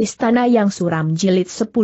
Istana yang suram jilid 10.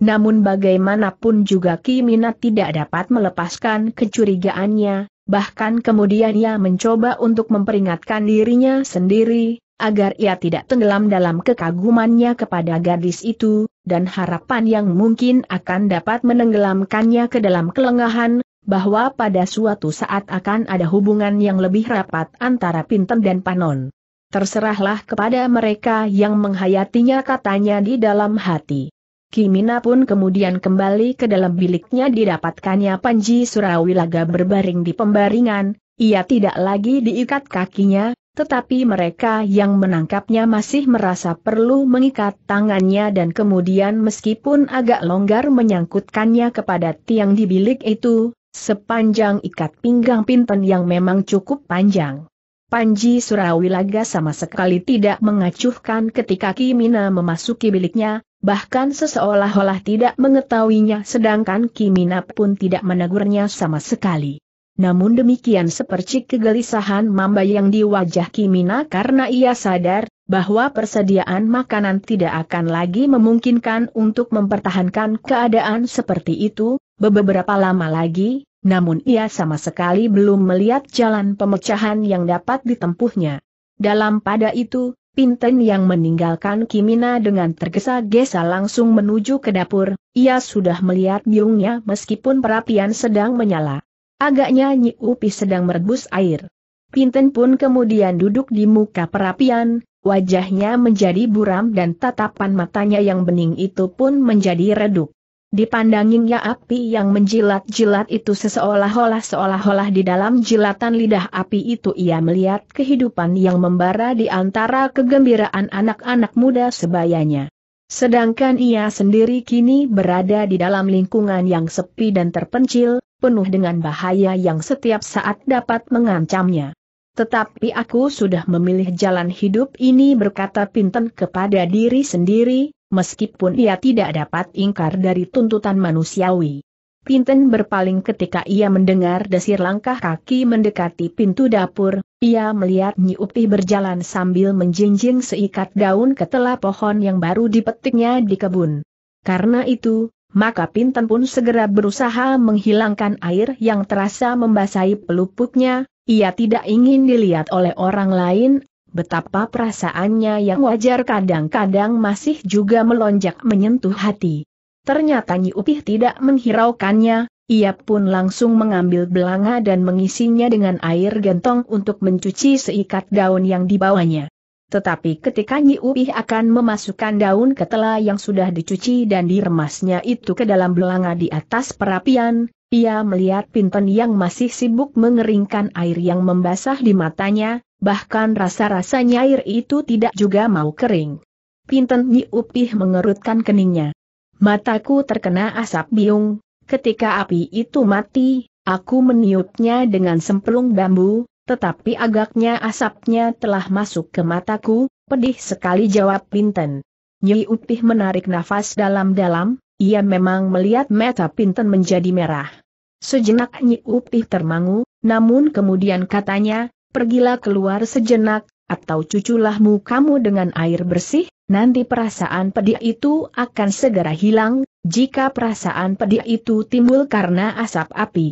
Namun bagaimanapun juga Minat tidak dapat melepaskan kecurigaannya, bahkan kemudian ia mencoba untuk memperingatkan dirinya sendiri, agar ia tidak tenggelam dalam kekagumannya kepada gadis itu, dan harapan yang mungkin akan dapat menenggelamkannya ke dalam kelengahan, bahwa pada suatu saat akan ada hubungan yang lebih rapat antara Pinten dan Panon. Terserahlah kepada mereka yang menghayatinya katanya di dalam hati. Kimina pun kemudian kembali ke dalam biliknya didapatkannya Panji Surawilaga berbaring di pembaringan, ia tidak lagi diikat kakinya, tetapi mereka yang menangkapnya masih merasa perlu mengikat tangannya dan kemudian meskipun agak longgar menyangkutkannya kepada tiang di bilik itu, sepanjang ikat pinggang pinten yang memang cukup panjang. Panji Surawilaga sama sekali tidak mengacuhkan ketika Kimina memasuki biliknya, bahkan seseolah-olah tidak mengetahuinya sedangkan Kimina pun tidak menegurnya sama sekali. Namun demikian sepercik kegelisahan mamba yang di wajah Kimina karena ia sadar, bahwa persediaan makanan tidak akan lagi memungkinkan untuk mempertahankan keadaan seperti itu, beberapa lama lagi, namun ia sama sekali belum melihat jalan pemecahan yang dapat ditempuhnya. Dalam pada itu, Pinten yang meninggalkan Kimina dengan tergesa-gesa langsung menuju ke dapur, ia sudah melihat biungnya meskipun perapian sedang menyala. Agaknya Nyi Upi sedang merebus air. Pinten pun kemudian duduk di muka perapian, wajahnya menjadi buram dan tatapan matanya yang bening itu pun menjadi redup. Dipandanginya api yang menjilat-jilat itu seseolah-olah seolah-olah di dalam jilatan lidah api itu ia melihat kehidupan yang membara di antara kegembiraan anak-anak muda sebayanya. Sedangkan ia sendiri kini berada di dalam lingkungan yang sepi dan terpencil, penuh dengan bahaya yang setiap saat dapat mengancamnya. Tetapi aku sudah memilih jalan hidup ini berkata Pinten kepada diri sendiri, meskipun ia tidak dapat ingkar dari tuntutan manusiawi. Pinten berpaling ketika ia mendengar desir langkah kaki mendekati pintu dapur, ia melihat Nyi Upih berjalan sambil menjinjing seikat daun ketela pohon yang baru dipetiknya di kebun. Karena itu, maka Pinten pun segera berusaha menghilangkan air yang terasa membasahi pelupuknya, ia tidak ingin dilihat oleh orang lain, betapa perasaannya yang wajar kadang-kadang masih juga melonjak menyentuh hati. Ternyata Nyi Upih tidak menghiraukannya, ia pun langsung mengambil belanga dan mengisinya dengan air gentong untuk mencuci seikat daun yang dibawanya. Tetapi ketika Nyi Upih akan memasukkan daun ketela yang sudah dicuci dan diremasnya itu ke dalam belanga di atas perapian, ia melihat Pinten yang masih sibuk mengeringkan air yang membasah di matanya, bahkan rasa-rasanya air itu tidak juga mau kering. Pinten Upih mengerutkan keningnya. Mataku terkena asap biung, ketika api itu mati, aku meniupnya dengan sempelung bambu, tetapi agaknya asapnya telah masuk ke mataku, pedih sekali jawab Pinten. Nyi Upih menarik nafas dalam-dalam, ia memang melihat mata Pinten menjadi merah. Sejenak Nyi Upih termangu, namun kemudian katanya, pergilah keluar sejenak, atau cuculahmu kamu dengan air bersih, nanti perasaan pedih itu akan segera hilang, jika perasaan pedih itu timbul karena asap api.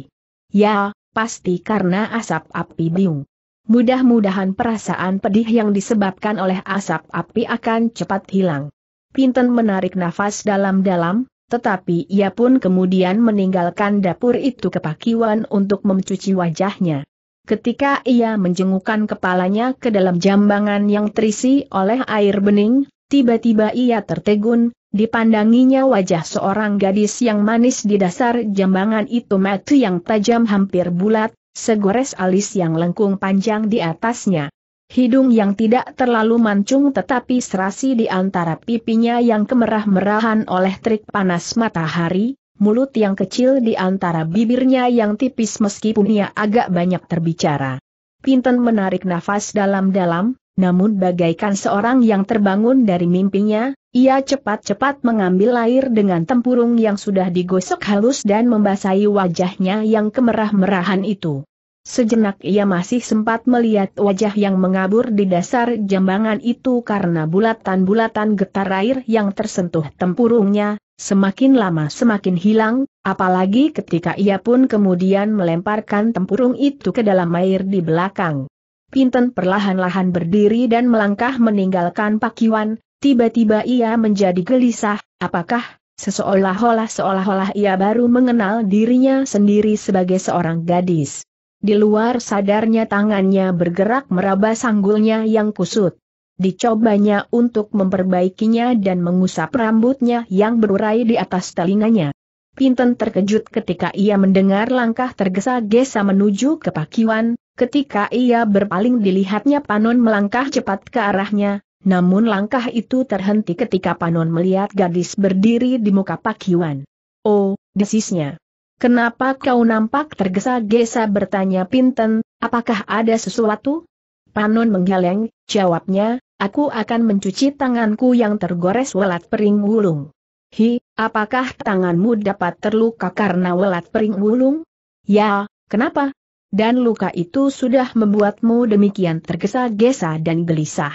Ya, pasti karena asap api biung. Mudah-mudahan perasaan pedih yang disebabkan oleh asap api akan cepat hilang. Pinten menarik nafas dalam-dalam, tetapi ia pun kemudian meninggalkan dapur itu ke pakiwan untuk mencuci wajahnya. Ketika ia menjengukkan kepalanya ke dalam jambangan yang terisi oleh air bening, tiba-tiba ia tertegun, dipandanginya wajah seorang gadis yang manis di dasar jambangan itu mata yang tajam hampir bulat, segores alis yang lengkung panjang di atasnya. Hidung yang tidak terlalu mancung tetapi serasi di antara pipinya yang kemerah-merahan oleh trik panas matahari, mulut yang kecil di antara bibirnya yang tipis meskipun ia agak banyak terbicara. Pinten menarik nafas dalam-dalam, namun bagaikan seorang yang terbangun dari mimpinya, ia cepat-cepat mengambil air dengan tempurung yang sudah digosok halus dan membasahi wajahnya yang kemerah-merahan itu. Sejenak ia masih sempat melihat wajah yang mengabur di dasar jambangan itu karena bulatan-bulatan getar air yang tersentuh tempurungnya, semakin lama semakin hilang, apalagi ketika ia pun kemudian melemparkan tempurung itu ke dalam air di belakang. Pinten perlahan-lahan berdiri dan melangkah meninggalkan pakiwan, tiba-tiba ia menjadi gelisah, apakah, seseolah-olah seolah-olah ia baru mengenal dirinya sendiri sebagai seorang gadis. Di luar sadarnya tangannya bergerak meraba sanggulnya yang kusut dicobanya untuk memperbaikinya dan mengusap rambutnya yang berurai di atas telinganya. Pinten terkejut ketika ia mendengar langkah tergesa-gesa menuju ke Pakiwan, ketika ia berpaling dilihatnya Panon melangkah cepat ke arahnya, namun langkah itu terhenti ketika Panon melihat gadis berdiri di muka Pakiwan. Oh, desisnya. Kenapa kau nampak tergesa-gesa bertanya Pinten, apakah ada sesuatu? Panon menggeleng, jawabnya, aku akan mencuci tanganku yang tergores welat pering wulung. Hi, apakah tanganmu dapat terluka karena welat pering wulung? Ya, kenapa? Dan luka itu sudah membuatmu demikian tergesa-gesa dan gelisah.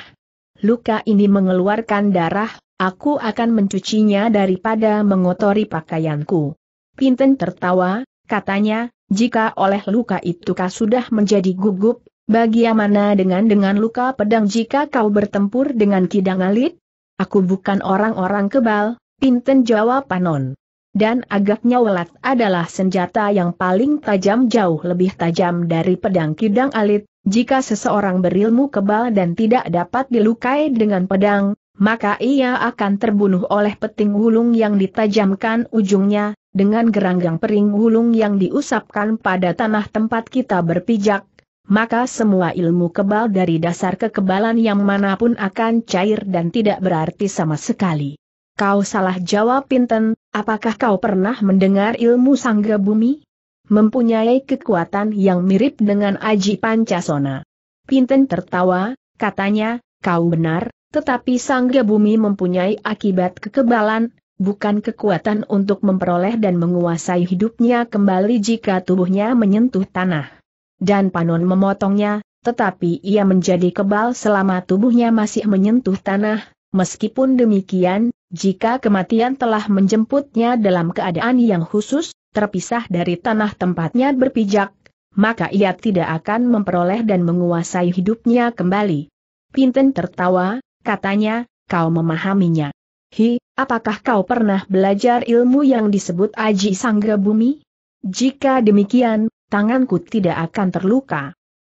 Luka ini mengeluarkan darah, aku akan mencucinya daripada mengotori pakaianku. Pinten tertawa, katanya, jika oleh luka itu kau sudah menjadi gugup, Bagaimana dengan dengan luka pedang jika kau bertempur dengan kidang alit? Aku bukan orang-orang kebal, Pinten jawab Panon. Dan agaknya welat adalah senjata yang paling tajam jauh lebih tajam dari pedang kidang alit, jika seseorang berilmu kebal dan tidak dapat dilukai dengan pedang, maka ia akan terbunuh oleh peting wulung yang ditajamkan ujungnya, dengan geranggang pering wulung yang diusapkan pada tanah tempat kita berpijak, maka semua ilmu kebal dari dasar kekebalan yang manapun akan cair dan tidak berarti sama sekali. Kau salah jawab Pinten, apakah kau pernah mendengar ilmu Sangga Bumi? Mempunyai kekuatan yang mirip dengan Aji Pancasona. Pinten tertawa, katanya, kau benar, tetapi Sangga Bumi mempunyai akibat kekebalan, bukan kekuatan untuk memperoleh dan menguasai hidupnya kembali jika tubuhnya menyentuh tanah dan Panon memotongnya, tetapi ia menjadi kebal selama tubuhnya masih menyentuh tanah, meskipun demikian, jika kematian telah menjemputnya dalam keadaan yang khusus, terpisah dari tanah tempatnya berpijak, maka ia tidak akan memperoleh dan menguasai hidupnya kembali. Pinten tertawa, katanya, kau memahaminya. Hi, apakah kau pernah belajar ilmu yang disebut Aji Sanggra Bumi? Jika demikian, tanganku tidak akan terluka.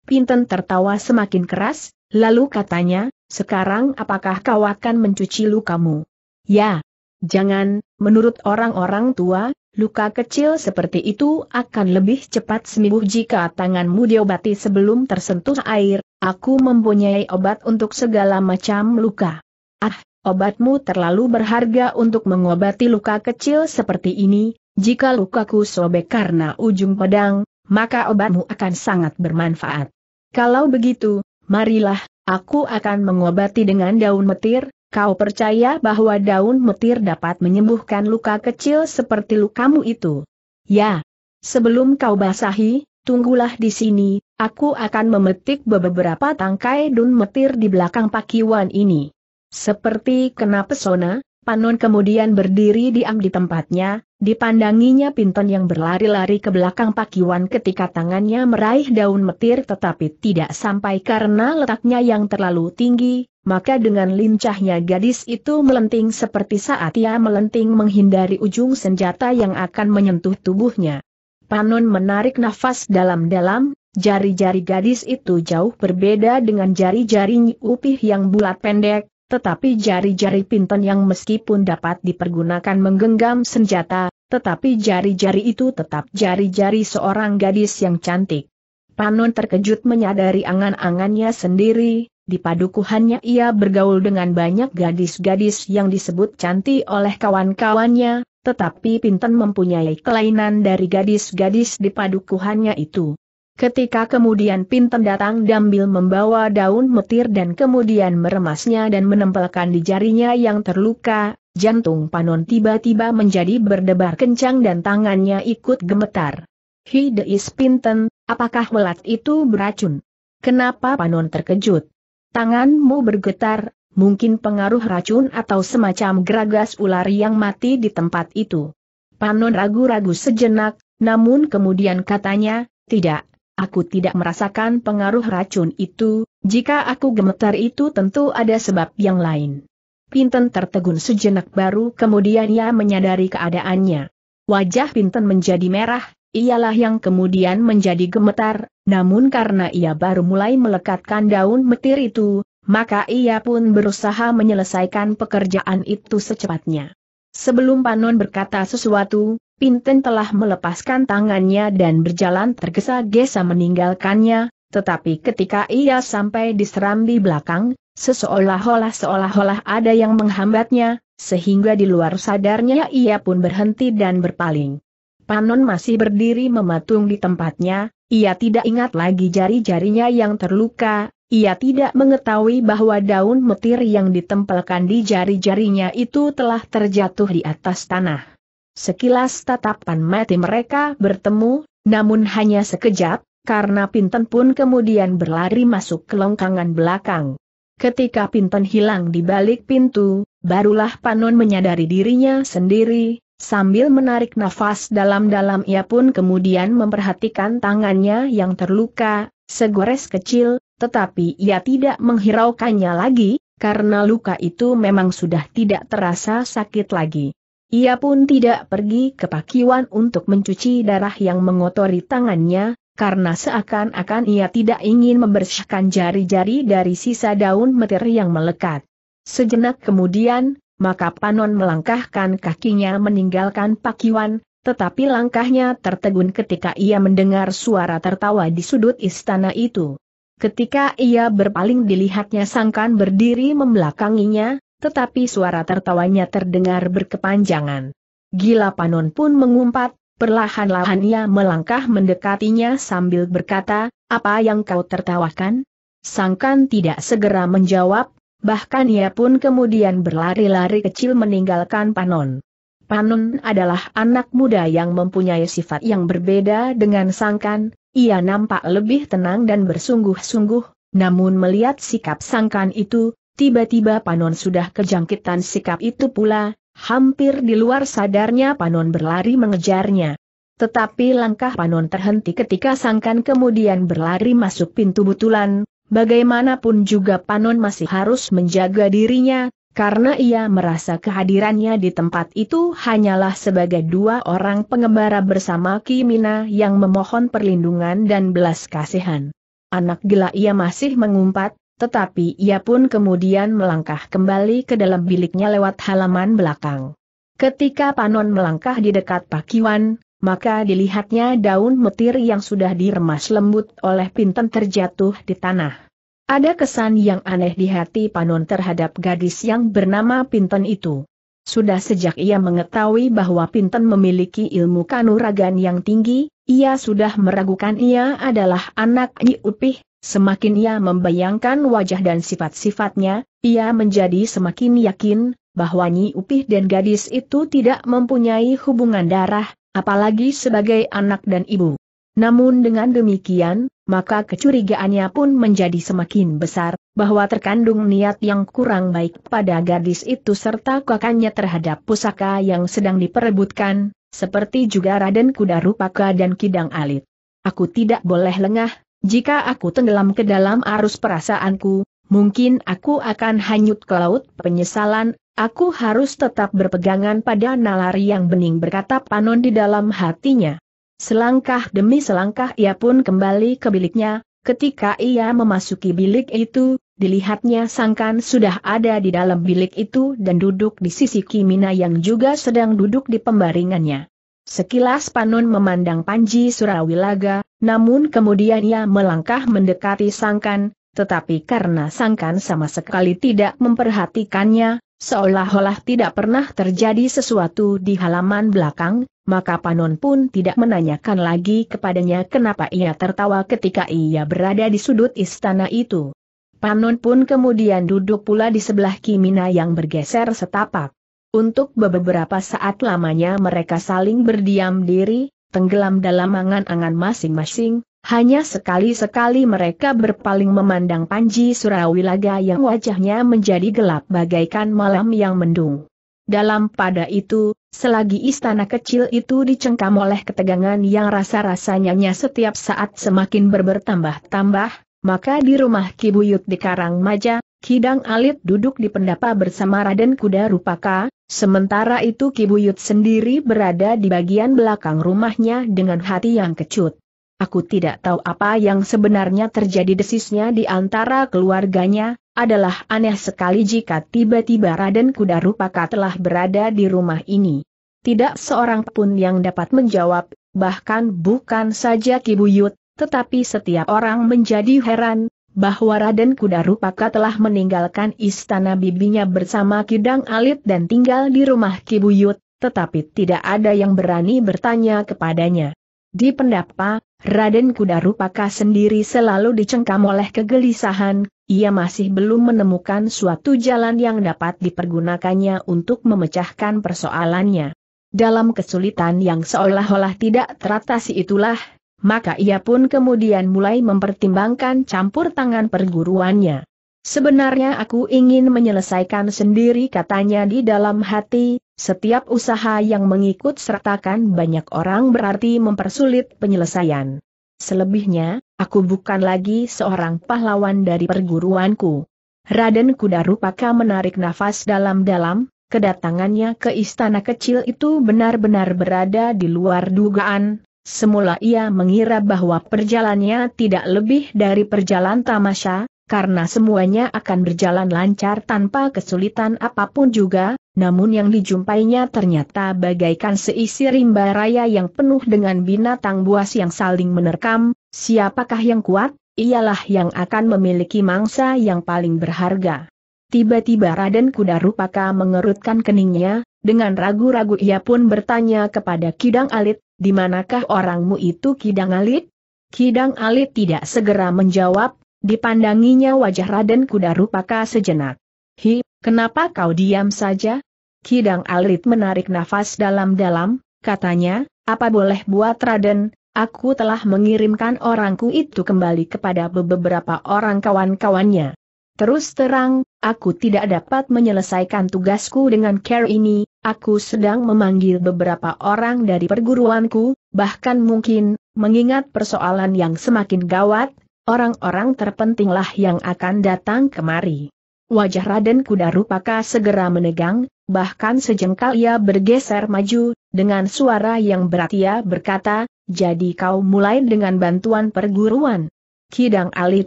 Pinten tertawa semakin keras, lalu katanya, sekarang apakah kau akan mencuci lukamu? Ya. Jangan, menurut orang-orang tua, luka kecil seperti itu akan lebih cepat sembuh jika tanganmu diobati sebelum tersentuh air, aku mempunyai obat untuk segala macam luka. Ah, obatmu terlalu berharga untuk mengobati luka kecil seperti ini, jika lukaku sobek karena ujung pedang, maka obatmu akan sangat bermanfaat. Kalau begitu, marilah, aku akan mengobati dengan daun metir, kau percaya bahwa daun metir dapat menyembuhkan luka kecil seperti lukamu itu? Ya. Sebelum kau basahi, tunggulah di sini, aku akan memetik beberapa tangkai daun metir di belakang pakiwan ini. Seperti kena pesona, Panon kemudian berdiri diam di tempatnya, Dipandanginya Pinton yang berlari-lari ke belakang pakiwan ketika tangannya meraih daun metir tetapi tidak sampai karena letaknya yang terlalu tinggi, maka dengan lincahnya gadis itu melenting seperti saat ia melenting menghindari ujung senjata yang akan menyentuh tubuhnya. Panon menarik nafas dalam-dalam, jari-jari gadis itu jauh berbeda dengan jari-jari Upih yang bulat pendek, tetapi jari-jari pinten yang meskipun dapat dipergunakan menggenggam senjata, tetapi jari-jari itu tetap jari-jari seorang gadis yang cantik. Panon terkejut menyadari angan-angannya sendiri, di padukuhannya ia bergaul dengan banyak gadis-gadis yang disebut cantik oleh kawan-kawannya, tetapi Pinten mempunyai kelainan dari gadis-gadis di padukuhannya itu. Ketika kemudian Pinten datang Dambil membawa daun metir dan kemudian meremasnya dan menempelkan di jarinya yang terluka, jantung Panon tiba-tiba menjadi berdebar kencang dan tangannya ikut gemetar. is Pinten, apakah welat itu beracun? Kenapa Panon terkejut? Tanganmu bergetar, mungkin pengaruh racun atau semacam geragas ular yang mati di tempat itu. Panon ragu-ragu sejenak, namun kemudian katanya, tidak, Aku tidak merasakan pengaruh racun itu, jika aku gemetar itu tentu ada sebab yang lain. Pinten tertegun sejenak baru kemudian ia menyadari keadaannya. Wajah Pinten menjadi merah, ialah yang kemudian menjadi gemetar, namun karena ia baru mulai melekatkan daun metir itu, maka ia pun berusaha menyelesaikan pekerjaan itu secepatnya. Sebelum Panon berkata sesuatu, Pinten telah melepaskan tangannya dan berjalan tergesa-gesa meninggalkannya, tetapi ketika ia sampai di serambi belakang, seseolah-olah seolah-olah ada yang menghambatnya, sehingga di luar sadarnya ia pun berhenti dan berpaling. Panon masih berdiri mematung di tempatnya, ia tidak ingat lagi jari-jarinya yang terluka, ia tidak mengetahui bahwa daun metir yang ditempelkan di jari-jarinya itu telah terjatuh di atas tanah. Sekilas tatapan mati mereka bertemu, namun hanya sekejap, karena Pinten pun kemudian berlari masuk ke longkangan belakang. Ketika Pinten hilang di balik pintu, barulah Panon menyadari dirinya sendiri, Sambil menarik nafas dalam-dalam ia pun kemudian memperhatikan tangannya yang terluka, segores kecil, tetapi ia tidak menghiraukannya lagi, karena luka itu memang sudah tidak terasa sakit lagi. Ia pun tidak pergi ke pakiwan untuk mencuci darah yang mengotori tangannya, karena seakan-akan ia tidak ingin membersihkan jari-jari dari sisa daun metir yang melekat. Sejenak kemudian, maka Panon melangkahkan kakinya meninggalkan pakiwan, tetapi langkahnya tertegun ketika ia mendengar suara tertawa di sudut istana itu. Ketika ia berpaling dilihatnya sangkan berdiri membelakanginya, tetapi suara tertawanya terdengar berkepanjangan. Gila Panon pun mengumpat, perlahan-lahan ia melangkah mendekatinya sambil berkata, apa yang kau tertawakan? Sangkan tidak segera menjawab, bahkan ia pun kemudian berlari-lari kecil meninggalkan Panon. Panon adalah anak muda yang mempunyai sifat yang berbeda dengan Sangkan, ia nampak lebih tenang dan bersungguh-sungguh, namun melihat sikap Sangkan itu, Tiba-tiba Panon sudah kejangkitan sikap itu pula, hampir di luar sadarnya Panon berlari mengejarnya. Tetapi langkah Panon terhenti ketika Sangkan kemudian berlari masuk pintu butulan, bagaimanapun juga Panon masih harus menjaga dirinya, karena ia merasa kehadirannya di tempat itu hanyalah sebagai dua orang pengembara bersama Kimina yang memohon perlindungan dan belas kasihan. Anak gila ia masih mengumpat, tetapi ia pun kemudian melangkah kembali ke dalam biliknya lewat halaman belakang. Ketika Panon melangkah di dekat Pakiwan, maka dilihatnya daun metir yang sudah diremas lembut oleh Pinten terjatuh di tanah. Ada kesan yang aneh di hati Panon terhadap gadis yang bernama Pinten itu. Sudah sejak ia mengetahui bahwa Pinten memiliki ilmu kanuragan yang tinggi, ia sudah meragukan ia adalah anak Nyi Upih, Semakin ia membayangkan wajah dan sifat-sifatnya, ia menjadi semakin yakin, bahwa Nyi Upih dan gadis itu tidak mempunyai hubungan darah, apalagi sebagai anak dan ibu. Namun dengan demikian, maka kecurigaannya pun menjadi semakin besar, bahwa terkandung niat yang kurang baik pada gadis itu serta kakaknya terhadap pusaka yang sedang diperebutkan, seperti juga Raden Kudarupaka dan Kidang Alit. Aku tidak boleh lengah, jika aku tenggelam ke dalam arus perasaanku, mungkin aku akan hanyut ke laut penyesalan, aku harus tetap berpegangan pada nalari yang bening berkata Panon di dalam hatinya. Selangkah demi selangkah ia pun kembali ke biliknya, Ketika ia memasuki bilik itu, dilihatnya Sangkan sudah ada di dalam bilik itu dan duduk di sisi Kimina yang juga sedang duduk di pembaringannya. Sekilas Panon memandang Panji Surawilaga, namun kemudian ia melangkah mendekati Sangkan, tetapi karena Sangkan sama sekali tidak memperhatikannya, seolah-olah tidak pernah terjadi sesuatu di halaman belakang, maka Panon pun tidak menanyakan lagi kepadanya kenapa ia tertawa ketika ia berada di sudut istana itu. Panon pun kemudian duduk pula di sebelah Kimina yang bergeser setapak. Untuk beberapa saat lamanya mereka saling berdiam diri, tenggelam dalam angan-angan masing-masing, hanya sekali-sekali mereka berpaling memandang Panji Surawilaga yang wajahnya menjadi gelap bagaikan malam yang mendung. Dalam pada itu, selagi istana kecil itu dicengkam oleh ketegangan yang rasa-rasanya setiap saat semakin berbertambah-tambah, maka di rumah Kibuyut di Karangmaja, Kidang Alit duduk di pendapa bersama Raden Kuda Rupaka, sementara itu Kibuyut sendiri berada di bagian belakang rumahnya dengan hati yang kecut. Aku tidak tahu apa yang sebenarnya terjadi desisnya di antara keluarganya, adalah aneh sekali jika tiba-tiba Raden Kuda Rupaka telah berada di rumah ini. Tidak seorang pun yang dapat menjawab, bahkan bukan saja Kibuyut, tetapi setiap orang menjadi heran, bahwa Raden Kudarupaka Paka telah meninggalkan istana bibinya bersama Kidang Alit dan tinggal di rumah Kibuyut, tetapi tidak ada yang berani bertanya kepadanya. Di pendapa, Raden Kudarupaka Paka sendiri selalu dicengkam oleh kegelisahan, ia masih belum menemukan suatu jalan yang dapat dipergunakannya untuk memecahkan persoalannya. Dalam kesulitan yang seolah-olah tidak teratasi itulah maka ia pun kemudian mulai mempertimbangkan campur tangan perguruannya. Sebenarnya aku ingin menyelesaikan sendiri katanya di dalam hati, setiap usaha yang mengikut sertakan banyak orang berarti mempersulit penyelesaian. Selebihnya, aku bukan lagi seorang pahlawan dari perguruanku. Raden Kuda Rupaka menarik nafas dalam-dalam, kedatangannya ke istana kecil itu benar-benar berada di luar dugaan, Semula ia mengira bahwa perjalannya tidak lebih dari perjalanan tamasya, karena semuanya akan berjalan lancar tanpa kesulitan apapun juga, namun yang dijumpainya ternyata bagaikan seisi rimba raya yang penuh dengan binatang buas yang saling menerkam, siapakah yang kuat, ialah yang akan memiliki mangsa yang paling berharga. Tiba-tiba Raden Kuda Rupaka mengerutkan keningnya, dengan ragu-ragu ia pun bertanya kepada Kidang Alit, di manakah orangmu itu Kidang Alit? Kidang Alit tidak segera menjawab, dipandanginya wajah Raden Kuda Rupaka sejenak. Hi, kenapa kau diam saja? Kidang Alit menarik nafas dalam-dalam, katanya, apa boleh buat Raden, aku telah mengirimkan orangku itu kembali kepada beberapa orang kawan-kawannya. Terus terang, aku tidak dapat menyelesaikan tugasku dengan care ini, Aku sedang memanggil beberapa orang dari perguruanku, bahkan mungkin, mengingat persoalan yang semakin gawat, orang-orang terpentinglah yang akan datang kemari. Wajah Raden Kuda Rupaka segera menegang, bahkan sejengkal ia bergeser maju, dengan suara yang berat ia berkata, jadi kau mulai dengan bantuan perguruan. Kidang Ali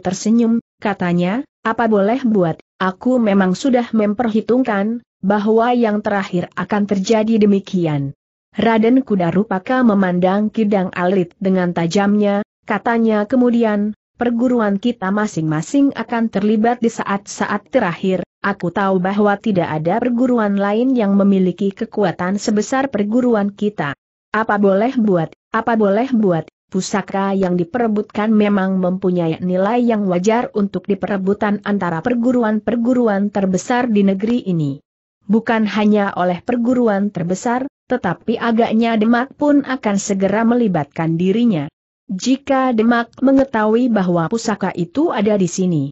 tersenyum, katanya, apa boleh buat, aku memang sudah memperhitungkan, bahwa yang terakhir akan terjadi demikian. Raden Kuda Rupaka memandang Kidang Alit dengan tajamnya, katanya kemudian, perguruan kita masing-masing akan terlibat di saat-saat terakhir, aku tahu bahwa tidak ada perguruan lain yang memiliki kekuatan sebesar perguruan kita. Apa boleh buat, apa boleh buat, pusaka yang diperebutkan memang mempunyai nilai yang wajar untuk diperebutan antara perguruan-perguruan terbesar di negeri ini bukan hanya oleh perguruan terbesar, tetapi agaknya Demak pun akan segera melibatkan dirinya. Jika Demak mengetahui bahwa pusaka itu ada di sini.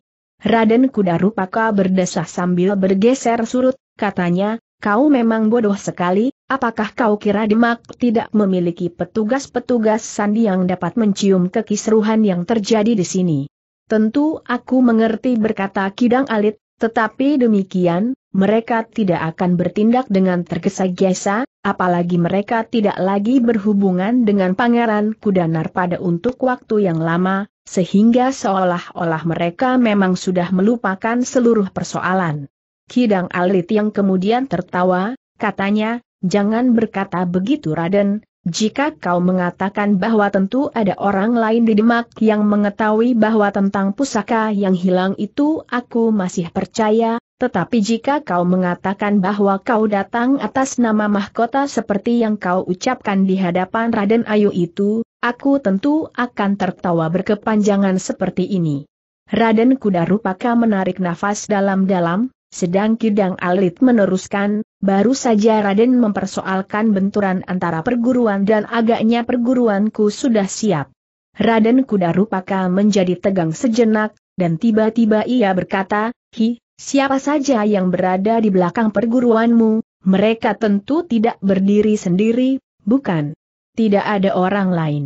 Raden Kuda Rupaka berdesah sambil bergeser surut, katanya, kau memang bodoh sekali, apakah kau kira Demak tidak memiliki petugas-petugas sandi yang dapat mencium kekisruhan yang terjadi di sini? Tentu aku mengerti berkata Kidang Alit, tetapi demikian, mereka tidak akan bertindak dengan tergesa-gesa, apalagi mereka tidak lagi berhubungan dengan Pangeran Kudanar pada untuk waktu yang lama, sehingga seolah-olah mereka memang sudah melupakan seluruh persoalan. Kidang Alit yang kemudian tertawa, katanya, jangan berkata begitu Raden, jika kau mengatakan bahwa tentu ada orang lain di Demak yang mengetahui bahwa tentang pusaka yang hilang itu aku masih percaya, tetapi jika kau mengatakan bahwa kau datang atas nama mahkota seperti yang kau ucapkan di hadapan Raden Ayu itu, aku tentu akan tertawa berkepanjangan seperti ini. Raden Kuda Rupaka menarik nafas dalam-dalam, sedang Kidang Alit meneruskan, Baru saja Raden mempersoalkan benturan antara perguruan dan agaknya perguruanku sudah siap. Raden Kuda Rupaka menjadi tegang sejenak, dan tiba-tiba ia berkata, Hi, siapa saja yang berada di belakang perguruanmu, mereka tentu tidak berdiri sendiri, bukan? Tidak ada orang lain.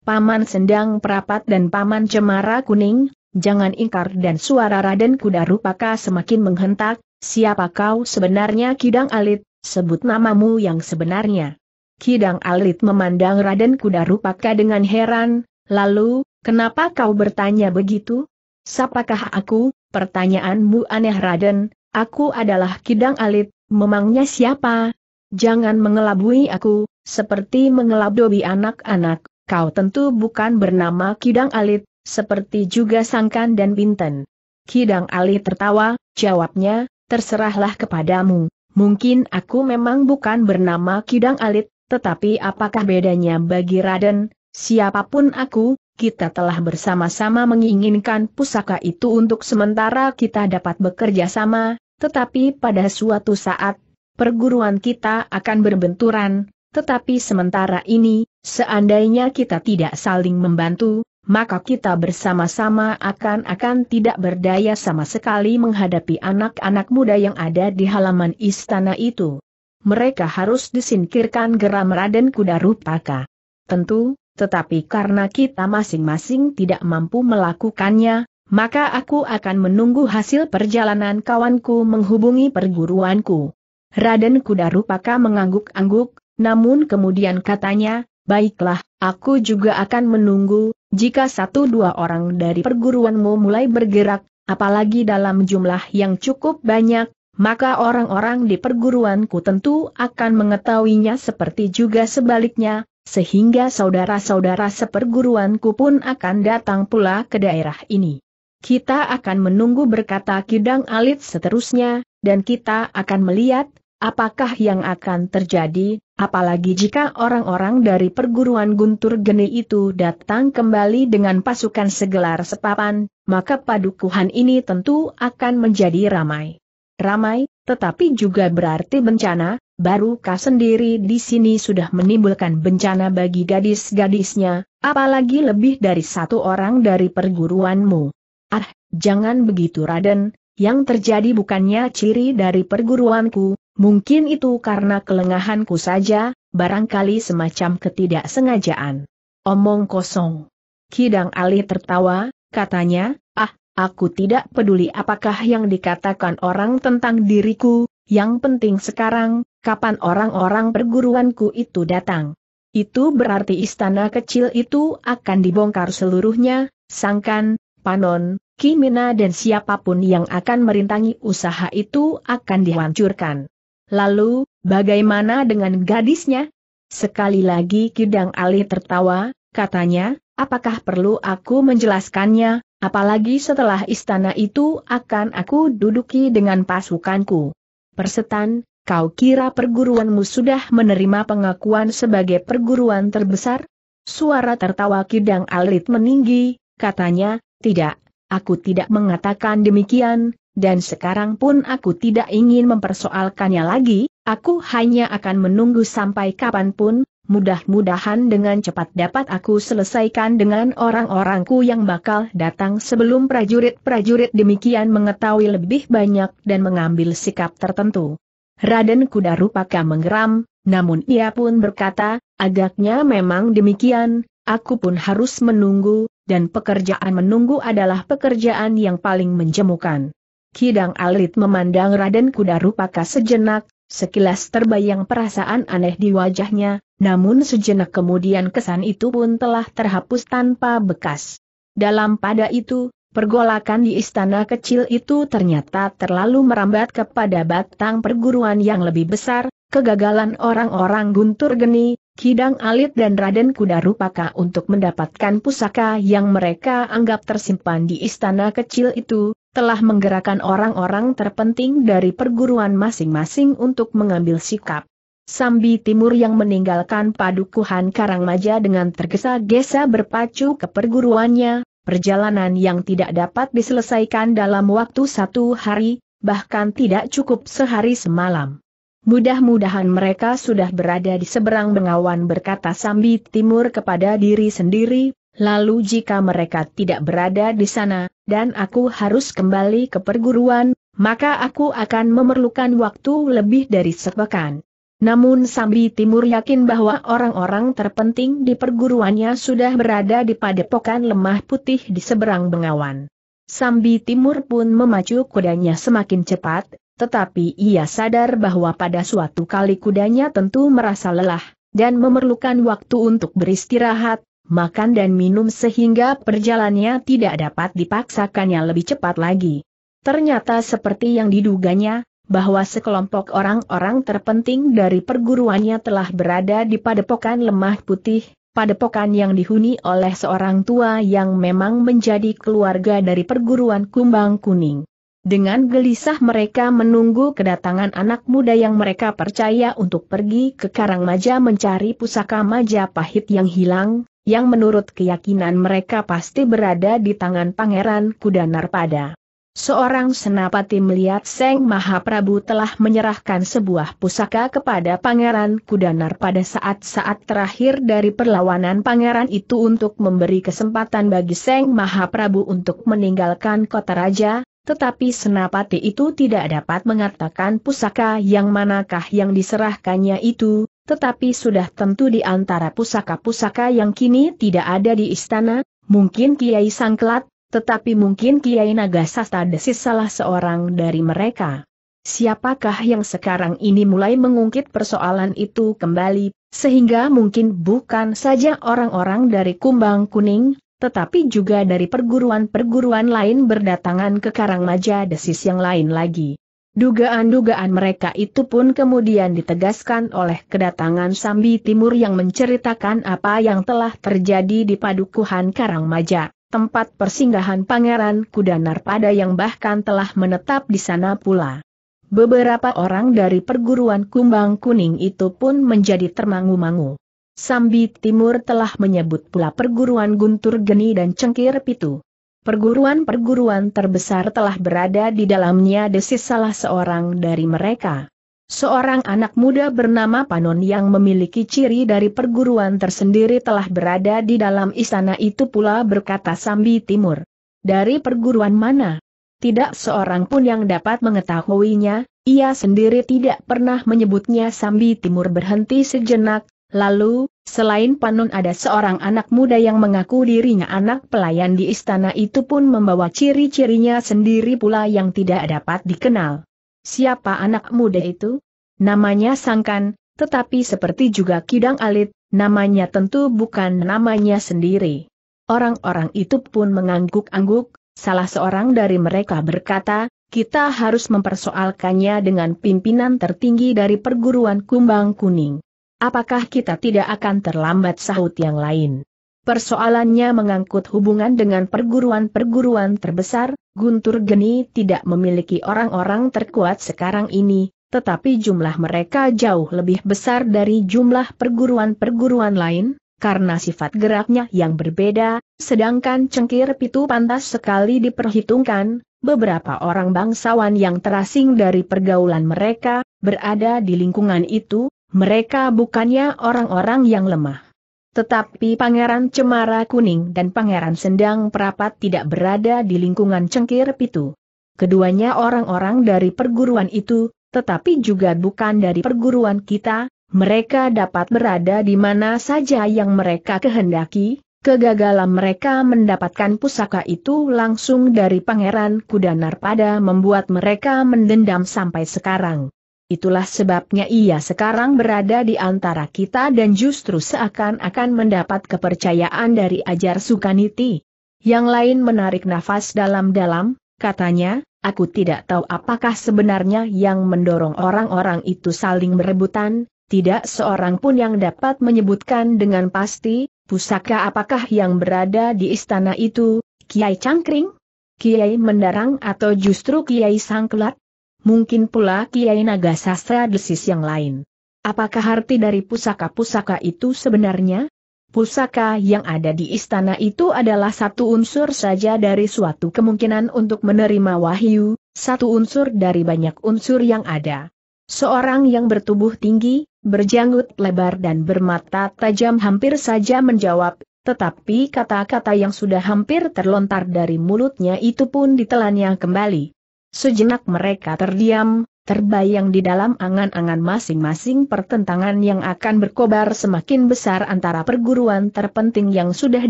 Paman Sendang Prapat dan Paman Cemara Kuning, jangan ingkar dan suara Raden Kuda Rupaka semakin menghentak, Siapa kau sebenarnya Kidang Alit, sebut namamu yang sebenarnya. Kidang Alit memandang Raden Kuda Rupaka dengan heran, lalu, kenapa kau bertanya begitu? Siapakah aku? Pertanyaanmu aneh Raden, aku adalah Kidang Alit, memangnya siapa? Jangan mengelabui aku, seperti mengelabui anak-anak, kau tentu bukan bernama Kidang Alit, seperti juga Sangkan dan Binten. Kidang Alit tertawa, jawabnya, terserahlah kepadamu. Mungkin aku memang bukan bernama Kidang Alit, tetapi apakah bedanya bagi Raden, siapapun aku, kita telah bersama-sama menginginkan pusaka itu untuk sementara kita dapat bekerja sama, tetapi pada suatu saat, perguruan kita akan berbenturan, tetapi sementara ini, seandainya kita tidak saling membantu, maka kita bersama-sama akan-akan tidak berdaya sama sekali menghadapi anak-anak muda yang ada di halaman istana itu. Mereka harus disingkirkan geram Raden Kudarupaka. Tentu, tetapi karena kita masing-masing tidak mampu melakukannya, maka aku akan menunggu hasil perjalanan kawanku menghubungi perguruanku. Raden Kudarupaka mengangguk-angguk, namun kemudian katanya, baiklah, aku juga akan menunggu, jika satu dua orang dari perguruanmu mulai bergerak, apalagi dalam jumlah yang cukup banyak, maka orang-orang di perguruanku tentu akan mengetahuinya seperti juga sebaliknya, sehingga saudara-saudara seperguruanku pun akan datang pula ke daerah ini. Kita akan menunggu berkata Kidang Alit seterusnya, dan kita akan melihat Apakah yang akan terjadi, apalagi jika orang-orang dari perguruan Guntur Geni itu datang kembali dengan pasukan segelar sepapan, maka padukuhan ini tentu akan menjadi ramai. Ramai, tetapi juga berarti bencana, baru Barukah sendiri di sini sudah menimbulkan bencana bagi gadis-gadisnya, apalagi lebih dari satu orang dari perguruanmu. Ah, jangan begitu Raden, yang terjadi bukannya ciri dari perguruanku, Mungkin itu karena kelengahanku saja, barangkali semacam ketidaksengajaan. Omong kosong. Kidang Ali tertawa, katanya, ah, aku tidak peduli apakah yang dikatakan orang tentang diriku, yang penting sekarang, kapan orang-orang perguruanku itu datang. Itu berarti istana kecil itu akan dibongkar seluruhnya, sangkan, panon, Kimina dan siapapun yang akan merintangi usaha itu akan dihancurkan. Lalu, bagaimana dengan gadisnya? Sekali lagi Kidang Ali tertawa, katanya, apakah perlu aku menjelaskannya, apalagi setelah istana itu akan aku duduki dengan pasukanku. Persetan, kau kira perguruanmu sudah menerima pengakuan sebagai perguruan terbesar? Suara tertawa Kidang Alit meninggi, katanya, tidak, aku tidak mengatakan demikian, dan sekarang pun aku tidak ingin mempersoalkannya lagi, aku hanya akan menunggu sampai kapanpun, mudah-mudahan dengan cepat dapat aku selesaikan dengan orang-orangku yang bakal datang sebelum prajurit-prajurit demikian mengetahui lebih banyak dan mengambil sikap tertentu. Raden Kuda Rupaka menggeram, namun ia pun berkata, agaknya memang demikian, aku pun harus menunggu, dan pekerjaan menunggu adalah pekerjaan yang paling menjemukan. Kidang Alit memandang Raden Kuda Rupaka sejenak, sekilas terbayang perasaan aneh di wajahnya, namun sejenak kemudian kesan itu pun telah terhapus tanpa bekas. Dalam pada itu, pergolakan di istana kecil itu ternyata terlalu merambat kepada batang perguruan yang lebih besar, kegagalan orang-orang guntur geni, Kidang Alit dan Raden Kuda Rupaka untuk mendapatkan pusaka yang mereka anggap tersimpan di istana kecil itu, telah menggerakkan orang-orang terpenting dari perguruan masing-masing untuk mengambil sikap. Sambi Timur yang meninggalkan padukuhan Karangmaja dengan tergesa-gesa berpacu ke perguruannya, perjalanan yang tidak dapat diselesaikan dalam waktu satu hari, bahkan tidak cukup sehari semalam. Mudah-mudahan mereka sudah berada di seberang bengawan berkata Sambi Timur kepada diri sendiri, lalu jika mereka tidak berada di sana, dan aku harus kembali ke perguruan, maka aku akan memerlukan waktu lebih dari sepekan. Namun Sambi Timur yakin bahwa orang-orang terpenting di perguruannya sudah berada di padepokan lemah putih di seberang bengawan. Sambi Timur pun memacu kudanya semakin cepat, tetapi ia sadar bahwa pada suatu kali kudanya tentu merasa lelah, dan memerlukan waktu untuk beristirahat, makan dan minum sehingga perjalannya tidak dapat dipaksakannya lebih cepat lagi. Ternyata seperti yang diduganya, bahwa sekelompok orang-orang terpenting dari perguruannya telah berada di padepokan lemah putih, padepokan yang dihuni oleh seorang tua yang memang menjadi keluarga dari perguruan kumbang kuning. Dengan gelisah mereka menunggu kedatangan anak muda yang mereka percaya untuk pergi ke Karang Karangmaja mencari pusaka Majapahit yang hilang, yang menurut keyakinan mereka pasti berada di tangan Pangeran Kuda Narpada. Seorang senapati melihat Seng Mahaprabu telah menyerahkan sebuah pusaka kepada Pangeran Kudanar pada saat-saat terakhir dari perlawanan pangeran itu untuk memberi kesempatan bagi Seng Mahaprabu untuk meninggalkan kota raja, tetapi Senapati itu tidak dapat mengatakan pusaka yang manakah yang diserahkannya itu, tetapi sudah tentu di antara pusaka-pusaka yang kini tidak ada di istana, mungkin Kiai Sangklat, tetapi mungkin Kiai Nagasasta Desis salah seorang dari mereka. Siapakah yang sekarang ini mulai mengungkit persoalan itu kembali, sehingga mungkin bukan saja orang-orang dari Kumbang Kuning, tetapi juga dari perguruan-perguruan lain berdatangan ke Karang Maja desis yang lain lagi. Dugaan-dugaan mereka itu pun kemudian ditegaskan oleh kedatangan Sambi Timur yang menceritakan apa yang telah terjadi di Padukuhan Karang Maja, tempat persinggahan Pangeran Kudanar pada yang bahkan telah menetap di sana pula. Beberapa orang dari perguruan Kumbang Kuning itu pun menjadi termangu-mangu. Sambi Timur telah menyebut pula perguruan Guntur Geni dan Cengkir Pitu. Perguruan-perguruan terbesar telah berada di dalamnya desis salah seorang dari mereka. Seorang anak muda bernama Panon yang memiliki ciri dari perguruan tersendiri telah berada di dalam istana itu pula berkata Sambi Timur. Dari perguruan mana? Tidak seorang pun yang dapat mengetahuinya, ia sendiri tidak pernah menyebutnya Sambi Timur berhenti sejenak, lalu, Selain Panun ada seorang anak muda yang mengaku dirinya anak pelayan di istana itu pun membawa ciri-cirinya sendiri pula yang tidak dapat dikenal. Siapa anak muda itu? Namanya Sangkan, tetapi seperti juga Kidang Alit, namanya tentu bukan namanya sendiri. Orang-orang itu pun mengangguk-angguk, salah seorang dari mereka berkata, kita harus mempersoalkannya dengan pimpinan tertinggi dari perguruan kumbang kuning. Apakah kita tidak akan terlambat sahut yang lain? Persoalannya mengangkut hubungan dengan perguruan-perguruan terbesar, Guntur Geni tidak memiliki orang-orang terkuat sekarang ini, tetapi jumlah mereka jauh lebih besar dari jumlah perguruan-perguruan lain, karena sifat geraknya yang berbeda, sedangkan cengkir pitu pantas sekali diperhitungkan, beberapa orang bangsawan yang terasing dari pergaulan mereka, berada di lingkungan itu, mereka bukannya orang-orang yang lemah. Tetapi Pangeran Cemara Kuning dan Pangeran Sendang Prapat tidak berada di lingkungan cengkir pitu. Keduanya orang-orang dari perguruan itu, tetapi juga bukan dari perguruan kita, mereka dapat berada di mana saja yang mereka kehendaki, kegagalan mereka mendapatkan pusaka itu langsung dari Pangeran Kudanar pada membuat mereka mendendam sampai sekarang. Itulah sebabnya ia sekarang berada di antara kita dan justru seakan-akan mendapat kepercayaan dari ajar Sukaniti. Yang lain menarik nafas dalam-dalam, katanya, aku tidak tahu apakah sebenarnya yang mendorong orang-orang itu saling berebutan, tidak seorang pun yang dapat menyebutkan dengan pasti, pusaka apakah yang berada di istana itu, Kiai Cangkring? Kiai Mendarang atau justru Kiai Sangklat mungkin pula Kiai Naga Sastra Desis yang lain. Apakah arti dari pusaka-pusaka itu sebenarnya? Pusaka yang ada di istana itu adalah satu unsur saja dari suatu kemungkinan untuk menerima wahyu, satu unsur dari banyak unsur yang ada. Seorang yang bertubuh tinggi, berjanggut lebar dan bermata tajam hampir saja menjawab, tetapi kata-kata yang sudah hampir terlontar dari mulutnya itu pun ditelannya kembali. Sejenak mereka terdiam, terbayang di dalam angan-angan masing-masing pertentangan yang akan berkobar semakin besar antara perguruan terpenting yang sudah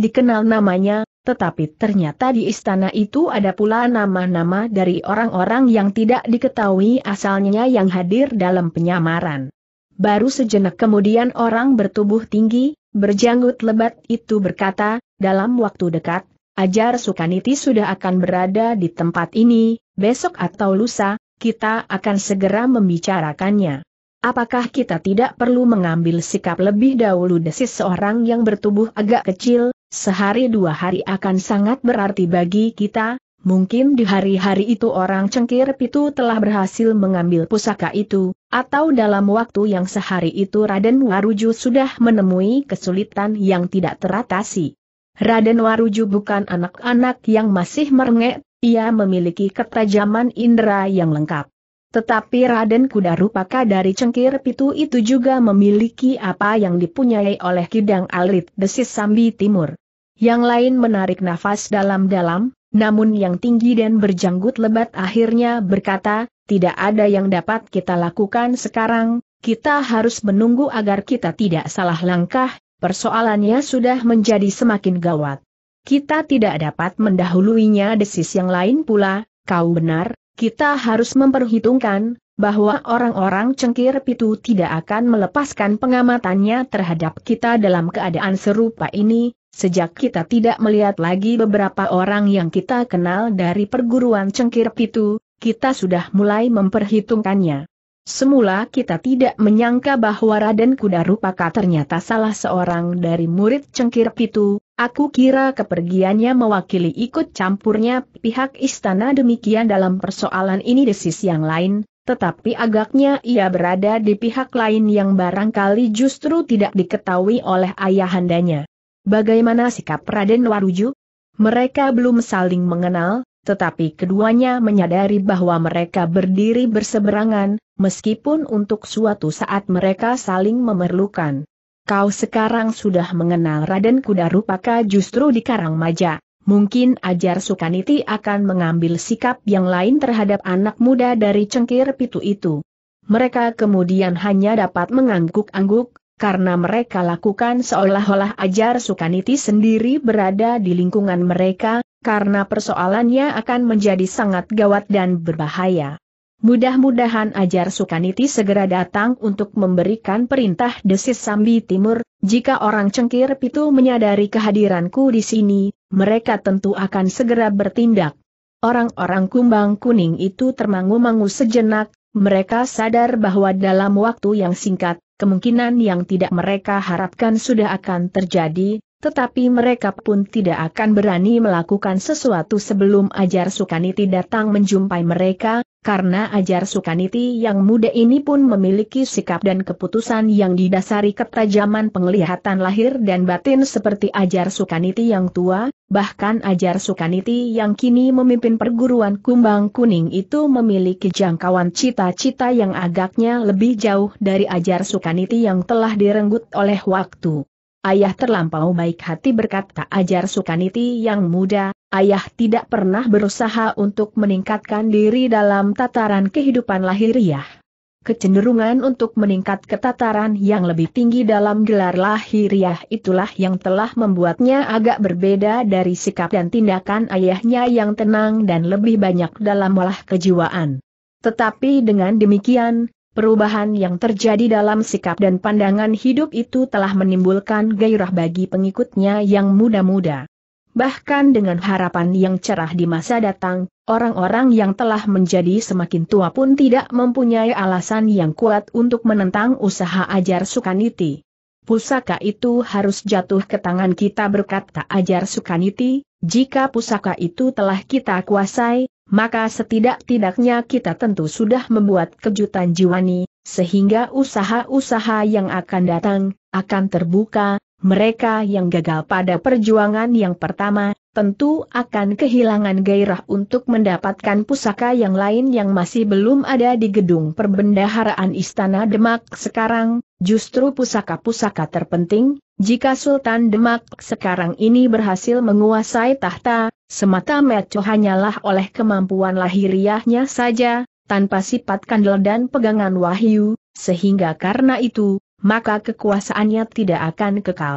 dikenal namanya, tetapi ternyata di istana itu ada pula nama-nama dari orang-orang yang tidak diketahui asalnya yang hadir dalam penyamaran. Baru sejenak kemudian orang bertubuh tinggi, berjanggut lebat itu berkata, dalam waktu dekat, Ajar Sukaniti sudah akan berada di tempat ini, besok atau lusa, kita akan segera membicarakannya. Apakah kita tidak perlu mengambil sikap lebih dahulu desis seorang yang bertubuh agak kecil, sehari dua hari akan sangat berarti bagi kita, mungkin di hari-hari itu orang cengkir pitu telah berhasil mengambil pusaka itu, atau dalam waktu yang sehari itu Raden Waruju sudah menemui kesulitan yang tidak teratasi. Raden Waruju bukan anak-anak yang masih merengek, ia memiliki ketajaman indera yang lengkap. Tetapi Raden Kuda Rupaka dari cengkir pitu itu juga memiliki apa yang dipunyai oleh Kidang Alit Desis Sambi Timur. Yang lain menarik nafas dalam-dalam, namun yang tinggi dan berjanggut lebat akhirnya berkata, tidak ada yang dapat kita lakukan sekarang, kita harus menunggu agar kita tidak salah langkah, Persoalannya sudah menjadi semakin gawat. Kita tidak dapat mendahuluinya desis yang lain pula, kau benar, kita harus memperhitungkan, bahwa orang-orang cengkir pitu tidak akan melepaskan pengamatannya terhadap kita dalam keadaan serupa ini, sejak kita tidak melihat lagi beberapa orang yang kita kenal dari perguruan cengkir pitu, kita sudah mulai memperhitungkannya. Semula kita tidak menyangka bahwa Raden Kuda Rupaka ternyata salah seorang dari murid cengkir pitu, aku kira kepergiannya mewakili ikut campurnya pihak istana demikian dalam persoalan ini desis yang lain, tetapi agaknya ia berada di pihak lain yang barangkali justru tidak diketahui oleh ayahandanya. Bagaimana sikap Raden Waruju? Mereka belum saling mengenal, tetapi keduanya menyadari bahwa mereka berdiri berseberangan, meskipun untuk suatu saat mereka saling memerlukan. Kau sekarang sudah mengenal Raden Kuda Rupaka justru di Karang Maja. Mungkin Ajar Sukaniti akan mengambil sikap yang lain terhadap anak muda dari cengkir pitu itu. Mereka kemudian hanya dapat mengangguk-angguk, karena mereka lakukan seolah-olah ajar Sukaniti sendiri berada di lingkungan mereka, karena persoalannya akan menjadi sangat gawat dan berbahaya. Mudah-mudahan ajar Sukaniti segera datang untuk memberikan perintah desis Sambi Timur, jika orang cengkir pitu menyadari kehadiranku di sini, mereka tentu akan segera bertindak. Orang-orang kumbang kuning itu termangu-mangu sejenak, mereka sadar bahwa dalam waktu yang singkat, kemungkinan yang tidak mereka harapkan sudah akan terjadi, tetapi mereka pun tidak akan berani melakukan sesuatu sebelum Ajar Sukaniti datang menjumpai mereka, karena Ajar Sukaniti yang muda ini pun memiliki sikap dan keputusan yang didasari ketajaman penglihatan lahir dan batin seperti Ajar Sukaniti yang tua, bahkan Ajar Sukaniti yang kini memimpin perguruan kumbang kuning itu memiliki jangkauan cita-cita yang agaknya lebih jauh dari Ajar Sukaniti yang telah direnggut oleh waktu. Ayah terlampau baik hati berkata ajar Sukaniti yang muda, ayah tidak pernah berusaha untuk meningkatkan diri dalam tataran kehidupan lahiriah. Kecenderungan untuk meningkat ke tataran yang lebih tinggi dalam gelar lahiriah itulah yang telah membuatnya agak berbeda dari sikap dan tindakan ayahnya yang tenang dan lebih banyak dalam olah kejiwaan. Tetapi dengan demikian, Perubahan yang terjadi dalam sikap dan pandangan hidup itu telah menimbulkan gairah bagi pengikutnya yang muda-muda. Bahkan dengan harapan yang cerah di masa datang, orang-orang yang telah menjadi semakin tua pun tidak mempunyai alasan yang kuat untuk menentang usaha ajar Sukaniti. Pusaka itu harus jatuh ke tangan kita berkata ajar Sukaniti, jika pusaka itu telah kita kuasai, maka setidak-tidaknya kita tentu sudah membuat kejutan jiwani, sehingga usaha-usaha yang akan datang, akan terbuka, mereka yang gagal pada perjuangan yang pertama, tentu akan kehilangan gairah untuk mendapatkan pusaka yang lain yang masih belum ada di gedung perbendaharaan Istana Demak sekarang, justru pusaka-pusaka terpenting, jika Sultan Demak sekarang ini berhasil menguasai tahta, Semata Meco hanyalah oleh kemampuan lahiriahnya saja, tanpa sifat kandel dan pegangan wahyu, sehingga karena itu, maka kekuasaannya tidak akan kekal.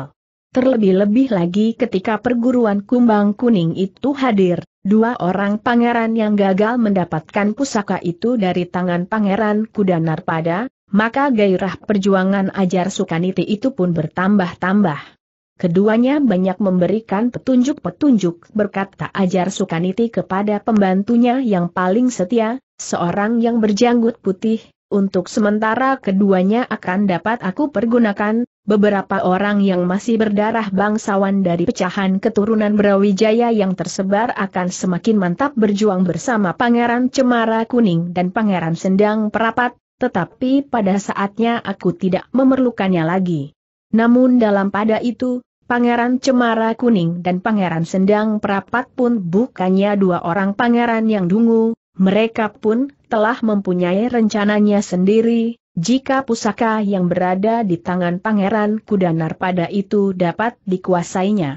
Terlebih-lebih lagi ketika perguruan kumbang kuning itu hadir, dua orang pangeran yang gagal mendapatkan pusaka itu dari tangan pangeran kuda Narpada, maka gairah perjuangan ajar Sukaniti itu pun bertambah-tambah. Keduanya banyak memberikan petunjuk-petunjuk berkata ajar Sukaniti kepada pembantunya yang paling setia, seorang yang berjanggut putih, untuk sementara keduanya akan dapat aku pergunakan, beberapa orang yang masih berdarah bangsawan dari pecahan keturunan Brawijaya yang tersebar akan semakin mantap berjuang bersama Pangeran Cemara Kuning dan Pangeran Sendang Perapat, tetapi pada saatnya aku tidak memerlukannya lagi. Namun dalam pada itu, Pangeran Cemara Kuning dan Pangeran Sendang Prapat pun bukannya dua orang pangeran yang dungu, mereka pun telah mempunyai rencananya sendiri, jika pusaka yang berada di tangan Pangeran Kudanar pada itu dapat dikuasainya.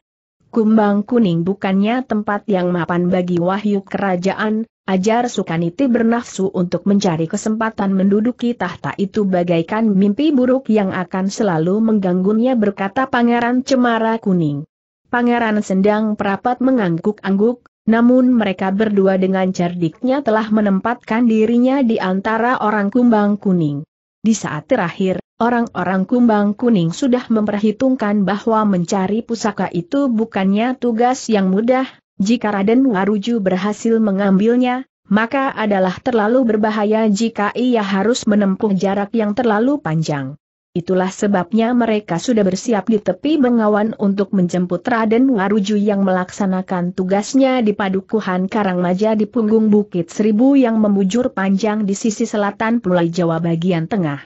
Kumbang Kuning bukannya tempat yang mapan bagi wahyu kerajaan, Ajar Sukaniti bernafsu untuk mencari kesempatan menduduki tahta itu bagaikan mimpi buruk yang akan selalu mengganggunya berkata Pangeran Cemara Kuning. Pangeran Sendang Perapat mengangguk-angguk, namun mereka berdua dengan cerdiknya telah menempatkan dirinya di antara orang kumbang kuning. Di saat terakhir, orang-orang kumbang kuning sudah memperhitungkan bahwa mencari pusaka itu bukannya tugas yang mudah, jika Raden Waruju berhasil mengambilnya, maka adalah terlalu berbahaya jika ia harus menempuh jarak yang terlalu panjang. Itulah sebabnya mereka sudah bersiap di tepi bengawan untuk menjemput Raden Waruju yang melaksanakan tugasnya di Padukuhan Karangmaja di punggung Bukit Seribu yang membujur panjang di sisi selatan Pulau Jawa bagian tengah.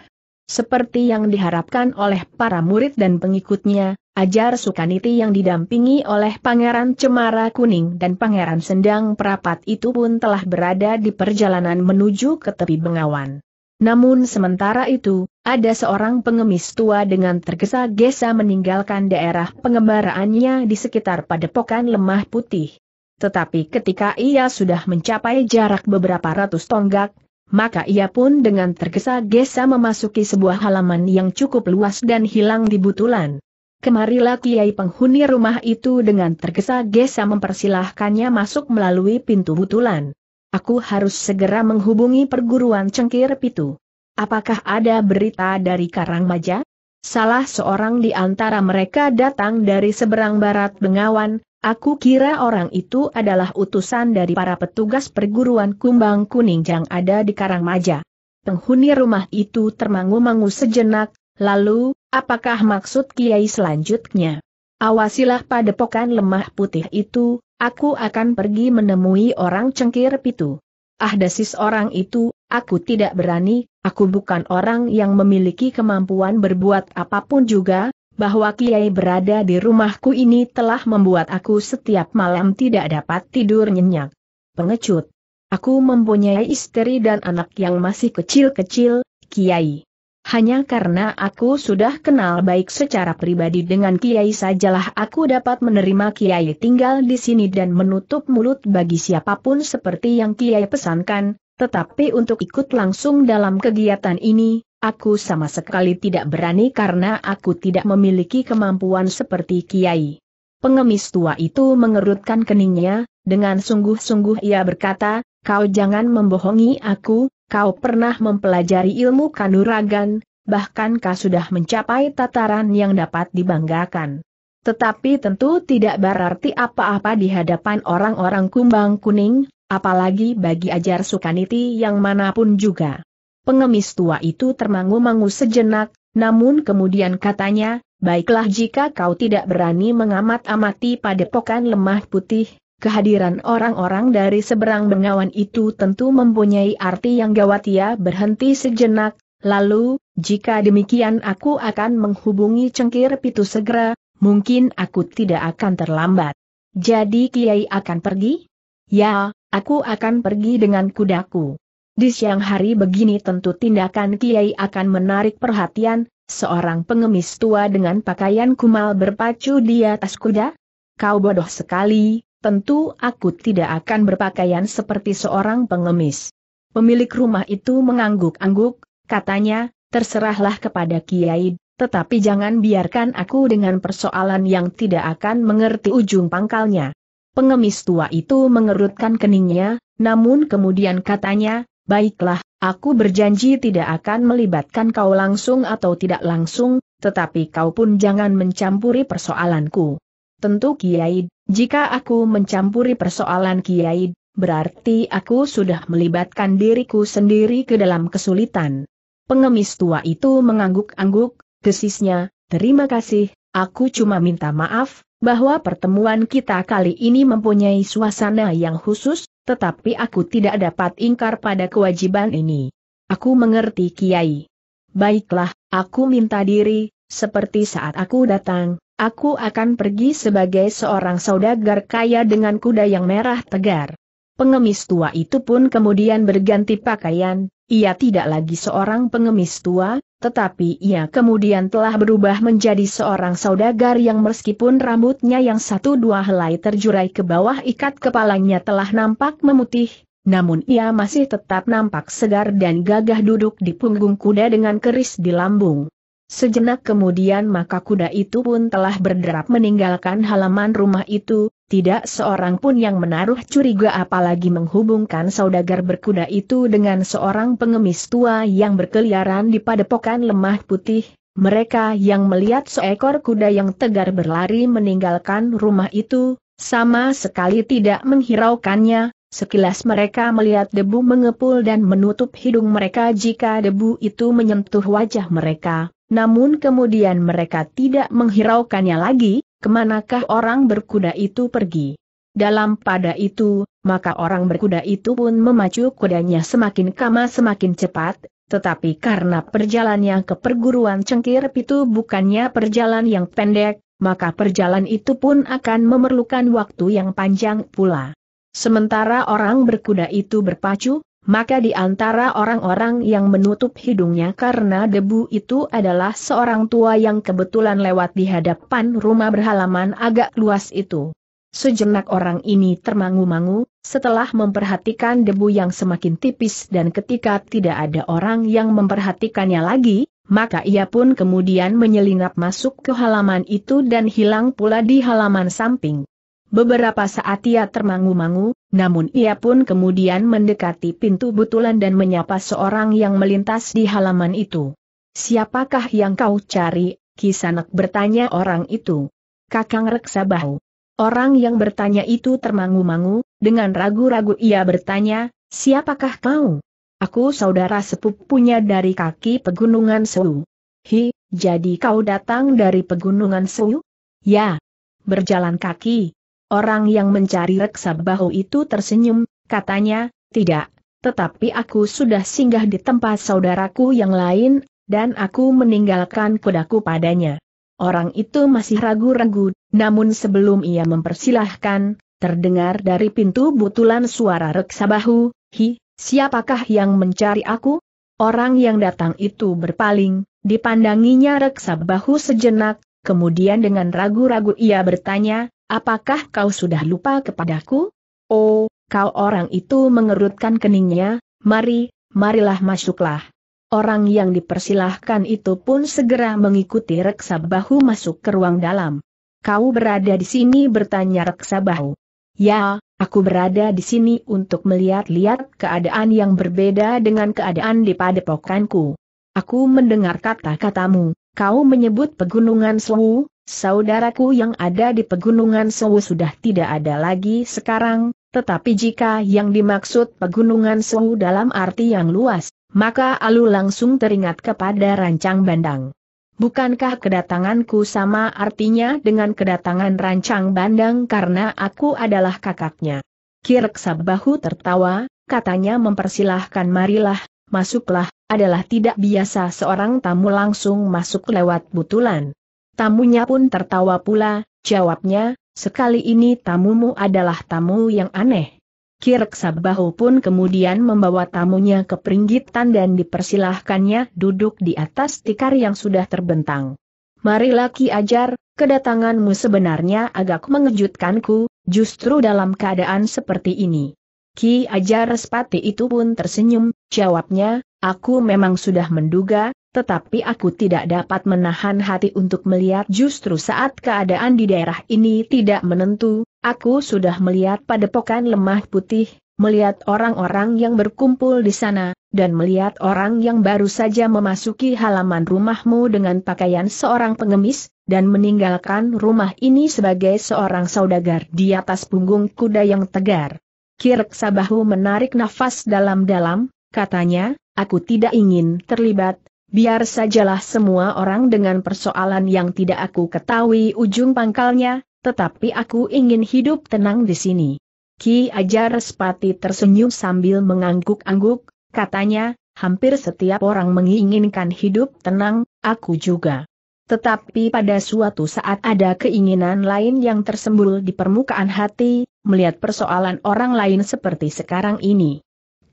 Seperti yang diharapkan oleh para murid dan pengikutnya, ajar Sukaniti yang didampingi oleh Pangeran Cemara Kuning dan Pangeran Sendang Prapat itu pun telah berada di perjalanan menuju ke tepi Bengawan. Namun sementara itu, ada seorang pengemis tua dengan tergesa-gesa meninggalkan daerah pengembaraannya di sekitar padepokan lemah putih. Tetapi ketika ia sudah mencapai jarak beberapa ratus tonggak, maka ia pun dengan tergesa-gesa memasuki sebuah halaman yang cukup luas dan hilang di butulan. Kemarilah Kiai penghuni rumah itu dengan tergesa-gesa mempersilahkannya masuk melalui pintu butulan. Aku harus segera menghubungi perguruan cengkir pitu. Apakah ada berita dari Karang Maja? Salah seorang di antara mereka datang dari seberang barat Bengawan, Aku kira orang itu adalah utusan dari para petugas perguruan kumbang kuning yang ada di Karangmaja. Penghuni rumah itu termangu-mangu sejenak, lalu, apakah maksud Kiai selanjutnya? Awasilah pada padepokan lemah putih itu, aku akan pergi menemui orang cengkir pitu. Ah desis orang itu, aku tidak berani, aku bukan orang yang memiliki kemampuan berbuat apapun juga, bahwa Kiai berada di rumahku ini telah membuat aku setiap malam tidak dapat tidur nyenyak. Pengecut. Aku mempunyai istri dan anak yang masih kecil-kecil, Kiai. Hanya karena aku sudah kenal baik secara pribadi dengan Kiai sajalah aku dapat menerima Kiai tinggal di sini dan menutup mulut bagi siapapun seperti yang Kiai pesankan, tetapi untuk ikut langsung dalam kegiatan ini, Aku sama sekali tidak berani karena aku tidak memiliki kemampuan seperti Kiai. Pengemis tua itu mengerutkan keningnya, dengan sungguh-sungguh ia berkata, kau jangan membohongi aku, kau pernah mempelajari ilmu kanuragan, bahkan kau sudah mencapai tataran yang dapat dibanggakan. Tetapi tentu tidak berarti apa-apa di hadapan orang-orang kumbang kuning, apalagi bagi ajar Sukaniti yang manapun juga. Pengemis tua itu termangu-mangu sejenak, namun kemudian katanya, baiklah jika kau tidak berani mengamat-amati padepokan lemah putih, kehadiran orang-orang dari seberang bengawan itu tentu mempunyai arti yang gawat ya berhenti sejenak, lalu, jika demikian aku akan menghubungi cengkir pitu segera, mungkin aku tidak akan terlambat. Jadi Kiai akan pergi? Ya, aku akan pergi dengan kudaku. Di siang hari begini tentu tindakan Kiai akan menarik perhatian, seorang pengemis tua dengan pakaian kumal berpacu di atas kuda? Kau bodoh sekali, tentu aku tidak akan berpakaian seperti seorang pengemis. Pemilik rumah itu mengangguk-angguk, katanya, terserahlah kepada Kiai, tetapi jangan biarkan aku dengan persoalan yang tidak akan mengerti ujung pangkalnya. Pengemis tua itu mengerutkan keningnya, namun kemudian katanya, Baiklah, aku berjanji tidak akan melibatkan kau langsung atau tidak langsung, tetapi kau pun jangan mencampuri persoalanku. Tentu Kiai, jika aku mencampuri persoalan Kiai, berarti aku sudah melibatkan diriku sendiri ke dalam kesulitan. Pengemis tua itu mengangguk-angguk, desisnya, terima kasih, aku cuma minta maaf, bahwa pertemuan kita kali ini mempunyai suasana yang khusus, tetapi aku tidak dapat ingkar pada kewajiban ini. Aku mengerti Kiai. Baiklah, aku minta diri, seperti saat aku datang, aku akan pergi sebagai seorang saudagar kaya dengan kuda yang merah tegar. Pengemis tua itu pun kemudian berganti pakaian, ia tidak lagi seorang pengemis tua, tetapi ia kemudian telah berubah menjadi seorang saudagar yang meskipun rambutnya yang satu dua helai terjurai ke bawah ikat kepalanya telah nampak memutih, namun ia masih tetap nampak segar dan gagah duduk di punggung kuda dengan keris di lambung. Sejenak kemudian maka kuda itu pun telah berderap meninggalkan halaman rumah itu, tidak seorang pun yang menaruh curiga apalagi menghubungkan saudagar berkuda itu dengan seorang pengemis tua yang berkeliaran di padepokan lemah putih, mereka yang melihat seekor kuda yang tegar berlari meninggalkan rumah itu, sama sekali tidak menghiraukannya, Sekilas mereka melihat debu mengepul dan menutup hidung mereka jika debu itu menyentuh wajah mereka, namun kemudian mereka tidak menghiraukannya lagi, Kemanakah orang berkuda itu pergi? Dalam pada itu, maka orang berkuda itu pun memacu kudanya semakin kama semakin cepat, tetapi karena perjalannya ke perguruan cengkir itu bukannya perjalanan yang pendek, maka perjalanan itu pun akan memerlukan waktu yang panjang pula. Sementara orang berkuda itu berpacu, maka di antara orang-orang yang menutup hidungnya karena debu itu adalah seorang tua yang kebetulan lewat di hadapan rumah berhalaman agak luas itu. Sejenak orang ini termangu-mangu, setelah memperhatikan debu yang semakin tipis dan ketika tidak ada orang yang memperhatikannya lagi, maka ia pun kemudian menyelinap masuk ke halaman itu dan hilang pula di halaman samping. Beberapa saat ia termangu-mangu, namun ia pun kemudian mendekati pintu butulan dan menyapa seorang yang melintas di halaman itu. Siapakah yang kau cari? Kisanak bertanya orang itu. Kakang Reksa Bahu. Orang yang bertanya itu termangu-mangu, dengan ragu-ragu ia bertanya, siapakah kau? Aku saudara sepupunya dari kaki pegunungan Sewu. Hi, jadi kau datang dari pegunungan Sewu? Ya. Berjalan kaki, Orang yang mencari reksa bahu itu tersenyum, katanya, tidak, tetapi aku sudah singgah di tempat saudaraku yang lain, dan aku meninggalkan kudaku padanya. Orang itu masih ragu-ragu, namun sebelum ia mempersilahkan, terdengar dari pintu butulan suara reksa bahu, hi, siapakah yang mencari aku? Orang yang datang itu berpaling, dipandanginya reksa bahu sejenak, kemudian dengan ragu-ragu ia bertanya, Apakah kau sudah lupa kepadaku? Oh, kau orang itu mengerutkan keningnya, mari, marilah masuklah. Orang yang dipersilahkan itu pun segera mengikuti reksa bahu masuk ke ruang dalam. Kau berada di sini bertanya reksa bahu. Ya, aku berada di sini untuk melihat-lihat keadaan yang berbeda dengan keadaan di padepokanku. Aku mendengar kata-katamu, kau menyebut pegunungan suhu, Saudaraku yang ada di Pegunungan Sewu sudah tidak ada lagi sekarang, tetapi jika yang dimaksud Pegunungan Sewu dalam arti yang luas, maka Alu langsung teringat kepada Rancang Bandang. Bukankah kedatanganku sama artinya dengan kedatangan Rancang Bandang karena aku adalah kakaknya? Kirk Sabahu tertawa, katanya mempersilahkan marilah, masuklah, adalah tidak biasa seorang tamu langsung masuk lewat butulan. Tamunya pun tertawa pula, jawabnya, sekali ini tamumu adalah tamu yang aneh. Kirk Sabahu pun kemudian membawa tamunya ke peringgitan dan dipersilahkannya duduk di atas tikar yang sudah terbentang. Marilah Ki Ajar, kedatanganmu sebenarnya agak mengejutkanku, justru dalam keadaan seperti ini. Ki Ajar Respati itu pun tersenyum, jawabnya, aku memang sudah menduga, tetapi aku tidak dapat menahan hati untuk melihat justru saat keadaan di daerah ini tidak menentu, aku sudah melihat padepokan lemah putih, melihat orang-orang yang berkumpul di sana, dan melihat orang yang baru saja memasuki halaman rumahmu dengan pakaian seorang pengemis, dan meninggalkan rumah ini sebagai seorang saudagar di atas punggung kuda yang tegar. Kirk Sabahu menarik nafas dalam-dalam, katanya, aku tidak ingin terlibat, Biar sajalah semua orang dengan persoalan yang tidak aku ketahui ujung pangkalnya, tetapi aku ingin hidup tenang di sini. Ki Ajar Spati tersenyum sambil mengangguk-angguk, katanya, hampir setiap orang menginginkan hidup tenang, aku juga. Tetapi pada suatu saat ada keinginan lain yang tersembul di permukaan hati, melihat persoalan orang lain seperti sekarang ini.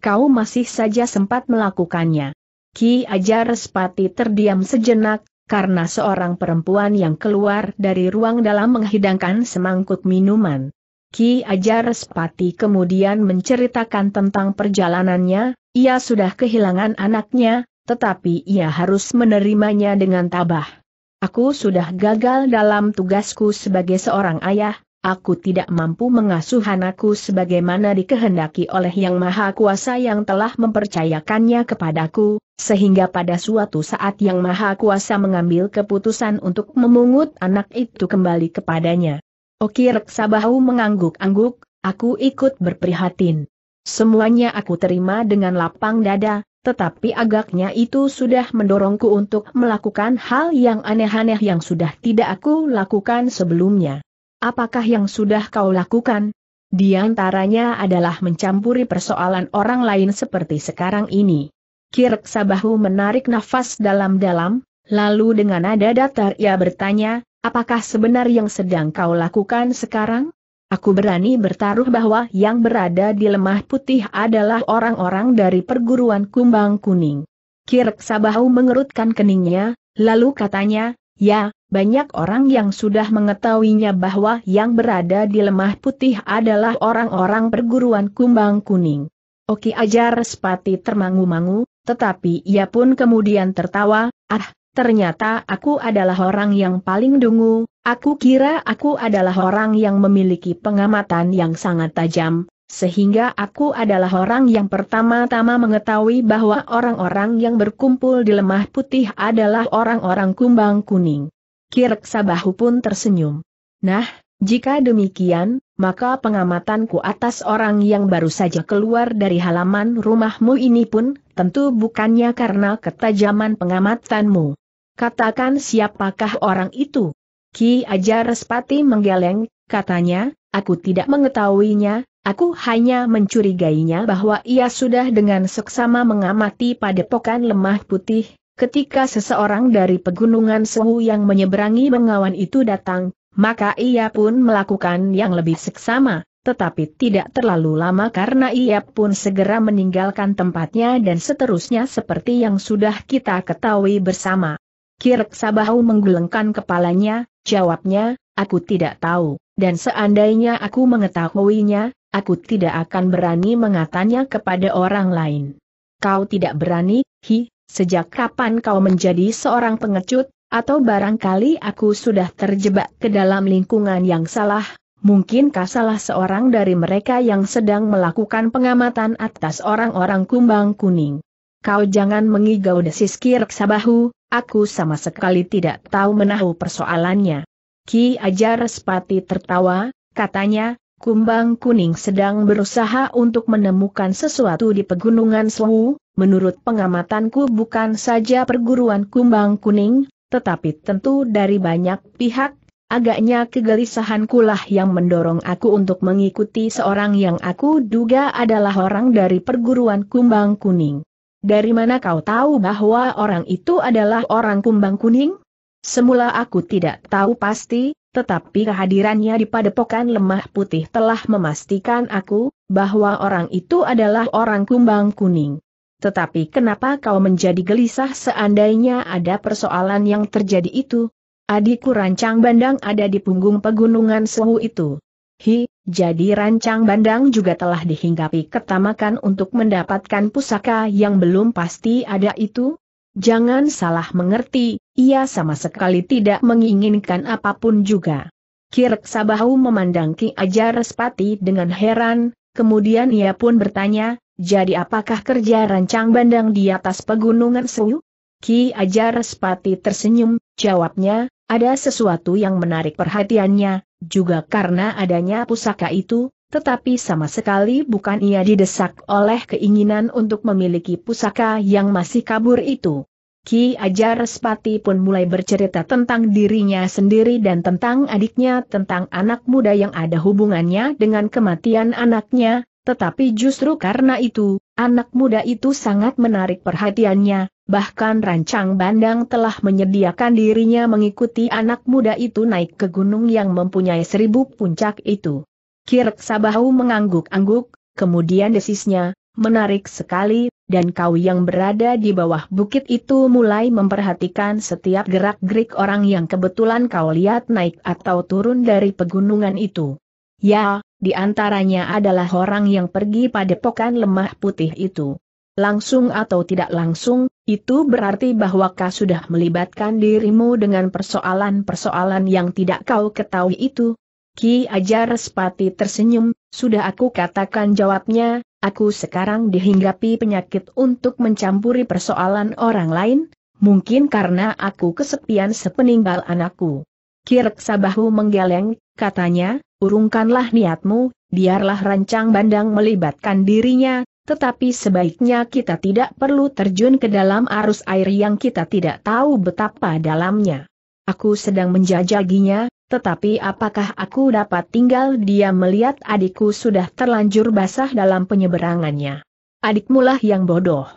Kau masih saja sempat melakukannya. Ki Ajar Spati terdiam sejenak, karena seorang perempuan yang keluar dari ruang dalam menghidangkan semangkuk minuman. Ki Ajar Spati kemudian menceritakan tentang perjalanannya, ia sudah kehilangan anaknya, tetapi ia harus menerimanya dengan tabah. Aku sudah gagal dalam tugasku sebagai seorang ayah, Aku tidak mampu mengasuh anakku sebagaimana dikehendaki oleh Yang Maha Kuasa yang telah mempercayakannya kepadaku, sehingga pada suatu saat Yang Maha Kuasa mengambil keputusan untuk memungut anak itu kembali kepadanya. Oki Reksabahu mengangguk-angguk, aku ikut berprihatin. Semuanya aku terima dengan lapang dada, tetapi agaknya itu sudah mendorongku untuk melakukan hal yang aneh-aneh yang sudah tidak aku lakukan sebelumnya. Apakah yang sudah kau lakukan? Di antaranya adalah mencampuri persoalan orang lain seperti sekarang ini. Kirk Sabahu menarik nafas dalam-dalam, lalu dengan nada datar ia bertanya, apakah sebenar yang sedang kau lakukan sekarang? Aku berani bertaruh bahwa yang berada di lemah putih adalah orang-orang dari perguruan kumbang kuning. Kirk Sabahu mengerutkan keningnya, lalu katanya, Ya, banyak orang yang sudah mengetahuinya bahwa yang berada di lemah putih adalah orang-orang perguruan kumbang kuning. Oki Ajar Sepati termangu-mangu, tetapi ia pun kemudian tertawa, ah, ternyata aku adalah orang yang paling dungu, aku kira aku adalah orang yang memiliki pengamatan yang sangat tajam, sehingga aku adalah orang yang pertama-tama mengetahui bahwa orang-orang yang berkumpul di lemah putih adalah orang-orang kumbang kuning. Kirk Sabahu pun tersenyum. Nah, jika demikian, maka pengamatanku atas orang yang baru saja keluar dari halaman rumahmu ini pun, tentu bukannya karena ketajaman pengamatanmu. Katakan siapakah orang itu? Ki Ajar Respati menggeleng, katanya, aku tidak mengetahuinya, Aku hanya mencurigainya bahwa ia sudah dengan seksama mengamati padepokan lemah putih, ketika seseorang dari pegunungan suhu yang menyeberangi bengawan itu datang, maka ia pun melakukan yang lebih seksama, tetapi tidak terlalu lama karena ia pun segera meninggalkan tempatnya dan seterusnya seperti yang sudah kita ketahui bersama. Kirk Sabahu menggelengkan kepalanya, jawabnya, aku tidak tahu, dan seandainya aku mengetahuinya, aku tidak akan berani mengatanya kepada orang lain. Kau tidak berani, hi, sejak kapan kau menjadi seorang pengecut, atau barangkali aku sudah terjebak ke dalam lingkungan yang salah, mungkinkah salah seorang dari mereka yang sedang melakukan pengamatan atas orang-orang kumbang kuning. Kau jangan mengigau desis Kirk Sabahu, aku sama sekali tidak tahu menahu persoalannya. Ki Ajar Spati tertawa, katanya, Kumbang Kuning sedang berusaha untuk menemukan sesuatu di pegunungan Suhu, menurut pengamatanku bukan saja perguruan Kumbang Kuning, tetapi tentu dari banyak pihak, agaknya kegelisahanku lah yang mendorong aku untuk mengikuti seorang yang aku duga adalah orang dari perguruan Kumbang Kuning. Dari mana kau tahu bahwa orang itu adalah orang Kumbang Kuning? Semula aku tidak tahu pasti, tetapi kehadirannya di padepokan lemah putih telah memastikan aku, bahwa orang itu adalah orang kumbang kuning. Tetapi kenapa kau menjadi gelisah seandainya ada persoalan yang terjadi itu? Adikku rancang bandang ada di punggung pegunungan suhu itu. Hi, jadi rancang bandang juga telah dihinggapi ketamakan untuk mendapatkan pusaka yang belum pasti ada itu? Jangan salah mengerti, ia sama sekali tidak menginginkan apapun juga. Kirk Sabahu memandang Ki Ajar Respati dengan heran, kemudian ia pun bertanya, jadi apakah kerja rancang bandang di atas pegunungan Suyu? Ki Ajar Respati tersenyum, jawabnya, ada sesuatu yang menarik perhatiannya, juga karena adanya pusaka itu, tetapi sama sekali bukan ia didesak oleh keinginan untuk memiliki pusaka yang masih kabur itu. Ki Ajar Spati pun mulai bercerita tentang dirinya sendiri dan tentang adiknya tentang anak muda yang ada hubungannya dengan kematian anaknya, tetapi justru karena itu, anak muda itu sangat menarik perhatiannya, bahkan Rancang Bandang telah menyediakan dirinya mengikuti anak muda itu naik ke gunung yang mempunyai seribu puncak itu. Kirk Sabahu mengangguk-angguk, kemudian desisnya, menarik sekali, dan kau yang berada di bawah bukit itu mulai memperhatikan setiap gerak-gerik orang yang kebetulan kau lihat naik atau turun dari pegunungan itu. Ya, di antaranya adalah orang yang pergi pada pokan lemah putih itu. Langsung atau tidak langsung, itu berarti bahwa kau sudah melibatkan dirimu dengan persoalan-persoalan yang tidak kau ketahui itu, Ki Ajar Sepati tersenyum, sudah aku katakan jawabnya, aku sekarang dihinggapi penyakit untuk mencampuri persoalan orang lain, mungkin karena aku kesepian sepeninggal anakku. Kirk Sabahu menggeleng, katanya, urungkanlah niatmu, biarlah rancang bandang melibatkan dirinya, tetapi sebaiknya kita tidak perlu terjun ke dalam arus air yang kita tidak tahu betapa dalamnya. Aku sedang menjajaginya, tetapi apakah aku dapat tinggal dia melihat adikku sudah terlanjur basah dalam penyeberangannya? Adikmulah yang bodoh.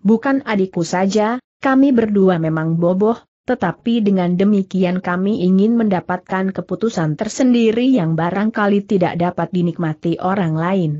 Bukan adikku saja, kami berdua memang boboh, tetapi dengan demikian kami ingin mendapatkan keputusan tersendiri yang barangkali tidak dapat dinikmati orang lain.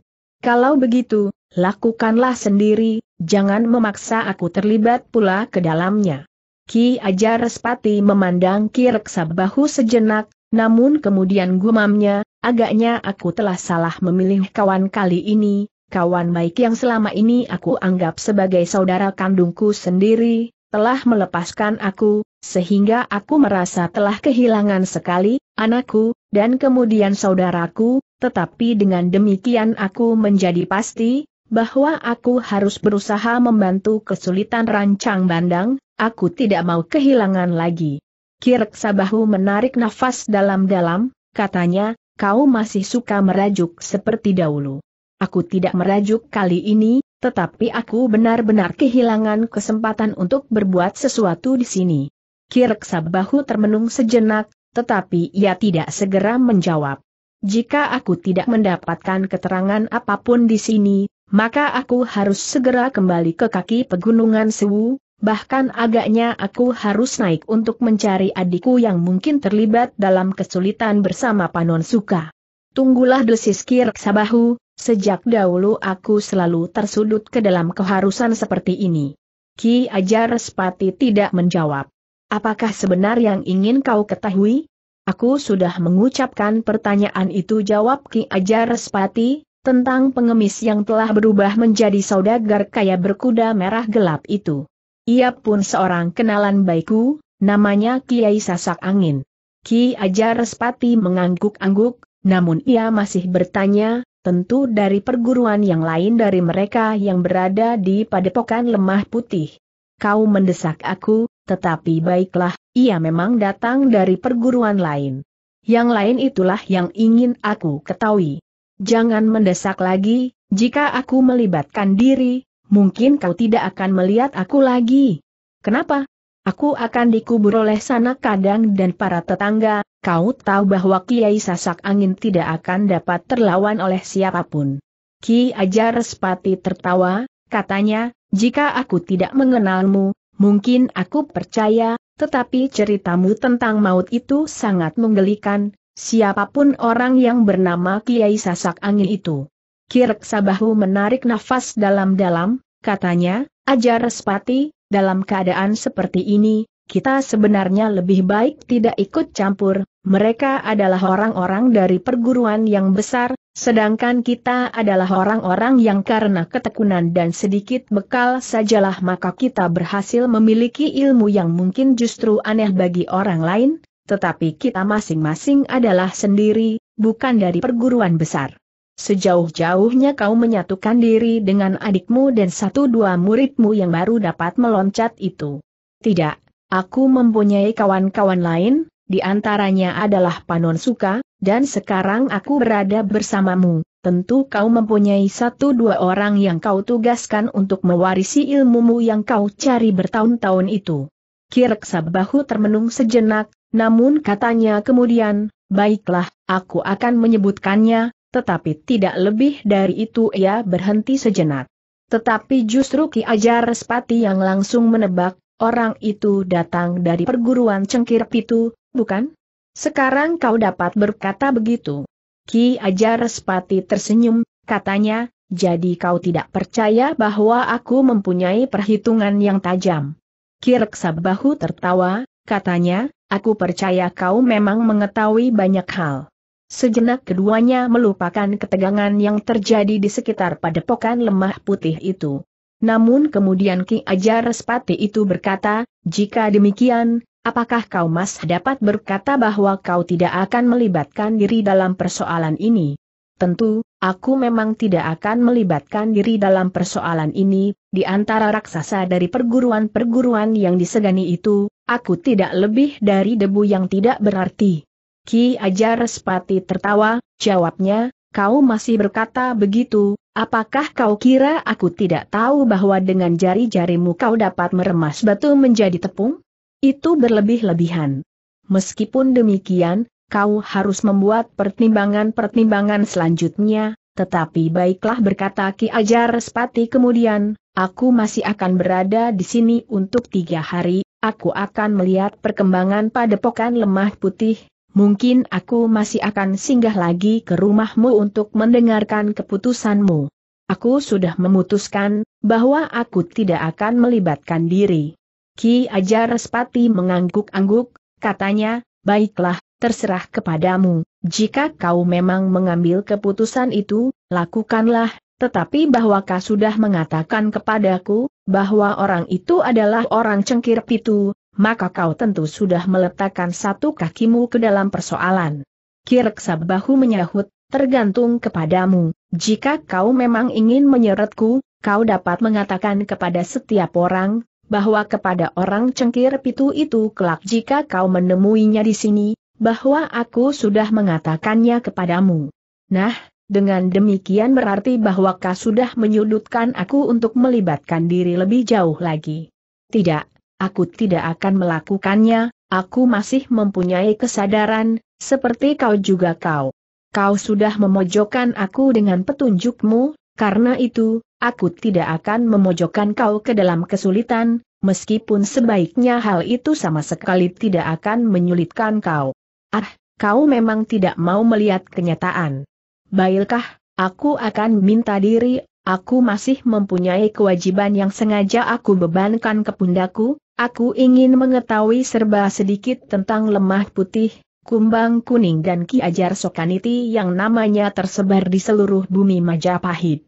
Kalau begitu, lakukanlah sendiri, jangan memaksa aku terlibat pula ke dalamnya. Ki Ajar Respati memandang Ki Reksa bahu sejenak, namun kemudian gumamnya, agaknya aku telah salah memilih kawan kali ini, kawan baik yang selama ini aku anggap sebagai saudara kandungku sendiri, telah melepaskan aku, sehingga aku merasa telah kehilangan sekali, anakku, dan kemudian saudaraku, tetapi dengan demikian aku menjadi pasti, bahwa aku harus berusaha membantu kesulitan rancang bandang, Aku tidak mau kehilangan lagi. Kirk Sabahu menarik nafas dalam-dalam, katanya, kau masih suka merajuk seperti dahulu. Aku tidak merajuk kali ini, tetapi aku benar-benar kehilangan kesempatan untuk berbuat sesuatu di sini. Kirk Sabahu termenung sejenak, tetapi ia tidak segera menjawab. Jika aku tidak mendapatkan keterangan apapun di sini, maka aku harus segera kembali ke kaki pegunungan Sewu, bahkan agaknya aku harus naik untuk mencari adikku yang mungkin terlibat dalam kesulitan bersama Panon Suka. Tunggulah desis Kirk Sabahu, sejak dahulu aku selalu tersudut ke dalam keharusan seperti ini. Ki Ajar Spati tidak menjawab. Apakah sebenar yang ingin kau ketahui? Aku sudah mengucapkan pertanyaan itu jawab Ki Ajar Spati, tentang pengemis yang telah berubah menjadi saudagar kaya berkuda merah gelap itu. Ia pun seorang kenalan baikku, namanya Kiai Sasak Angin. Ki Ajar Respati mengangguk-angguk, namun ia masih bertanya, tentu dari perguruan yang lain dari mereka yang berada di padepokan lemah putih. Kau mendesak aku, tetapi baiklah, ia memang datang dari perguruan lain. Yang lain itulah yang ingin aku ketahui. Jangan mendesak lagi, jika aku melibatkan diri, mungkin kau tidak akan melihat aku lagi. Kenapa? Aku akan dikubur oleh sanak kadang dan para tetangga, kau tahu bahwa Kiai Sasak Angin tidak akan dapat terlawan oleh siapapun. Ki Ajar Spati tertawa, katanya, jika aku tidak mengenalmu, mungkin aku percaya, tetapi ceritamu tentang maut itu sangat menggelikan, siapapun orang yang bernama Kiai Sasak Angin itu. Kirk Sabahu menarik nafas dalam-dalam, katanya, ajar Respati, dalam keadaan seperti ini, kita sebenarnya lebih baik tidak ikut campur, mereka adalah orang-orang dari perguruan yang besar, sedangkan kita adalah orang-orang yang karena ketekunan dan sedikit bekal sajalah maka kita berhasil memiliki ilmu yang mungkin justru aneh bagi orang lain, tetapi kita masing-masing adalah sendiri, bukan dari perguruan besar. Sejauh-jauhnya kau menyatukan diri dengan adikmu dan satu dua muridmu yang baru dapat meloncat itu. Tidak, aku mempunyai kawan-kawan lain, di antaranya adalah Panon Suka, dan sekarang aku berada bersamamu. Tentu kau mempunyai satu dua orang yang kau tugaskan untuk mewarisi ilmumu yang kau cari bertahun-tahun itu. Kirk Sabahu termenung sejenak, namun katanya kemudian, baiklah, aku akan menyebutkannya, tetapi tidak lebih dari itu ia berhenti sejenak. Tetapi justru Ki Ajar Respati yang langsung menebak, orang itu datang dari perguruan cengkir pitu, bukan? Sekarang kau dapat berkata begitu. Ki Ajar Respati tersenyum, katanya, jadi kau tidak percaya bahwa aku mempunyai perhitungan yang tajam. Kirksa bahu tertawa, katanya, aku percaya kau memang mengetahui banyak hal. Sejenak keduanya melupakan ketegangan yang terjadi di sekitar padepokan lemah putih itu. Namun kemudian Ki Ajar Respati itu berkata, jika demikian, apakah kau mas dapat berkata bahwa kau tidak akan melibatkan diri dalam persoalan ini? Tentu, aku memang tidak akan melibatkan diri dalam persoalan ini, di antara raksasa dari perguruan-perguruan yang disegani itu, aku tidak lebih dari debu yang tidak berarti. Ki Ajar Sepati tertawa, jawabnya, kau masih berkata begitu, apakah kau kira aku tidak tahu bahwa dengan jari-jarimu kau dapat meremas batu menjadi tepung? Itu berlebih-lebihan. Meskipun demikian, kau harus membuat pertimbangan-pertimbangan selanjutnya, tetapi baiklah berkata Ki Ajar Sepati kemudian, aku masih akan berada di sini untuk tiga hari, aku akan melihat perkembangan pada pokan lemah putih, mungkin aku masih akan singgah lagi ke rumahmu untuk mendengarkan keputusanmu. Aku sudah memutuskan bahwa aku tidak akan melibatkan diri. Ki Ajar Respati mengangguk-angguk, katanya, baiklah, terserah kepadamu. Jika kau memang mengambil keputusan itu, lakukanlah, tetapi bahwa kau sudah mengatakan kepadaku, bahwa orang itu adalah orang cengkir pitu, maka kau tentu sudah meletakkan satu kakimu ke dalam persoalan. Kireksa bahu menyahut, tergantung kepadamu, jika kau memang ingin menyeretku, kau dapat mengatakan kepada setiap orang, bahwa kepada orang cengkir pitu itu kelak jika kau menemuinya di sini, bahwa aku sudah mengatakannya kepadamu. Nah, dengan demikian berarti bahwa kau sudah menyudutkan aku untuk melibatkan diri lebih jauh lagi. Tidak, aku tidak akan melakukannya, aku masih mempunyai kesadaran, seperti kau juga kau. Kau sudah memojokkan aku dengan petunjukmu, karena itu, aku tidak akan memojokkan kau ke dalam kesulitan, meskipun sebaiknya hal itu sama sekali tidak akan menyulitkan kau. Ah, kau memang tidak mau melihat kenyataan. Baiklah, aku akan minta diri, aku masih mempunyai kewajiban yang sengaja aku bebankan ke pundaku, Aku ingin mengetahui serba sedikit tentang lemah putih, kumbang kuning dan Ki Ajar Sokaniti yang namanya tersebar di seluruh bumi Majapahit.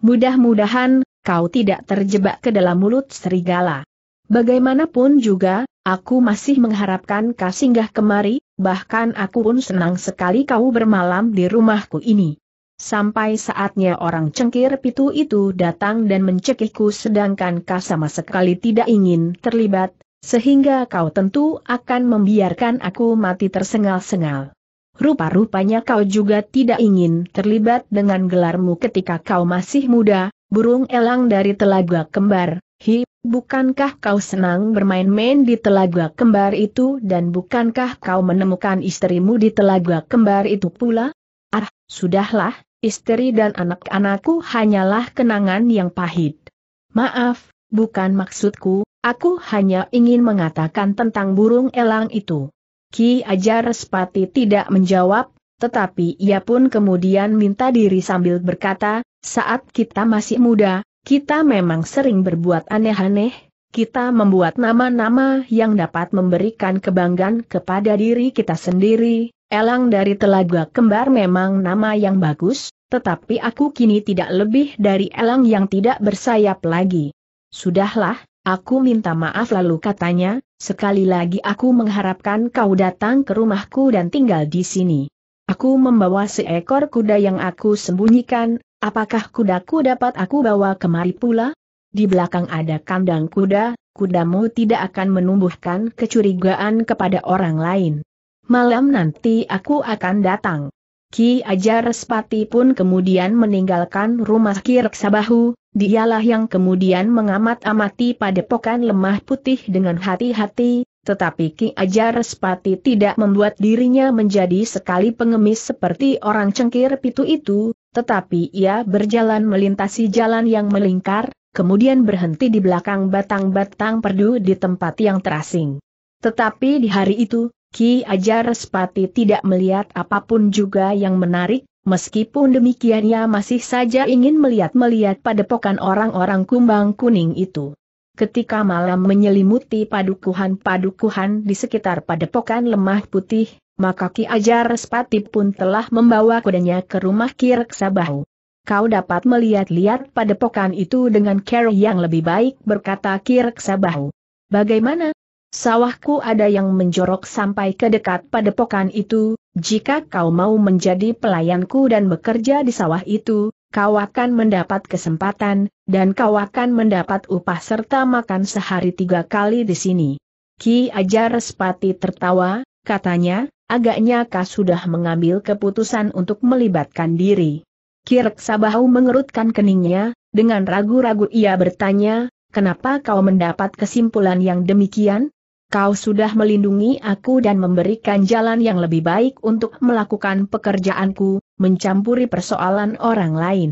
Mudah-mudahan, kau tidak terjebak ke dalam mulut serigala. Bagaimanapun juga, aku masih mengharapkan kau singgah kemari, bahkan aku pun senang sekali kau bermalam di rumahku ini. Sampai saatnya orang cengkir pitu itu datang dan mencekikku sedangkan kau sama sekali tidak ingin terlibat, sehingga kau tentu akan membiarkan aku mati tersengal-sengal. Rupa-rupanya kau juga tidak ingin terlibat dengan gelarmu ketika kau masih muda, burung elang dari telaga kembar, hi, bukankah kau senang bermain-main di telaga kembar itu dan bukankah kau menemukan istrimu di telaga kembar itu pula? Ah, sudahlah, istri dan anak-anakku hanyalah kenangan yang pahit. Maaf, bukan maksudku, aku hanya ingin mengatakan tentang burung elang itu. Ki Ajar Spati tidak menjawab, tetapi ia pun kemudian minta diri sambil berkata, saat kita masih muda, kita memang sering berbuat aneh-aneh, kita membuat nama-nama yang dapat memberikan kebanggaan kepada diri kita sendiri, elang dari telaga kembar memang nama yang bagus, tetapi aku kini tidak lebih dari elang yang tidak bersayap lagi. Sudahlah, aku minta maaf lalu katanya, sekali lagi aku mengharapkan kau datang ke rumahku dan tinggal di sini. Aku membawa seekor kuda yang aku sembunyikan, apakah kudaku dapat aku bawa kemari pula? Di belakang ada kandang kuda, kudamu tidak akan menumbuhkan kecurigaan kepada orang lain. Malam nanti aku akan datang. Ki Ajar Spati pun kemudian meninggalkan rumah Ki Reksabahu, dialah yang kemudian mengamat-amati padepokan lemah putih dengan hati-hati, tetapi Ki Ajar Spati tidak membuat dirinya menjadi sekali pengemis seperti orang cengkir pitu itu, tetapi ia berjalan melintasi jalan yang melingkar, kemudian berhenti di belakang batang-batang perdu di tempat yang terasing. Tetapi di hari itu, Ki Ajar Respati tidak melihat apapun juga yang menarik, meskipun demikian ia masih saja ingin melihat-melihat padepokan orang-orang kumbang kuning itu. Ketika malam menyelimuti padukuhan-padukuhan di sekitar padepokan lemah putih, maka Ki Ajar Respati pun telah membawa kudanya ke rumah Ki Reksabahu. Kau dapat melihat-lihat padepokan itu dengan care yang lebih baik berkata Ki Reksabahu. Bagaimana, Sawahku ada yang menjorok sampai ke dekat padepokan itu, jika kau mau menjadi pelayanku dan bekerja di sawah itu, kau akan mendapat kesempatan, dan kau akan mendapat upah serta makan sehari tiga kali di sini. Ki Ajar Sepati tertawa, katanya, agaknya kau sudah mengambil keputusan untuk melibatkan diri. Kirk Sabahu mengerutkan keningnya, dengan ragu-ragu ia bertanya, kenapa kau mendapat kesimpulan yang demikian? kau sudah melindungi aku dan memberikan jalan yang lebih baik untuk melakukan pekerjaanku, mencampuri persoalan orang lain.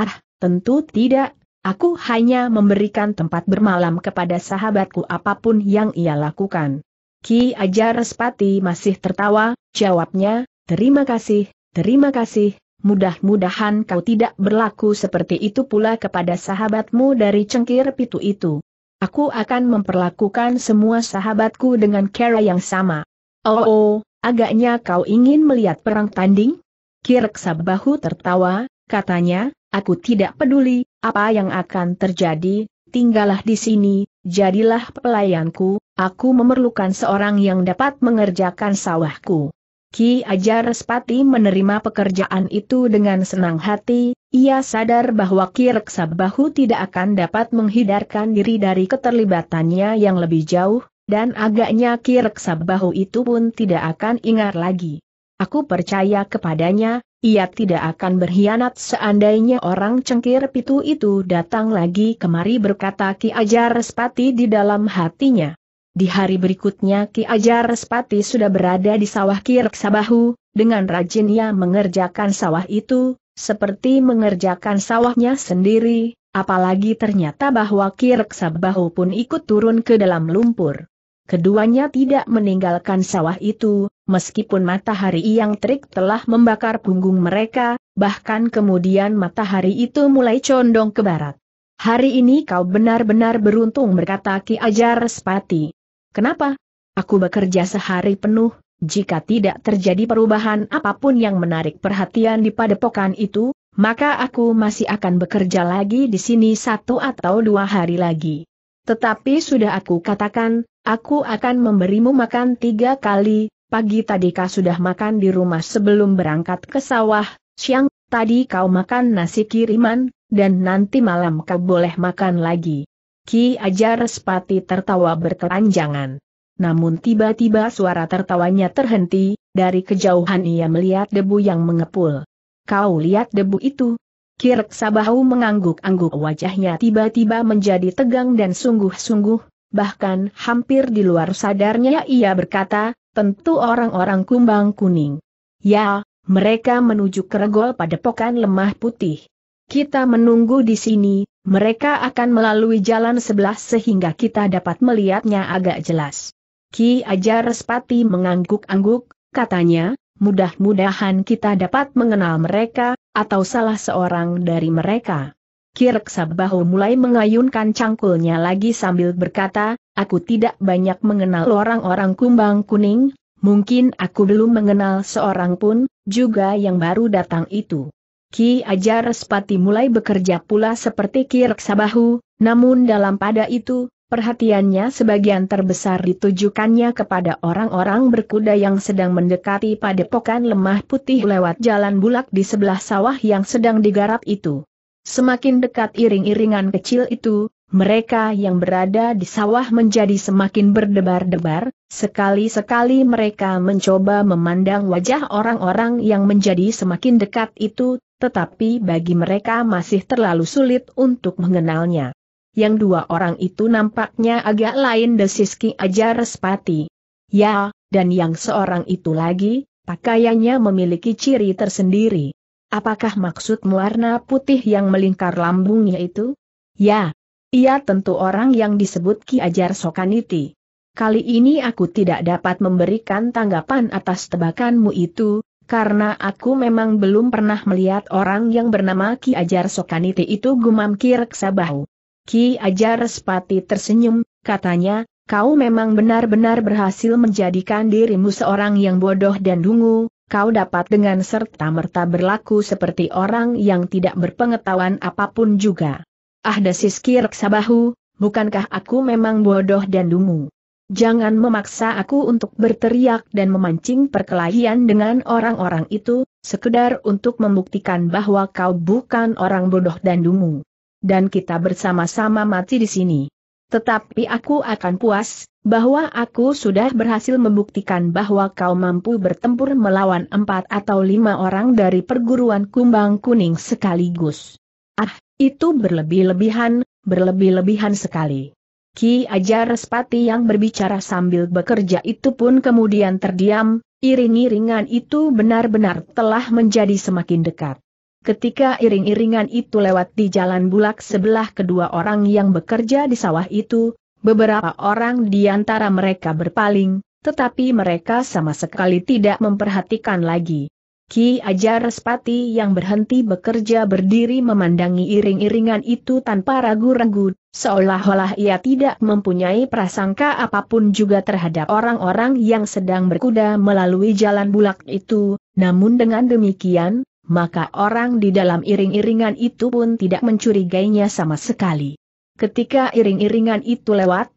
Ah, tentu tidak, aku hanya memberikan tempat bermalam kepada sahabatku apapun yang ia lakukan. Ki Ajar Respati masih tertawa, jawabnya, terima kasih, terima kasih, mudah-mudahan kau tidak berlaku seperti itu pula kepada sahabatmu dari cengkir pitu itu. Aku akan memperlakukan semua sahabatku dengan cara yang sama. Oh, oh, agaknya kau ingin melihat perang tanding? Kireksa bahu tertawa, katanya, aku tidak peduli, apa yang akan terjadi, tinggallah di sini, jadilah pelayanku, aku memerlukan seorang yang dapat mengerjakan sawahku. Ki Ajar Spati menerima pekerjaan itu dengan senang hati, ia sadar bahwa Kirksa bahu tidak akan dapat menghindarkan diri dari keterlibatannya yang lebih jauh, dan agaknya Kirksa bahu itu pun tidak akan ingat lagi. Aku percaya kepadanya, ia tidak akan berkhianat seandainya orang cengkir pitu itu datang lagi kemari berkata Ki Ajar Respati di dalam hatinya. Di hari berikutnya Ki Ajar Respati sudah berada di sawah Kirksabahu, dengan rajin ia mengerjakan sawah itu, seperti mengerjakan sawahnya sendiri, apalagi ternyata bahwa Kirksa bahu pun ikut turun ke dalam lumpur. Keduanya tidak meninggalkan sawah itu, meskipun matahari yang terik telah membakar punggung mereka, bahkan kemudian matahari itu mulai condong ke barat. Hari ini kau benar-benar beruntung berkata Ki Ajar Spati. Kenapa? Aku bekerja sehari penuh, jika tidak terjadi perubahan apapun yang menarik perhatian di padepokan itu, maka aku masih akan bekerja lagi di sini satu atau dua hari lagi. Tetapi sudah aku katakan, aku akan memberimu makan tiga kali, pagi tadi kau sudah makan di rumah sebelum berangkat ke sawah, siang tadi kau makan nasi kiriman, dan nanti malam kau boleh makan lagi. Ki Ajar Sepati tertawa berkelanjangan. Namun tiba-tiba suara tertawanya terhenti, dari kejauhan ia melihat debu yang mengepul. Kau lihat debu itu? Kirk Sabahu mengangguk-angguk wajahnya tiba-tiba menjadi tegang dan sungguh-sungguh, bahkan hampir di luar sadarnya ia berkata, tentu orang-orang kumbang kuning. Ya, mereka menuju pada pokan lemah putih. Kita menunggu di sini, mereka akan melalui jalan sebelah sehingga kita dapat melihatnya agak jelas. Ki Ajar Respati mengangguk-angguk, katanya, mudah-mudahan kita dapat mengenal mereka, atau salah seorang dari mereka. Ki Sabahu mulai mengayunkan cangkulnya lagi sambil berkata, aku tidak banyak mengenal orang-orang kumbang kuning, mungkin aku belum mengenal seorang pun, juga yang baru datang itu. Ki Ajar Respati mulai bekerja pula seperti Ki Sabahu, namun dalam pada itu, Perhatiannya sebagian terbesar ditujukannya kepada orang-orang berkuda yang sedang mendekati padepokan lemah putih lewat jalan bulak di sebelah sawah yang sedang digarap itu. Semakin dekat iring-iringan kecil itu, mereka yang berada di sawah menjadi semakin berdebar-debar, sekali-sekali mereka mencoba memandang wajah orang-orang yang menjadi semakin dekat itu, tetapi bagi mereka masih terlalu sulit untuk mengenalnya yang dua orang itu nampaknya agak lain desiski Ki Ajar Respati. Ya, dan yang seorang itu lagi, pakaiannya memiliki ciri tersendiri. Apakah maksudmu warna putih yang melingkar lambungnya itu? Ya, ia tentu orang yang disebut Ki Ajar Sokaniti. Kali ini aku tidak dapat memberikan tanggapan atas tebakanmu itu, karena aku memang belum pernah melihat orang yang bernama Ki Ajar Sokaniti itu gumam Kirksabahu. Ki Ajar Sepati tersenyum, katanya, kau memang benar-benar berhasil menjadikan dirimu seorang yang bodoh dan dungu, kau dapat dengan serta-merta berlaku seperti orang yang tidak berpengetahuan apapun juga. Ah desiski reksabahu, bukankah aku memang bodoh dan dungu? Jangan memaksa aku untuk berteriak dan memancing perkelahian dengan orang-orang itu, sekedar untuk membuktikan bahwa kau bukan orang bodoh dan dungu dan kita bersama-sama mati di sini. Tetapi aku akan puas, bahwa aku sudah berhasil membuktikan bahwa kau mampu bertempur melawan empat atau lima orang dari perguruan kumbang kuning sekaligus. Ah, itu berlebih-lebihan, berlebih-lebihan sekali. Ki Ajar Respati yang berbicara sambil bekerja itu pun kemudian terdiam, iring-iringan itu benar-benar telah menjadi semakin dekat. Ketika iring-iringan itu lewat di jalan bulak sebelah kedua orang yang bekerja di sawah itu, beberapa orang di antara mereka berpaling, tetapi mereka sama sekali tidak memperhatikan lagi. Ki Ajar Spati yang berhenti bekerja berdiri memandangi iring-iringan itu tanpa ragu-ragu, seolah-olah ia tidak mempunyai prasangka apapun juga terhadap orang-orang yang sedang berkuda melalui jalan bulak itu, namun dengan demikian, maka orang di dalam iring-iringan itu pun tidak mencurigainya sama sekali. Ketika iring-iringan itu lewat,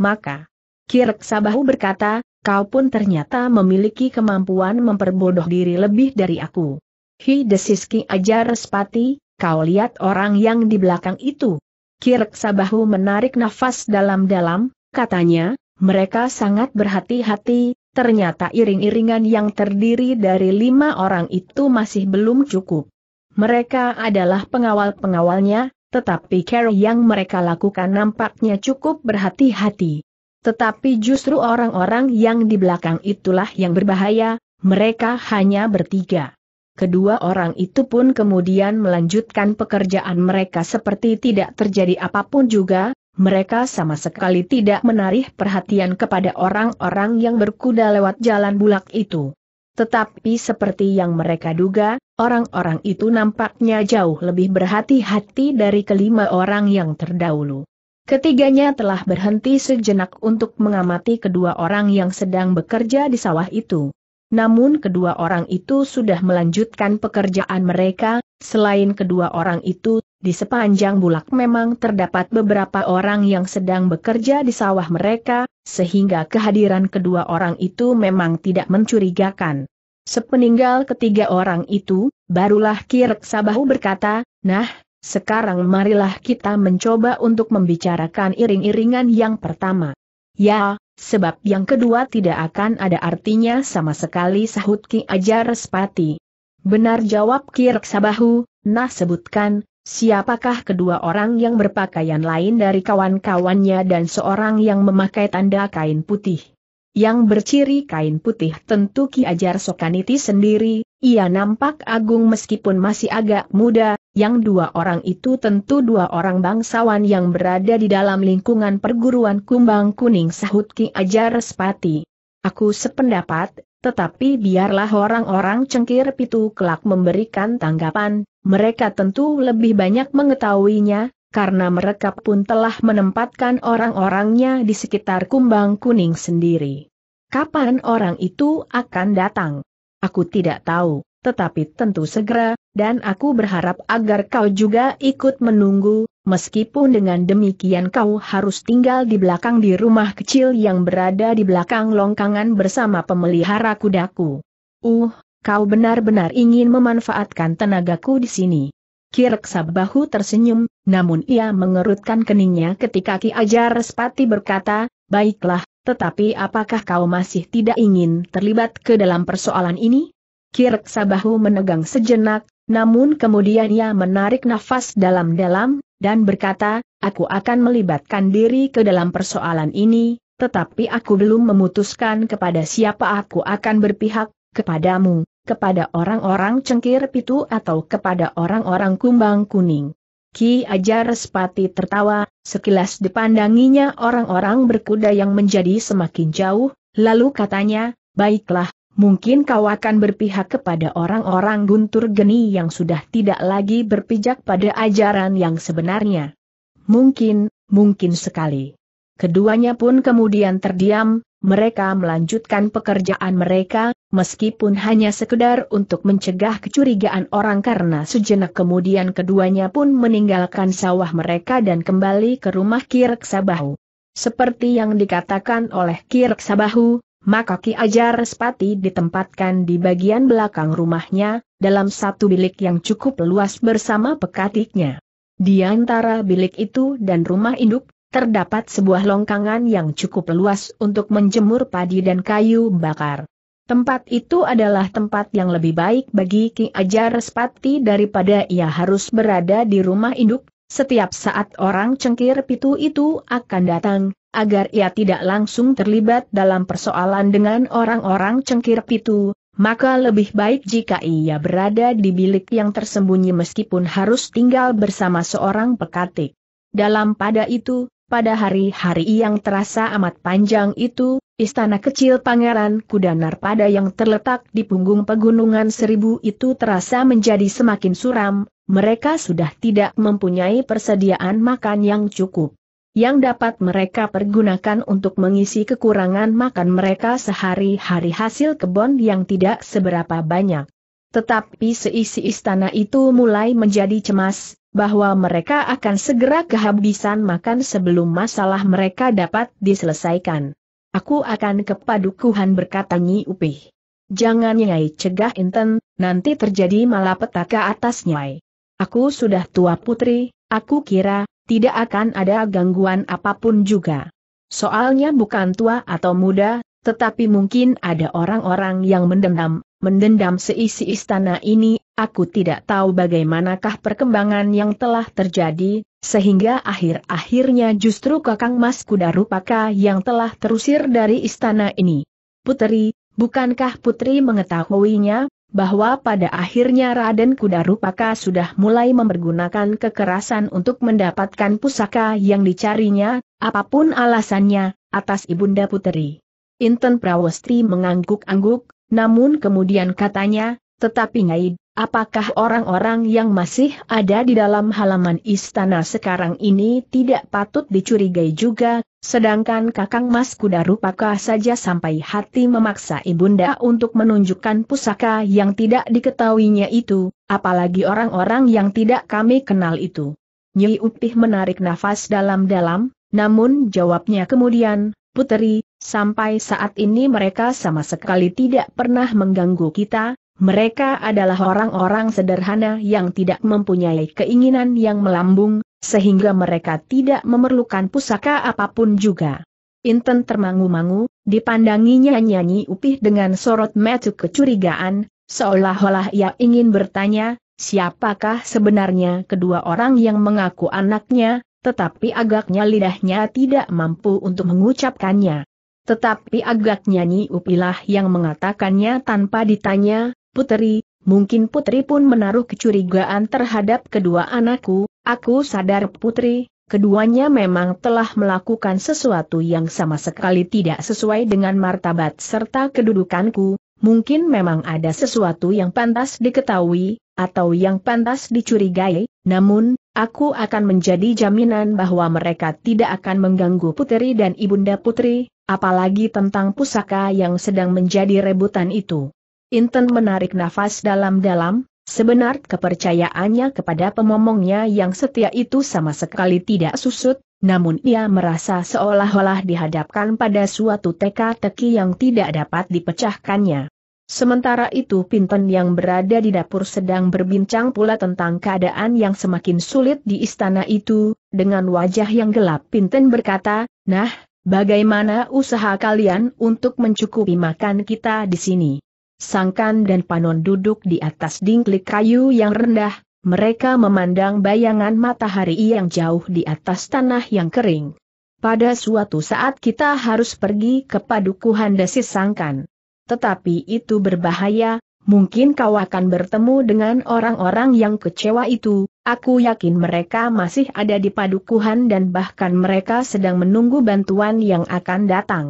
maka Kirk Sabahu berkata, kau pun ternyata memiliki kemampuan memperbodoh diri lebih dari aku. Hi desiski ajar respati, kau lihat orang yang di belakang itu. Kirk Sabahu menarik nafas dalam-dalam, katanya, mereka sangat berhati-hati, Ternyata iring-iringan yang terdiri dari lima orang itu masih belum cukup. Mereka adalah pengawal-pengawalnya, tetapi care yang mereka lakukan nampaknya cukup berhati-hati. Tetapi justru orang-orang yang di belakang itulah yang berbahaya, mereka hanya bertiga. Kedua orang itu pun kemudian melanjutkan pekerjaan mereka seperti tidak terjadi apapun juga, mereka sama sekali tidak menarik perhatian kepada orang-orang yang berkuda lewat jalan bulak itu. Tetapi seperti yang mereka duga, orang-orang itu nampaknya jauh lebih berhati-hati dari kelima orang yang terdahulu. Ketiganya telah berhenti sejenak untuk mengamati kedua orang yang sedang bekerja di sawah itu. Namun kedua orang itu sudah melanjutkan pekerjaan mereka, selain kedua orang itu, di sepanjang bulak memang terdapat beberapa orang yang sedang bekerja di sawah mereka, sehingga kehadiran kedua orang itu memang tidak mencurigakan. Sepeninggal ketiga orang itu, barulah Kirek Sabahu berkata, Nah, sekarang marilah kita mencoba untuk membicarakan iring-iringan yang pertama. Ya, sebab yang kedua tidak akan ada artinya sama sekali sahut Ki Ajar Spati. Benar jawab Kirek Sabahu, nah sebutkan, Siapakah kedua orang yang berpakaian lain dari kawan-kawannya dan seorang yang memakai tanda kain putih? Yang berciri kain putih tentu Ki Ajar Sokaniti sendiri, ia nampak agung meskipun masih agak muda, yang dua orang itu tentu dua orang bangsawan yang berada di dalam lingkungan perguruan kumbang kuning sahut Ki Ajar Spati. Aku sependapat, tetapi biarlah orang-orang cengkir pitu kelak memberikan tanggapan, mereka tentu lebih banyak mengetahuinya, karena mereka pun telah menempatkan orang-orangnya di sekitar kumbang kuning sendiri. Kapan orang itu akan datang? Aku tidak tahu, tetapi tentu segera, dan aku berharap agar kau juga ikut menunggu, Meskipun dengan demikian kau harus tinggal di belakang di rumah kecil yang berada di belakang longkangan bersama pemelihara kudaku. Uh, kau benar-benar ingin memanfaatkan tenagaku di sini. Kirk Sabahu tersenyum, namun ia mengerutkan keningnya ketika Ki Ajar Spati berkata, Baiklah, tetapi apakah kau masih tidak ingin terlibat ke dalam persoalan ini? Kirk Sabahu menegang sejenak, namun kemudian ia menarik nafas dalam-dalam, dan berkata, aku akan melibatkan diri ke dalam persoalan ini, tetapi aku belum memutuskan kepada siapa aku akan berpihak, kepadamu, kepada orang-orang cengkir pitu atau kepada orang-orang kumbang kuning. Ki Ajar Sepati tertawa, sekilas dipandanginya orang-orang berkuda yang menjadi semakin jauh, lalu katanya, baiklah, mungkin kau akan berpihak kepada orang-orang guntur geni yang sudah tidak lagi berpijak pada ajaran yang sebenarnya. Mungkin, mungkin sekali. Keduanya pun kemudian terdiam, mereka melanjutkan pekerjaan mereka, meskipun hanya sekedar untuk mencegah kecurigaan orang karena sejenak kemudian keduanya pun meninggalkan sawah mereka dan kembali ke rumah Kirk Sabahu. Seperti yang dikatakan oleh Kirk Sabahu, maka Ki Ajar Respati ditempatkan di bagian belakang rumahnya, dalam satu bilik yang cukup luas bersama pekatiknya. Di antara bilik itu dan rumah induk, terdapat sebuah longkangan yang cukup luas untuk menjemur padi dan kayu bakar. Tempat itu adalah tempat yang lebih baik bagi Ki Ajar Respati daripada ia harus berada di rumah induk, setiap saat orang cengkir pitu itu akan datang, agar ia tidak langsung terlibat dalam persoalan dengan orang-orang cengkir pitu, maka lebih baik jika ia berada di bilik yang tersembunyi meskipun harus tinggal bersama seorang pekatik. Dalam pada itu, pada hari-hari yang terasa amat panjang itu, istana kecil Pangeran Kudanar pada yang terletak di punggung pegunungan seribu itu terasa menjadi semakin suram, mereka sudah tidak mempunyai persediaan makan yang cukup. Yang dapat mereka pergunakan untuk mengisi kekurangan makan mereka sehari-hari hasil kebon yang tidak seberapa banyak. Tetapi seisi istana itu mulai menjadi cemas, bahwa mereka akan segera kehabisan makan sebelum masalah mereka dapat diselesaikan. Aku akan ke padukuhan berkata Nyi Upih. Jangan Nyai cegah Inten, nanti terjadi malapetaka atas Nyai. Aku sudah tua putri, aku kira, tidak akan ada gangguan apapun juga. Soalnya bukan tua atau muda, tetapi mungkin ada orang-orang yang mendendam, mendendam seisi istana ini, Aku tidak tahu bagaimanakah perkembangan yang telah terjadi, sehingga akhir-akhirnya justru kakang Mas Kuda Rupaka yang telah terusir dari istana ini. putri. bukankah Putri mengetahuinya, bahwa pada akhirnya Raden Kuda Rupaka sudah mulai mempergunakan kekerasan untuk mendapatkan pusaka yang dicarinya, apapun alasannya, atas Ibunda Puteri. Inten Prawesti mengangguk-angguk, namun kemudian katanya, tetapi ngaid. Apakah orang-orang yang masih ada di dalam halaman istana sekarang ini tidak patut dicurigai juga, sedangkan kakang Mas Kuda rupakah saja sampai hati memaksa Ibunda untuk menunjukkan pusaka yang tidak diketahuinya itu, apalagi orang-orang yang tidak kami kenal itu. Nyi Upih menarik nafas dalam-dalam, namun jawabnya kemudian, Puteri, sampai saat ini mereka sama sekali tidak pernah mengganggu kita, mereka adalah orang-orang sederhana yang tidak mempunyai keinginan yang melambung, sehingga mereka tidak memerlukan pusaka apapun juga. Inten termangu-mangu, dipandanginya nyanyi upih dengan sorot metu kecurigaan, seolah-olah ia ingin bertanya, siapakah sebenarnya kedua orang yang mengaku anaknya, tetapi agaknya lidahnya tidak mampu untuk mengucapkannya. Tetapi agaknya nyanyi Upilah yang mengatakannya tanpa ditanya, Putri, mungkin Putri pun menaruh kecurigaan terhadap kedua anakku, aku sadar Putri, keduanya memang telah melakukan sesuatu yang sama sekali tidak sesuai dengan martabat serta kedudukanku, mungkin memang ada sesuatu yang pantas diketahui, atau yang pantas dicurigai, namun, aku akan menjadi jaminan bahwa mereka tidak akan mengganggu Putri dan ibunda putri, apalagi tentang pusaka yang sedang menjadi rebutan itu. Inten menarik nafas dalam-dalam, Sebenar kepercayaannya kepada pemomongnya yang setia itu sama sekali tidak susut, namun ia merasa seolah-olah dihadapkan pada suatu teka-teki yang tidak dapat dipecahkannya. Sementara itu Pinten yang berada di dapur sedang berbincang pula tentang keadaan yang semakin sulit di istana itu, dengan wajah yang gelap Pinten berkata, Nah, bagaimana usaha kalian untuk mencukupi makan kita di sini? Sangkan dan Panon duduk di atas dingklik kayu yang rendah, mereka memandang bayangan matahari yang jauh di atas tanah yang kering. Pada suatu saat kita harus pergi ke padukuhan desis sangkan. Tetapi itu berbahaya, mungkin kau akan bertemu dengan orang-orang yang kecewa itu, aku yakin mereka masih ada di padukuhan dan bahkan mereka sedang menunggu bantuan yang akan datang.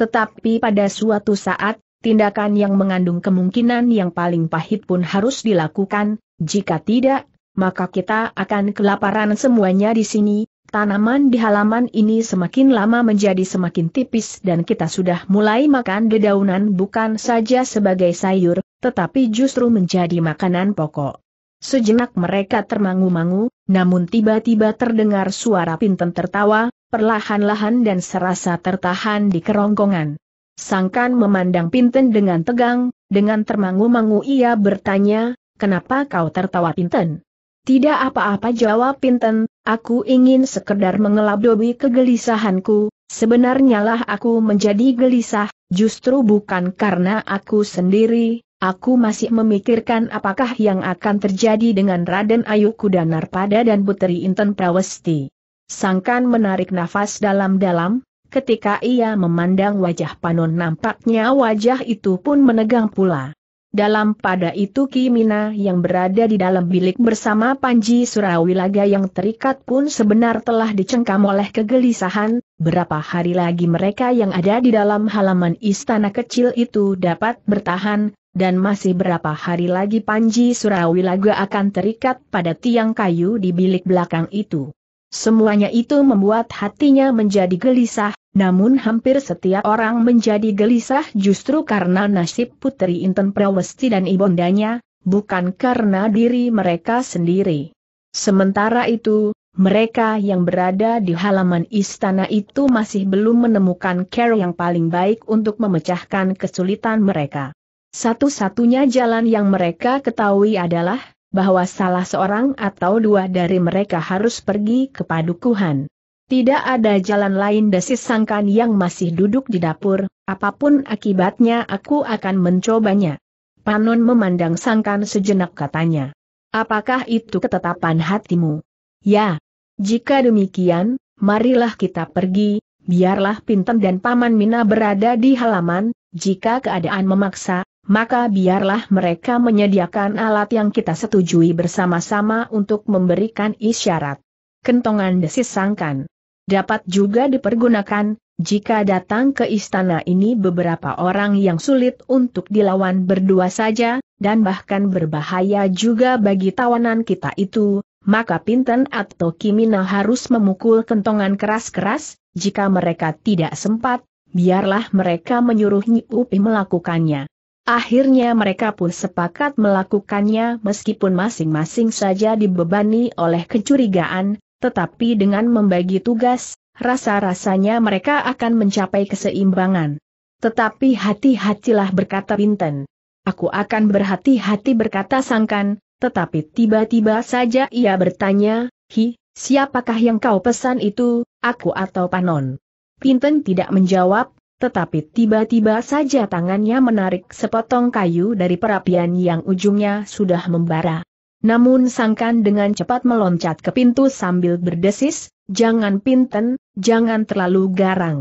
Tetapi pada suatu saat, tindakan yang mengandung kemungkinan yang paling pahit pun harus dilakukan, jika tidak, maka kita akan kelaparan semuanya di sini, tanaman di halaman ini semakin lama menjadi semakin tipis dan kita sudah mulai makan dedaunan bukan saja sebagai sayur, tetapi justru menjadi makanan pokok. Sejenak mereka termangu-mangu, namun tiba-tiba terdengar suara Pinten tertawa, perlahan-lahan dan serasa tertahan di kerongkongan. Sangkan memandang Pinten dengan tegang, dengan termangu-mangu ia bertanya, kenapa kau tertawa Pinten? Tidak apa-apa jawab Pinten, aku ingin sekedar mengelabui kegelisahanku, sebenarnya lah aku menjadi gelisah, justru bukan karena aku sendiri, aku masih memikirkan apakah yang akan terjadi dengan Raden Ayu Kudanar pada dan Putri Inten Prawesti. Sangkan menarik nafas dalam-dalam, Ketika ia memandang wajah Panon nampaknya wajah itu pun menegang pula. Dalam pada itu Kimina yang berada di dalam bilik bersama Panji Surawilaga yang terikat pun sebenar telah dicengkam oleh kegelisahan, berapa hari lagi mereka yang ada di dalam halaman istana kecil itu dapat bertahan, dan masih berapa hari lagi Panji Surawilaga akan terikat pada tiang kayu di bilik belakang itu. Semuanya itu membuat hatinya menjadi gelisah, namun hampir setiap orang menjadi gelisah justru karena nasib Putri Inten Prawesti dan Ibondanya, bukan karena diri mereka sendiri. Sementara itu, mereka yang berada di halaman istana itu masih belum menemukan cara yang paling baik untuk memecahkan kesulitan mereka. Satu-satunya jalan yang mereka ketahui adalah bahwa salah seorang atau dua dari mereka harus pergi ke padukuhan. Tidak ada jalan lain desis sangkan yang masih duduk di dapur, apapun akibatnya aku akan mencobanya. Panon memandang sangkan sejenak katanya. Apakah itu ketetapan hatimu? Ya. Jika demikian, marilah kita pergi, biarlah Pinten dan Paman Mina berada di halaman, jika keadaan memaksa, maka biarlah mereka menyediakan alat yang kita setujui bersama-sama untuk memberikan isyarat. Kentongan desis sangkan. Dapat juga dipergunakan, jika datang ke istana ini beberapa orang yang sulit untuk dilawan berdua saja, dan bahkan berbahaya juga bagi tawanan kita itu, maka Pinten atau Kimina harus memukul kentongan keras-keras, jika mereka tidak sempat, biarlah mereka menyuruh Nyi Upi melakukannya. Akhirnya mereka pun sepakat melakukannya meskipun masing-masing saja dibebani oleh kecurigaan, tetapi dengan membagi tugas, rasa-rasanya mereka akan mencapai keseimbangan. Tetapi hati-hatilah berkata Binten. Aku akan berhati-hati berkata Sangkan, tetapi tiba-tiba saja ia bertanya, Hi, siapakah yang kau pesan itu, aku atau Panon? Pinten tidak menjawab, tetapi tiba-tiba saja tangannya menarik sepotong kayu dari perapian yang ujungnya sudah membara. Namun sangkan dengan cepat meloncat ke pintu sambil berdesis, jangan pinten, jangan terlalu garang.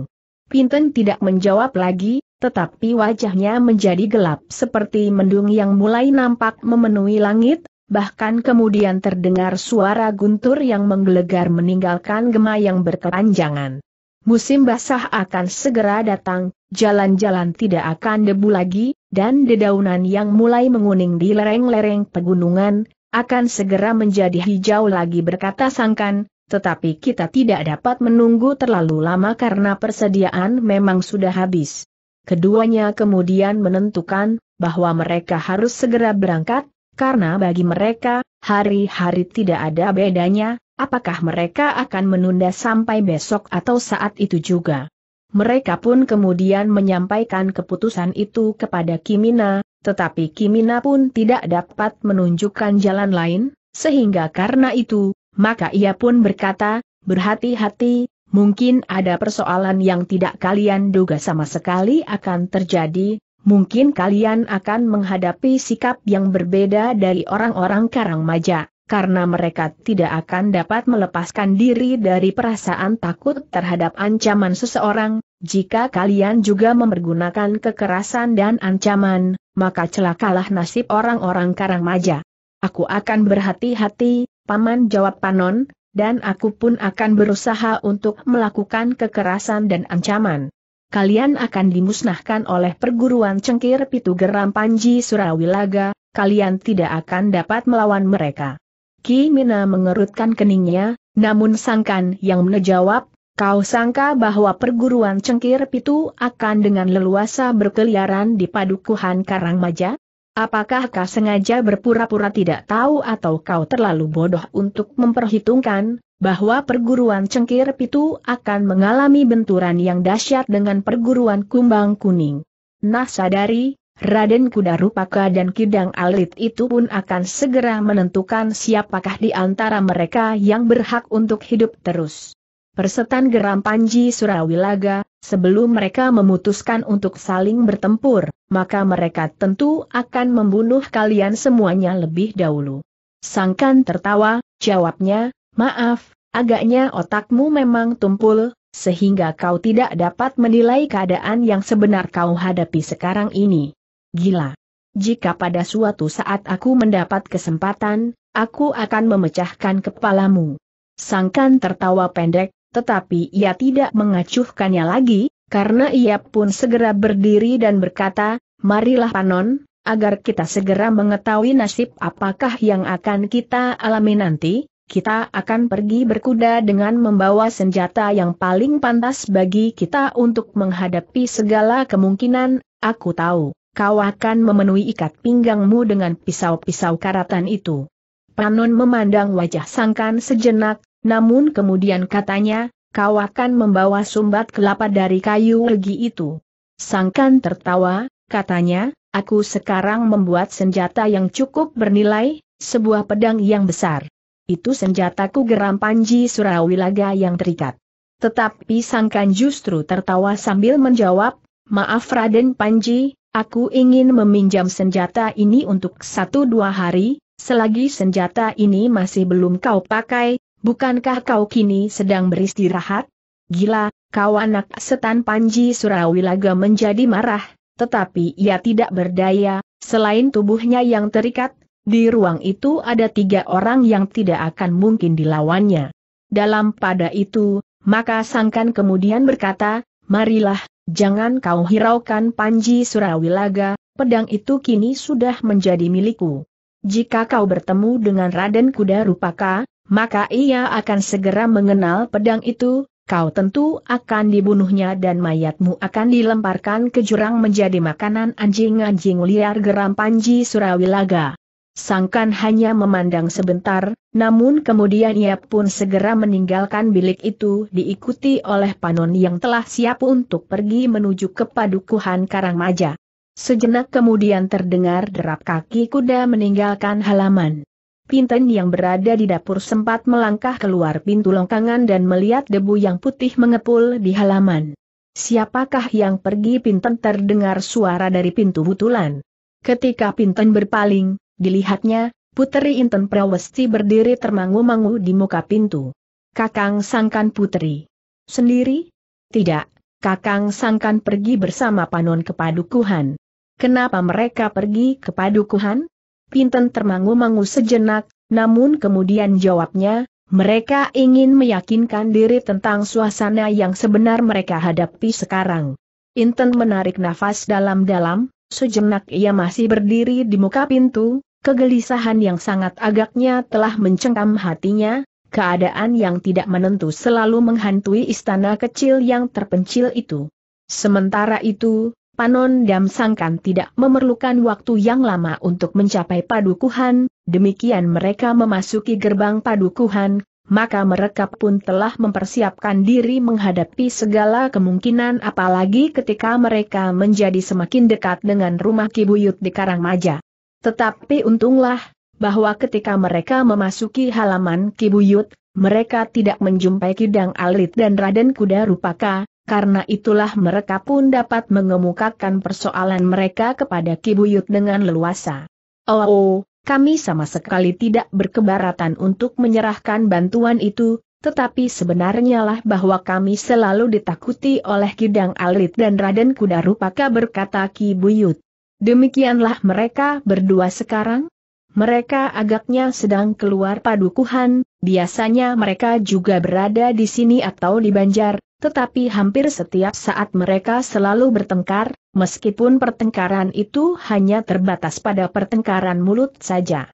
Pinten tidak menjawab lagi, tetapi wajahnya menjadi gelap seperti mendung yang mulai nampak memenuhi langit, bahkan kemudian terdengar suara guntur yang menggelegar meninggalkan gema yang berkepanjangan. Musim basah akan segera datang, jalan-jalan tidak akan debu lagi, dan dedaunan yang mulai menguning di lereng-lereng pegunungan, akan segera menjadi hijau lagi berkata sangkan, tetapi kita tidak dapat menunggu terlalu lama karena persediaan memang sudah habis. Keduanya kemudian menentukan, bahwa mereka harus segera berangkat, karena bagi mereka, hari-hari tidak ada bedanya, Apakah mereka akan menunda sampai besok atau saat itu juga? Mereka pun kemudian menyampaikan keputusan itu kepada Kimina, tetapi Kimina pun tidak dapat menunjukkan jalan lain, sehingga karena itu, maka ia pun berkata, berhati-hati, mungkin ada persoalan yang tidak kalian duga sama sekali akan terjadi, mungkin kalian akan menghadapi sikap yang berbeda dari orang-orang Karangmaja karena mereka tidak akan dapat melepaskan diri dari perasaan takut terhadap ancaman seseorang, jika kalian juga mempergunakan kekerasan dan ancaman, maka celakalah nasib orang-orang karang maja. Aku akan berhati-hati, Paman jawab Panon, dan aku pun akan berusaha untuk melakukan kekerasan dan ancaman. Kalian akan dimusnahkan oleh perguruan cengkir pitu geram Panji Surawilaga, kalian tidak akan dapat melawan mereka. Ki Mina mengerutkan keningnya, namun Sangkan yang menjawab, kau sangka bahwa perguruan cengkir pitu akan dengan leluasa berkeliaran di padukuhan karang maja? Apakah kau sengaja berpura-pura tidak tahu atau kau terlalu bodoh untuk memperhitungkan bahwa perguruan cengkir pitu akan mengalami benturan yang dahsyat dengan perguruan kumbang kuning? Nah sadari, Raden Kuda Rupaka dan Kidang Alit itu pun akan segera menentukan siapakah di antara mereka yang berhak untuk hidup terus. Persetan geram Panji Surawilaga, sebelum mereka memutuskan untuk saling bertempur, maka mereka tentu akan membunuh kalian semuanya lebih dahulu. Sangkan tertawa, jawabnya, maaf, agaknya otakmu memang tumpul, sehingga kau tidak dapat menilai keadaan yang sebenar kau hadapi sekarang ini. Gila. Jika pada suatu saat aku mendapat kesempatan, aku akan memecahkan kepalamu. Sangkan tertawa pendek, tetapi ia tidak mengacuhkannya lagi, karena ia pun segera berdiri dan berkata, Marilah Panon, agar kita segera mengetahui nasib apakah yang akan kita alami nanti, kita akan pergi berkuda dengan membawa senjata yang paling pantas bagi kita untuk menghadapi segala kemungkinan, aku tahu kau akan memenuhi ikat pinggangmu dengan pisau-pisau karatan itu. Panon memandang wajah sangkan sejenak, namun kemudian katanya, kau akan membawa sumbat kelapa dari kayu legi itu. Sangkan tertawa, katanya, aku sekarang membuat senjata yang cukup bernilai, sebuah pedang yang besar. Itu senjataku geram Panji Surawilaga yang terikat. Tetapi Sangkan justru tertawa sambil menjawab, Maaf Raden Panji, Aku ingin meminjam senjata ini untuk satu dua hari, selagi senjata ini masih belum kau pakai, bukankah kau kini sedang beristirahat? Gila, kau anak setan Panji Surawilaga menjadi marah, tetapi ia tidak berdaya, selain tubuhnya yang terikat, di ruang itu ada tiga orang yang tidak akan mungkin dilawannya. Dalam pada itu, maka sangkan kemudian berkata, marilah, Jangan kau hiraukan Panji Surawilaga, pedang itu kini sudah menjadi milikku. Jika kau bertemu dengan Raden Kuda Rupaka, maka ia akan segera mengenal pedang itu, kau tentu akan dibunuhnya dan mayatmu akan dilemparkan ke jurang menjadi makanan anjing-anjing liar geram Panji Surawilaga. Sangkan hanya memandang sebentar, namun kemudian ia pun segera meninggalkan bilik itu diikuti oleh Panon yang telah siap untuk pergi menuju ke padukuhan Karangmaja. Sejenak kemudian terdengar derap kaki kuda meninggalkan halaman. Pinten yang berada di dapur sempat melangkah keluar pintu longkangan dan melihat debu yang putih mengepul di halaman. Siapakah yang pergi Pinten terdengar suara dari pintu butulan. Ketika Pinten berpaling, Dilihatnya, Puteri Inten Prawesti berdiri termangu-mangu di muka pintu. Kakang sangkan putri. Sendiri? Tidak, Kakang sangkan pergi bersama panon padukuhan. Kenapa mereka pergi ke padukuhan? Pinten termangu-mangu sejenak, namun kemudian jawabnya, mereka ingin meyakinkan diri tentang suasana yang sebenar mereka hadapi sekarang. Inten menarik nafas dalam-dalam, sejenak ia masih berdiri di muka pintu, Kegelisahan yang sangat agaknya telah mencengkam hatinya, keadaan yang tidak menentu selalu menghantui istana kecil yang terpencil itu. Sementara itu, Panon Dam sangkan tidak memerlukan waktu yang lama untuk mencapai padukuhan, demikian mereka memasuki gerbang padukuhan, maka mereka pun telah mempersiapkan diri menghadapi segala kemungkinan apalagi ketika mereka menjadi semakin dekat dengan rumah Kibuyut di Karangmaja. Tetapi untunglah, bahwa ketika mereka memasuki halaman Kibuyut, mereka tidak menjumpai Kidang Alit dan Raden Kuda Rupaka, karena itulah mereka pun dapat mengemukakan persoalan mereka kepada Kibuyut dengan leluasa. Oh, oh kami sama sekali tidak berkebaratan untuk menyerahkan bantuan itu, tetapi sebenarnya lah bahwa kami selalu ditakuti oleh Kidang Alit dan Raden Kuda Rupaka berkata Kibuyut. Demikianlah mereka berdua sekarang. Mereka agaknya sedang keluar padukuhan, biasanya mereka juga berada di sini atau di Banjar, tetapi hampir setiap saat mereka selalu bertengkar, meskipun pertengkaran itu hanya terbatas pada pertengkaran mulut saja.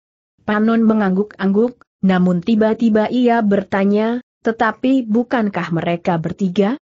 Panon mengangguk-angguk, namun tiba-tiba ia bertanya, tetapi bukankah mereka bertiga?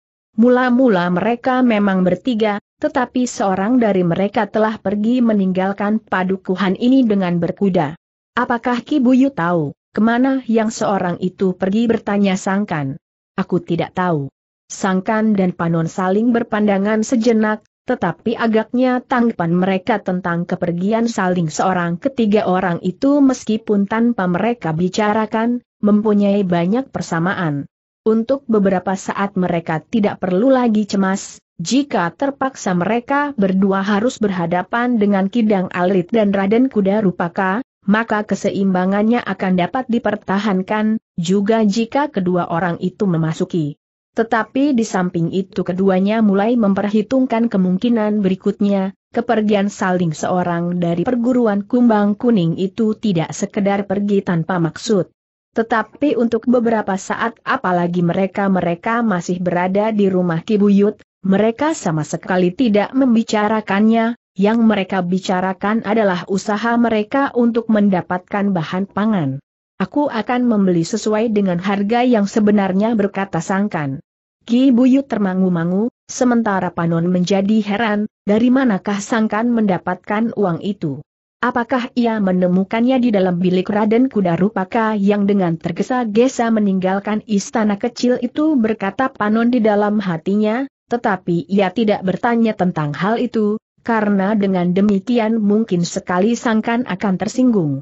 Mula-mula mereka memang bertiga, tetapi seorang dari mereka telah pergi meninggalkan padukuhan ini dengan berkuda. Apakah Ki Buyu tahu, kemana yang seorang itu pergi bertanya Sangkan? Aku tidak tahu. Sangkan dan Panon saling berpandangan sejenak, tetapi agaknya tanggapan mereka tentang kepergian saling seorang ketiga orang itu meskipun tanpa mereka bicarakan, mempunyai banyak persamaan. Untuk beberapa saat mereka tidak perlu lagi cemas, jika terpaksa mereka berdua harus berhadapan dengan Kidang Alit dan Raden Kuda Rupaka, maka keseimbangannya akan dapat dipertahankan, juga jika kedua orang itu memasuki. Tetapi di samping itu keduanya mulai memperhitungkan kemungkinan berikutnya, kepergian saling seorang dari perguruan kumbang kuning itu tidak sekedar pergi tanpa maksud. Tetapi untuk beberapa saat apalagi mereka-mereka masih berada di rumah Kibuyut, mereka sama sekali tidak membicarakannya, yang mereka bicarakan adalah usaha mereka untuk mendapatkan bahan pangan. Aku akan membeli sesuai dengan harga yang sebenarnya berkata sangkan. Ki Buyut termangu-mangu, sementara Panon menjadi heran, dari manakah sangkan mendapatkan uang itu. Apakah ia menemukannya di dalam bilik Raden Kuda Rupaka yang dengan tergesa-gesa meninggalkan istana kecil itu berkata Panon di dalam hatinya, tetapi ia tidak bertanya tentang hal itu, karena dengan demikian mungkin sekali Sangkan akan tersinggung.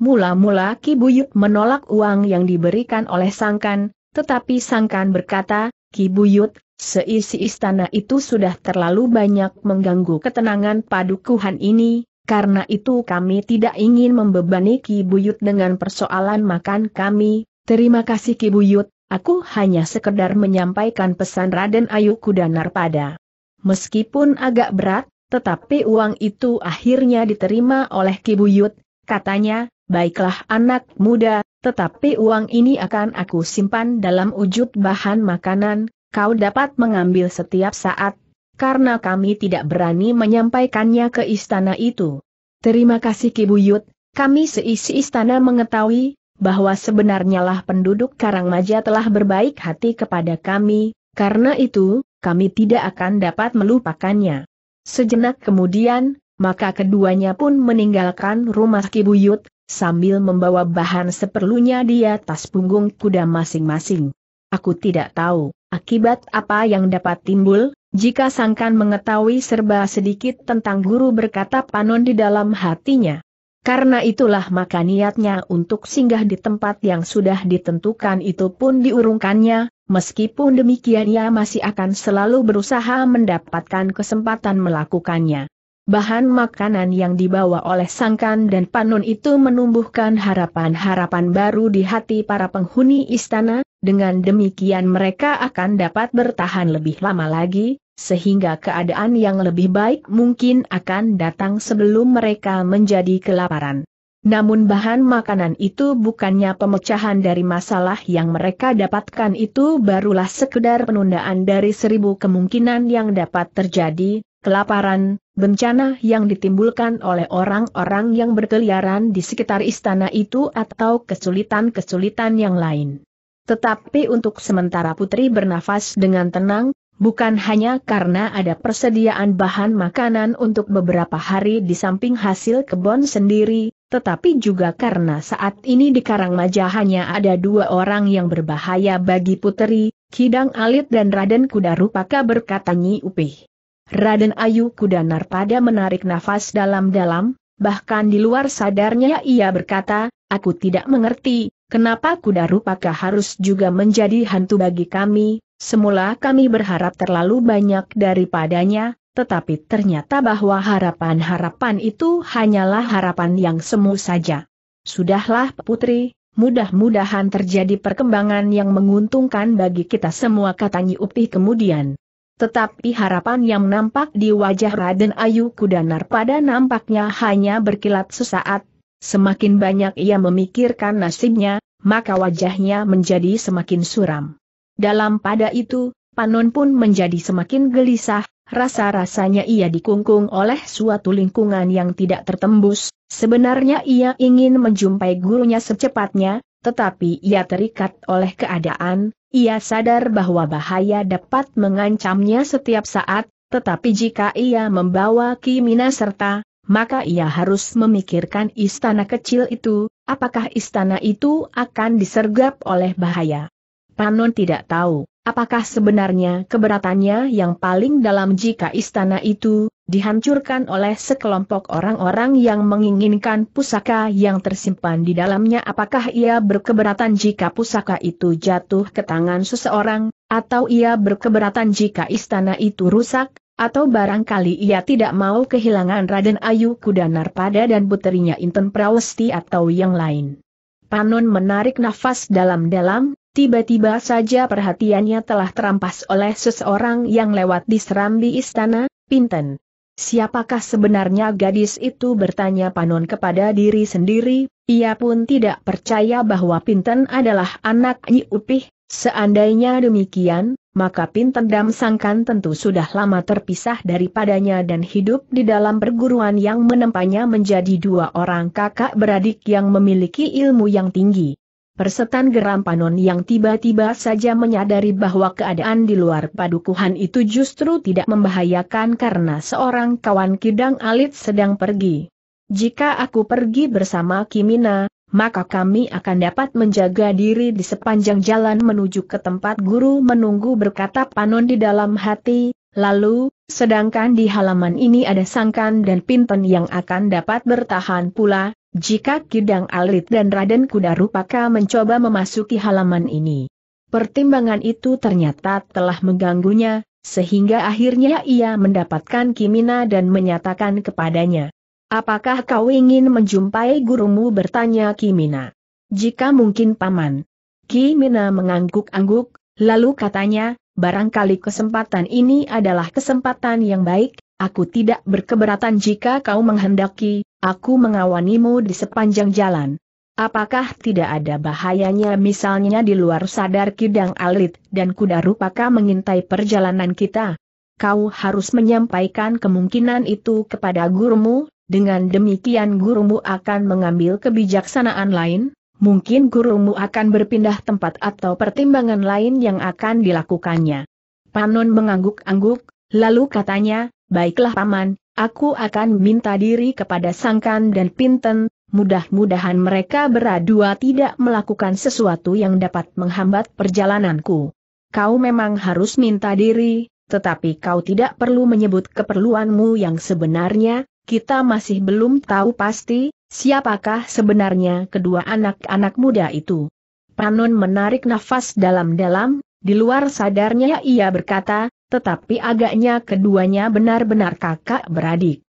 Mula-mula Ki Buyuk menolak uang yang diberikan oleh Sangkan, tetapi Sangkan berkata, Ki Buyut, seisi istana itu sudah terlalu banyak mengganggu ketenangan padukuhan ini, karena itu kami tidak ingin membebani Ki Buyut dengan persoalan makan kami, terima kasih Ki Buyut, aku hanya sekedar menyampaikan pesan Raden Ayu Kudanar pada. Meskipun agak berat, tetapi uang itu akhirnya diterima oleh Ki Buyut, katanya, baiklah anak muda, tetapi uang ini akan aku simpan dalam wujud bahan makanan, kau dapat mengambil setiap saat, karena kami tidak berani menyampaikannya ke istana itu. Terima kasih Ki Buyut, kami seisi istana mengetahui bahwa sebenarnya lah penduduk Karangmaja telah berbaik hati kepada kami, karena itu, kami tidak akan dapat melupakannya. Sejenak kemudian, maka keduanya pun meninggalkan rumah Ki Buyut, sambil membawa bahan seperlunya di atas punggung kuda masing-masing. Aku tidak tahu, akibat apa yang dapat timbul, jika Sangkan mengetahui serba sedikit tentang guru berkata Panon di dalam hatinya. Karena itulah maka niatnya untuk singgah di tempat yang sudah ditentukan itu pun diurungkannya, meskipun demikian ia masih akan selalu berusaha mendapatkan kesempatan melakukannya. Bahan makanan yang dibawa oleh Sangkan dan Panon itu menumbuhkan harapan-harapan baru di hati para penghuni istana, dengan demikian mereka akan dapat bertahan lebih lama lagi, sehingga keadaan yang lebih baik mungkin akan datang sebelum mereka menjadi kelaparan. Namun bahan makanan itu bukannya pemecahan dari masalah yang mereka dapatkan itu barulah sekedar penundaan dari seribu kemungkinan yang dapat terjadi, kelaparan, bencana yang ditimbulkan oleh orang-orang yang berkeliaran di sekitar istana itu atau kesulitan-kesulitan yang lain. Tetapi untuk sementara putri bernafas dengan tenang, bukan hanya karena ada persediaan bahan makanan untuk beberapa hari di samping hasil kebon sendiri, tetapi juga karena saat ini di Karangmaja hanya ada dua orang yang berbahaya bagi putri, Kidang Alit dan Raden Kuda Rupaka berkata Nyi Upih. Raden Ayu Kuda Narpada menarik nafas dalam-dalam, bahkan di luar sadarnya ia berkata, aku tidak mengerti, Kenapa kuda rupakah harus juga menjadi hantu bagi kami? Semula kami berharap terlalu banyak daripadanya, tetapi ternyata bahwa harapan-harapan itu hanyalah harapan yang semu saja. Sudahlah putri, mudah-mudahan terjadi perkembangan yang menguntungkan bagi kita semua katanya Upih kemudian. Tetapi harapan yang nampak di wajah Raden Ayu Kudanar pada nampaknya hanya berkilat sesaat, Semakin banyak ia memikirkan nasibnya, maka wajahnya menjadi semakin suram. Dalam pada itu, Panon pun menjadi semakin gelisah, rasa-rasanya ia dikungkung oleh suatu lingkungan yang tidak tertembus, sebenarnya ia ingin menjumpai gurunya secepatnya, tetapi ia terikat oleh keadaan, ia sadar bahwa bahaya dapat mengancamnya setiap saat, tetapi jika ia membawa Kimina serta, maka ia harus memikirkan istana kecil itu, apakah istana itu akan disergap oleh bahaya. Panon tidak tahu, apakah sebenarnya keberatannya yang paling dalam jika istana itu dihancurkan oleh sekelompok orang-orang yang menginginkan pusaka yang tersimpan di dalamnya apakah ia berkeberatan jika pusaka itu jatuh ke tangan seseorang, atau ia berkeberatan jika istana itu rusak, atau barangkali ia tidak mau kehilangan Raden Ayu Kudanar pada dan puterinya Inten Prawesti atau yang lain. Panon menarik nafas dalam-dalam, tiba-tiba saja perhatiannya telah terampas oleh seseorang yang lewat di serambi istana, Pinten. Siapakah sebenarnya gadis itu bertanya Panon kepada diri sendiri, ia pun tidak percaya bahwa Pinten adalah anak Nyi Upih, Seandainya demikian, maka Pintendam Sangkan tentu sudah lama terpisah daripadanya dan hidup di dalam perguruan yang menempanya menjadi dua orang kakak beradik yang memiliki ilmu yang tinggi. Persetan geram Panon yang tiba-tiba saja menyadari bahwa keadaan di luar padukuhan itu justru tidak membahayakan karena seorang kawan kidang alit sedang pergi. Jika aku pergi bersama Kimina, maka kami akan dapat menjaga diri di sepanjang jalan menuju ke tempat guru menunggu berkata Panon di dalam hati, lalu, sedangkan di halaman ini ada Sangkan dan Pinten yang akan dapat bertahan pula, jika Kidang Alit dan Raden Kuda Rupaka mencoba memasuki halaman ini. Pertimbangan itu ternyata telah mengganggunya, sehingga akhirnya ia mendapatkan Kimina dan menyatakan kepadanya. Apakah kau ingin menjumpai gurumu bertanya Kimina? Jika mungkin paman. Kimina mengangguk-angguk, lalu katanya, barangkali kesempatan ini adalah kesempatan yang baik, aku tidak berkeberatan jika kau menghendaki, aku mengawanimu di sepanjang jalan. Apakah tidak ada bahayanya misalnya di luar sadar kidang alit dan kuda rupaka mengintai perjalanan kita? Kau harus menyampaikan kemungkinan itu kepada gurumu, dengan demikian gurumu akan mengambil kebijaksanaan lain, mungkin gurumu akan berpindah tempat atau pertimbangan lain yang akan dilakukannya. Panon mengangguk-angguk, lalu katanya, baiklah paman, aku akan minta diri kepada Sangkan dan Pinten, mudah-mudahan mereka berdua tidak melakukan sesuatu yang dapat menghambat perjalananku. Kau memang harus minta diri, tetapi kau tidak perlu menyebut keperluanmu yang sebenarnya, kita masih belum tahu pasti, siapakah sebenarnya kedua anak-anak muda itu. Panon menarik nafas dalam-dalam, di luar sadarnya ia berkata, tetapi agaknya keduanya benar-benar kakak beradik.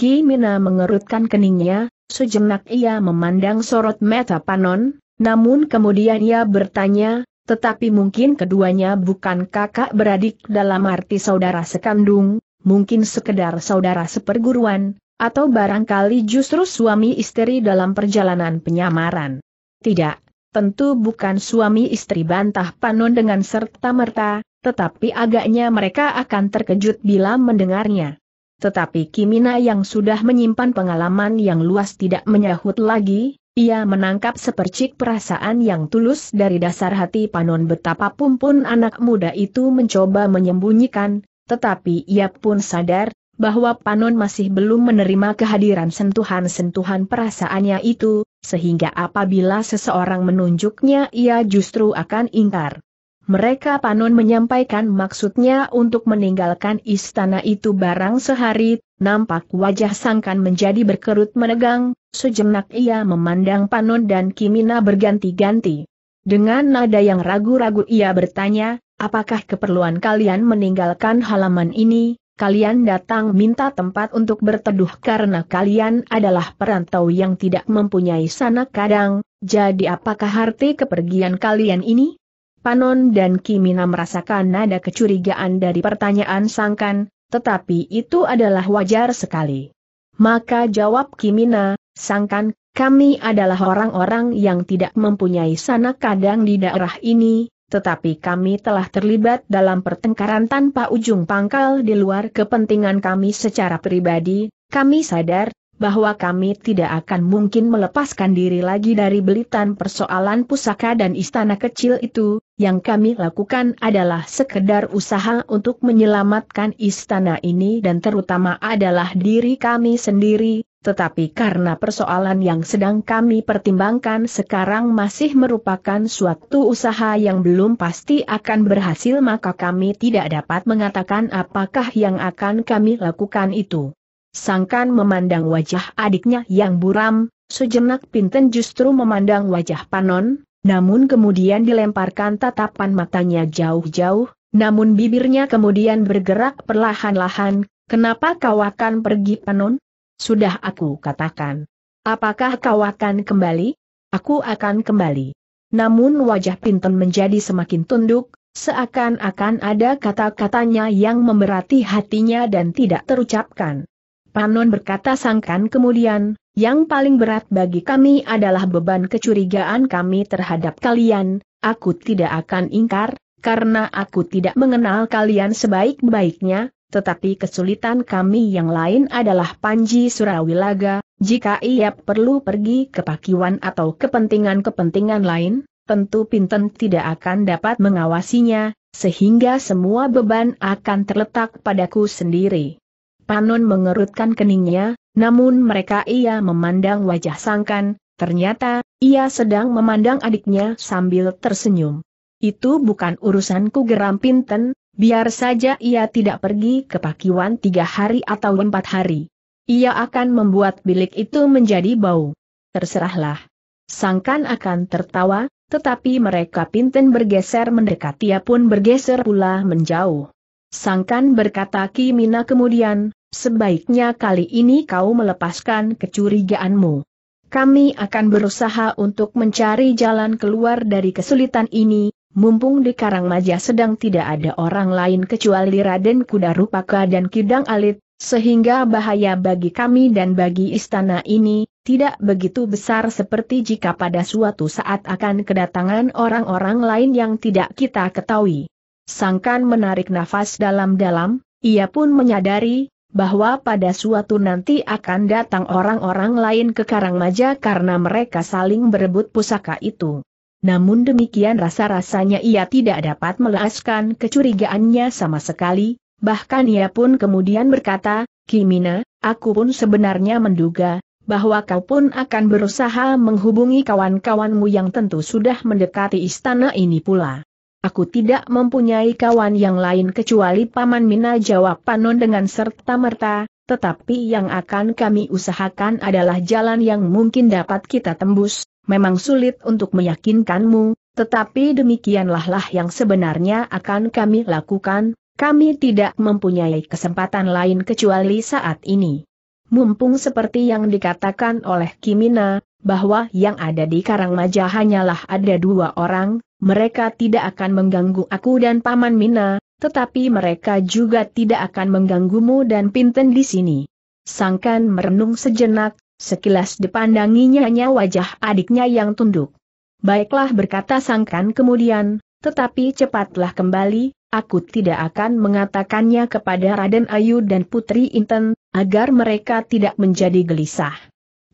Mina mengerutkan keningnya, sejenak ia memandang sorot mata Panon, namun kemudian ia bertanya, tetapi mungkin keduanya bukan kakak beradik dalam arti saudara sekandung, mungkin sekedar saudara seperguruan, atau barangkali justru suami istri dalam perjalanan penyamaran. Tidak, tentu bukan suami istri bantah Panon dengan serta-merta, tetapi agaknya mereka akan terkejut bila mendengarnya. Tetapi Kimina yang sudah menyimpan pengalaman yang luas tidak menyahut lagi, ia menangkap sepercik perasaan yang tulus dari dasar hati Panon betapapun pun anak muda itu mencoba menyembunyikan, tetapi ia pun sadar, bahwa Panon masih belum menerima kehadiran sentuhan-sentuhan perasaannya itu, sehingga apabila seseorang menunjuknya ia justru akan ingkar. Mereka Panon menyampaikan maksudnya untuk meninggalkan istana itu barang sehari, nampak wajah Sangkan menjadi berkerut menegang, sejenak ia memandang Panon dan Kimina berganti-ganti. Dengan nada yang ragu-ragu ia bertanya, Apakah keperluan kalian meninggalkan halaman ini? Kalian datang minta tempat untuk berteduh karena kalian adalah perantau yang tidak mempunyai sanak kadang, jadi apakah arti kepergian kalian ini? Panon dan Kimina merasakan nada kecurigaan dari pertanyaan sangkan, tetapi itu adalah wajar sekali. Maka jawab Kimina, sangkan, kami adalah orang-orang yang tidak mempunyai sanak kadang di daerah ini, tetapi kami telah terlibat dalam pertengkaran tanpa ujung pangkal di luar kepentingan kami secara pribadi, kami sadar bahwa kami tidak akan mungkin melepaskan diri lagi dari belitan persoalan pusaka dan istana kecil itu, yang kami lakukan adalah sekedar usaha untuk menyelamatkan istana ini dan terutama adalah diri kami sendiri, tetapi karena persoalan yang sedang kami pertimbangkan sekarang masih merupakan suatu usaha yang belum pasti akan berhasil maka kami tidak dapat mengatakan apakah yang akan kami lakukan itu. Sangkan memandang wajah adiknya yang buram, sejenak Pinten justru memandang wajah Panon, namun kemudian dilemparkan tatapan matanya jauh-jauh, namun bibirnya kemudian bergerak perlahan-lahan, kenapa kau akan pergi Panon? Sudah aku katakan. Apakah kau akan kembali? Aku akan kembali. Namun wajah Pinton menjadi semakin tunduk, seakan-akan ada kata-katanya yang memberati hatinya dan tidak terucapkan. Panon berkata sangkan kemudian, yang paling berat bagi kami adalah beban kecurigaan kami terhadap kalian, aku tidak akan ingkar, karena aku tidak mengenal kalian sebaik-baiknya, tetapi kesulitan kami yang lain adalah Panji Surawilaga, jika ia perlu pergi ke pakiwan atau kepentingan-kepentingan lain, tentu Pinten tidak akan dapat mengawasinya, sehingga semua beban akan terletak padaku sendiri. Panon mengerutkan keningnya, namun mereka ia memandang wajah sangkan, ternyata, ia sedang memandang adiknya sambil tersenyum. Itu bukan urusanku geram Pinten, Biar saja ia tidak pergi ke Pakiwan tiga hari atau empat hari. Ia akan membuat bilik itu menjadi bau. Terserahlah. Sangkan akan tertawa, tetapi mereka pinten bergeser mendekat ia pun bergeser pula menjauh. Sangkan berkata Kimina kemudian, sebaiknya kali ini kau melepaskan kecurigaanmu. Kami akan berusaha untuk mencari jalan keluar dari kesulitan ini, mumpung di Karang Maja sedang tidak ada orang lain kecuali Raden Kuda Rupaka dan Kidang Alit, sehingga bahaya bagi kami dan bagi istana ini, tidak begitu besar seperti jika pada suatu saat akan kedatangan orang-orang lain yang tidak kita ketahui. Sangkan menarik nafas dalam-dalam, ia pun menyadari, bahwa pada suatu nanti akan datang orang-orang lain ke Karang Maja karena mereka saling berebut pusaka itu. Namun demikian rasa-rasanya ia tidak dapat melepaskan kecurigaannya sama sekali, bahkan ia pun kemudian berkata, Kimina, aku pun sebenarnya menduga, bahwa kau pun akan berusaha menghubungi kawan-kawanmu yang tentu sudah mendekati istana ini pula. Aku tidak mempunyai kawan yang lain kecuali Paman Mina jawab Panon dengan serta-merta, tetapi yang akan kami usahakan adalah jalan yang mungkin dapat kita tembus, memang sulit untuk meyakinkanmu, tetapi demikianlah yang sebenarnya akan kami lakukan, kami tidak mempunyai kesempatan lain kecuali saat ini. Mumpung seperti yang dikatakan oleh Kimina, bahwa yang ada di Karang Maja hanyalah ada dua orang, mereka tidak akan mengganggu aku dan Paman Mina, tetapi mereka juga tidak akan mengganggumu dan Pinten di sini. Sangkan merenung sejenak, Sekilas dipandanginya hanya wajah adiknya yang tunduk. Baiklah berkata sangkan kemudian, tetapi cepatlah kembali, aku tidak akan mengatakannya kepada Raden Ayu dan Putri Inten, agar mereka tidak menjadi gelisah.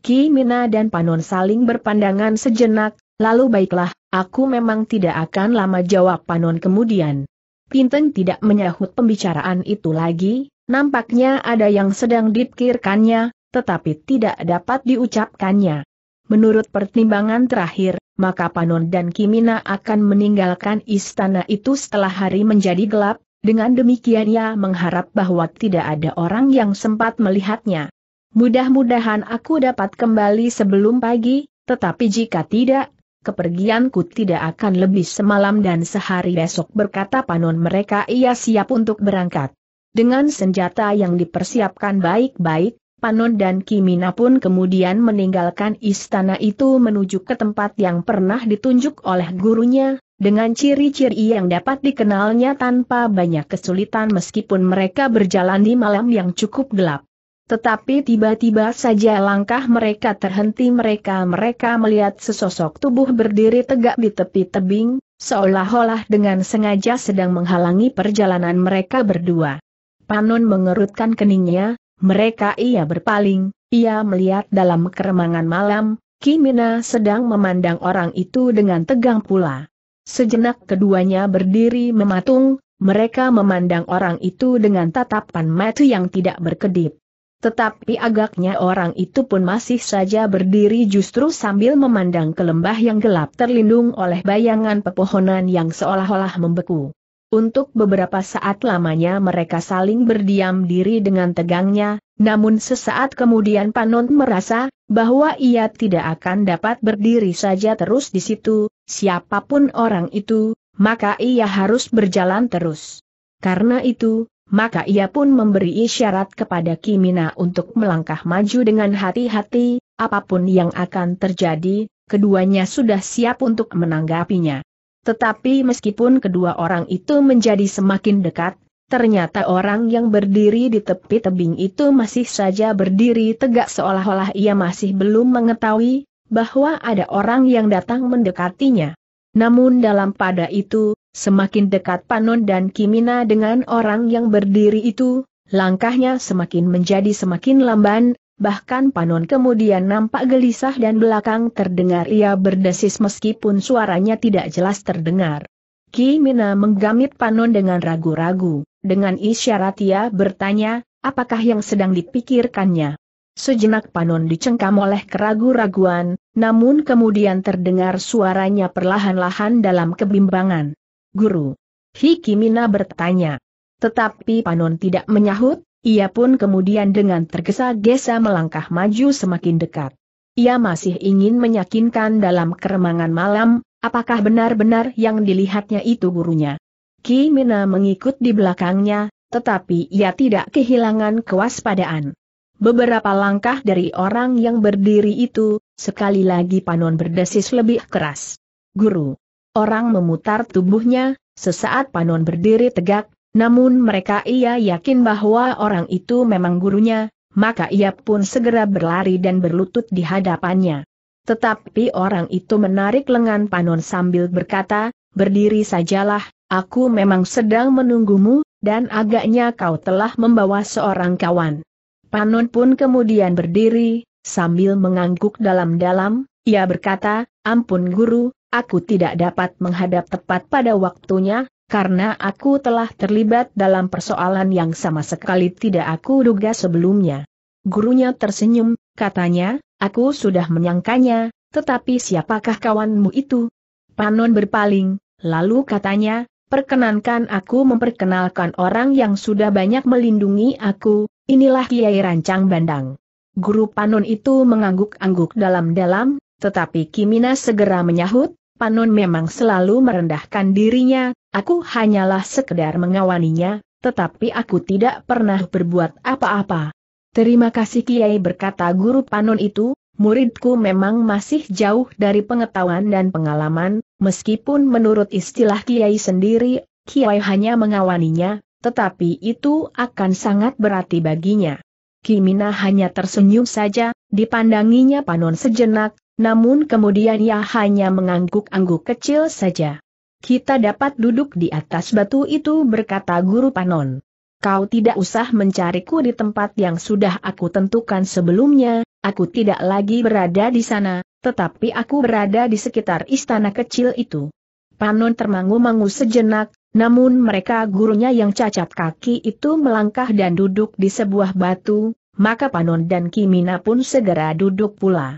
Ki Mina dan Panon saling berpandangan sejenak, lalu baiklah, aku memang tidak akan lama jawab Panon kemudian. Pinten tidak menyahut pembicaraan itu lagi, nampaknya ada yang sedang dipikirkannya, tetapi tidak dapat diucapkannya. Menurut pertimbangan terakhir, maka Panon dan Kimina akan meninggalkan istana itu setelah hari menjadi gelap, dengan demikian ia mengharap bahwa tidak ada orang yang sempat melihatnya. Mudah-mudahan aku dapat kembali sebelum pagi, tetapi jika tidak, kepergianku tidak akan lebih semalam dan sehari besok berkata Panon mereka ia siap untuk berangkat. Dengan senjata yang dipersiapkan baik-baik, Panon dan Kimina pun kemudian meninggalkan istana itu menuju ke tempat yang pernah ditunjuk oleh gurunya, dengan ciri-ciri yang dapat dikenalnya tanpa banyak kesulitan meskipun mereka berjalan di malam yang cukup gelap. Tetapi tiba-tiba saja langkah mereka terhenti mereka-mereka melihat sesosok tubuh berdiri tegak di tepi tebing, seolah-olah dengan sengaja sedang menghalangi perjalanan mereka berdua. Panon mengerutkan keningnya, mereka ia berpaling, ia melihat dalam keremangan malam, Kimina sedang memandang orang itu dengan tegang pula. Sejenak keduanya berdiri mematung, mereka memandang orang itu dengan tatapan mata yang tidak berkedip. Tetapi agaknya orang itu pun masih saja berdiri justru sambil memandang ke lembah yang gelap terlindung oleh bayangan pepohonan yang seolah-olah membeku. Untuk beberapa saat lamanya mereka saling berdiam diri dengan tegangnya, namun sesaat kemudian Panon merasa bahwa ia tidak akan dapat berdiri saja terus di situ, siapapun orang itu, maka ia harus berjalan terus. Karena itu, maka ia pun memberi isyarat kepada Kimina untuk melangkah maju dengan hati-hati, apapun yang akan terjadi, keduanya sudah siap untuk menanggapinya. Tetapi meskipun kedua orang itu menjadi semakin dekat, ternyata orang yang berdiri di tepi tebing itu masih saja berdiri tegak seolah-olah ia masih belum mengetahui bahwa ada orang yang datang mendekatinya. Namun dalam pada itu, semakin dekat Panon dan Kimina dengan orang yang berdiri itu, langkahnya semakin menjadi semakin lamban, bahkan Panon kemudian nampak gelisah dan belakang terdengar ia berdesis meskipun suaranya tidak jelas terdengar. Ki Mina menggamit Panon dengan ragu-ragu, dengan isyarat ia bertanya, apakah yang sedang dipikirkannya. Sejenak Panon dicengkam oleh keragu-raguan, namun kemudian terdengar suaranya perlahan-lahan dalam kebimbangan. Guru. Hikimina bertanya. Tetapi Panon tidak menyahut, ia pun kemudian dengan tergesa-gesa melangkah maju semakin dekat. Ia masih ingin meyakinkan dalam keremangan malam, apakah benar-benar yang dilihatnya itu gurunya. Ki Mina mengikut di belakangnya, tetapi ia tidak kehilangan kewaspadaan. Beberapa langkah dari orang yang berdiri itu, sekali lagi Panon berdesis lebih keras. Guru. Orang memutar tubuhnya, sesaat Panon berdiri tegak, namun mereka ia yakin bahwa orang itu memang gurunya, maka ia pun segera berlari dan berlutut di hadapannya. Tetapi orang itu menarik lengan Panon sambil berkata, berdiri sajalah, aku memang sedang menunggumu, dan agaknya kau telah membawa seorang kawan. Panon pun kemudian berdiri, sambil mengangguk dalam-dalam, ia berkata, ampun guru, aku tidak dapat menghadap tepat pada waktunya, karena aku telah terlibat dalam persoalan yang sama sekali tidak aku duga sebelumnya. Gurunya tersenyum, katanya, aku sudah menyangkanya, tetapi siapakah kawanmu itu? Panon berpaling, lalu katanya, perkenankan aku memperkenalkan orang yang sudah banyak melindungi aku, inilah Kiai Rancang Bandang. Guru Panon itu mengangguk-angguk dalam-dalam, tetapi Kimina segera menyahut, Panon memang selalu merendahkan dirinya, Aku hanyalah sekedar mengawaninya, tetapi aku tidak pernah berbuat apa-apa. Terima kasih Kiai berkata guru Panon itu, muridku memang masih jauh dari pengetahuan dan pengalaman, meskipun menurut istilah Kiai sendiri, Kiai hanya mengawaninya, tetapi itu akan sangat berarti baginya. Kimina hanya tersenyum saja, dipandanginya Panon sejenak, namun kemudian ia hanya mengangguk-angguk kecil saja. Kita dapat duduk di atas batu itu berkata Guru Panon. Kau tidak usah mencariku di tempat yang sudah aku tentukan sebelumnya, aku tidak lagi berada di sana, tetapi aku berada di sekitar istana kecil itu. Panon termangu-mangu sejenak, namun mereka gurunya yang cacat kaki itu melangkah dan duduk di sebuah batu, maka Panon dan Kimina pun segera duduk pula.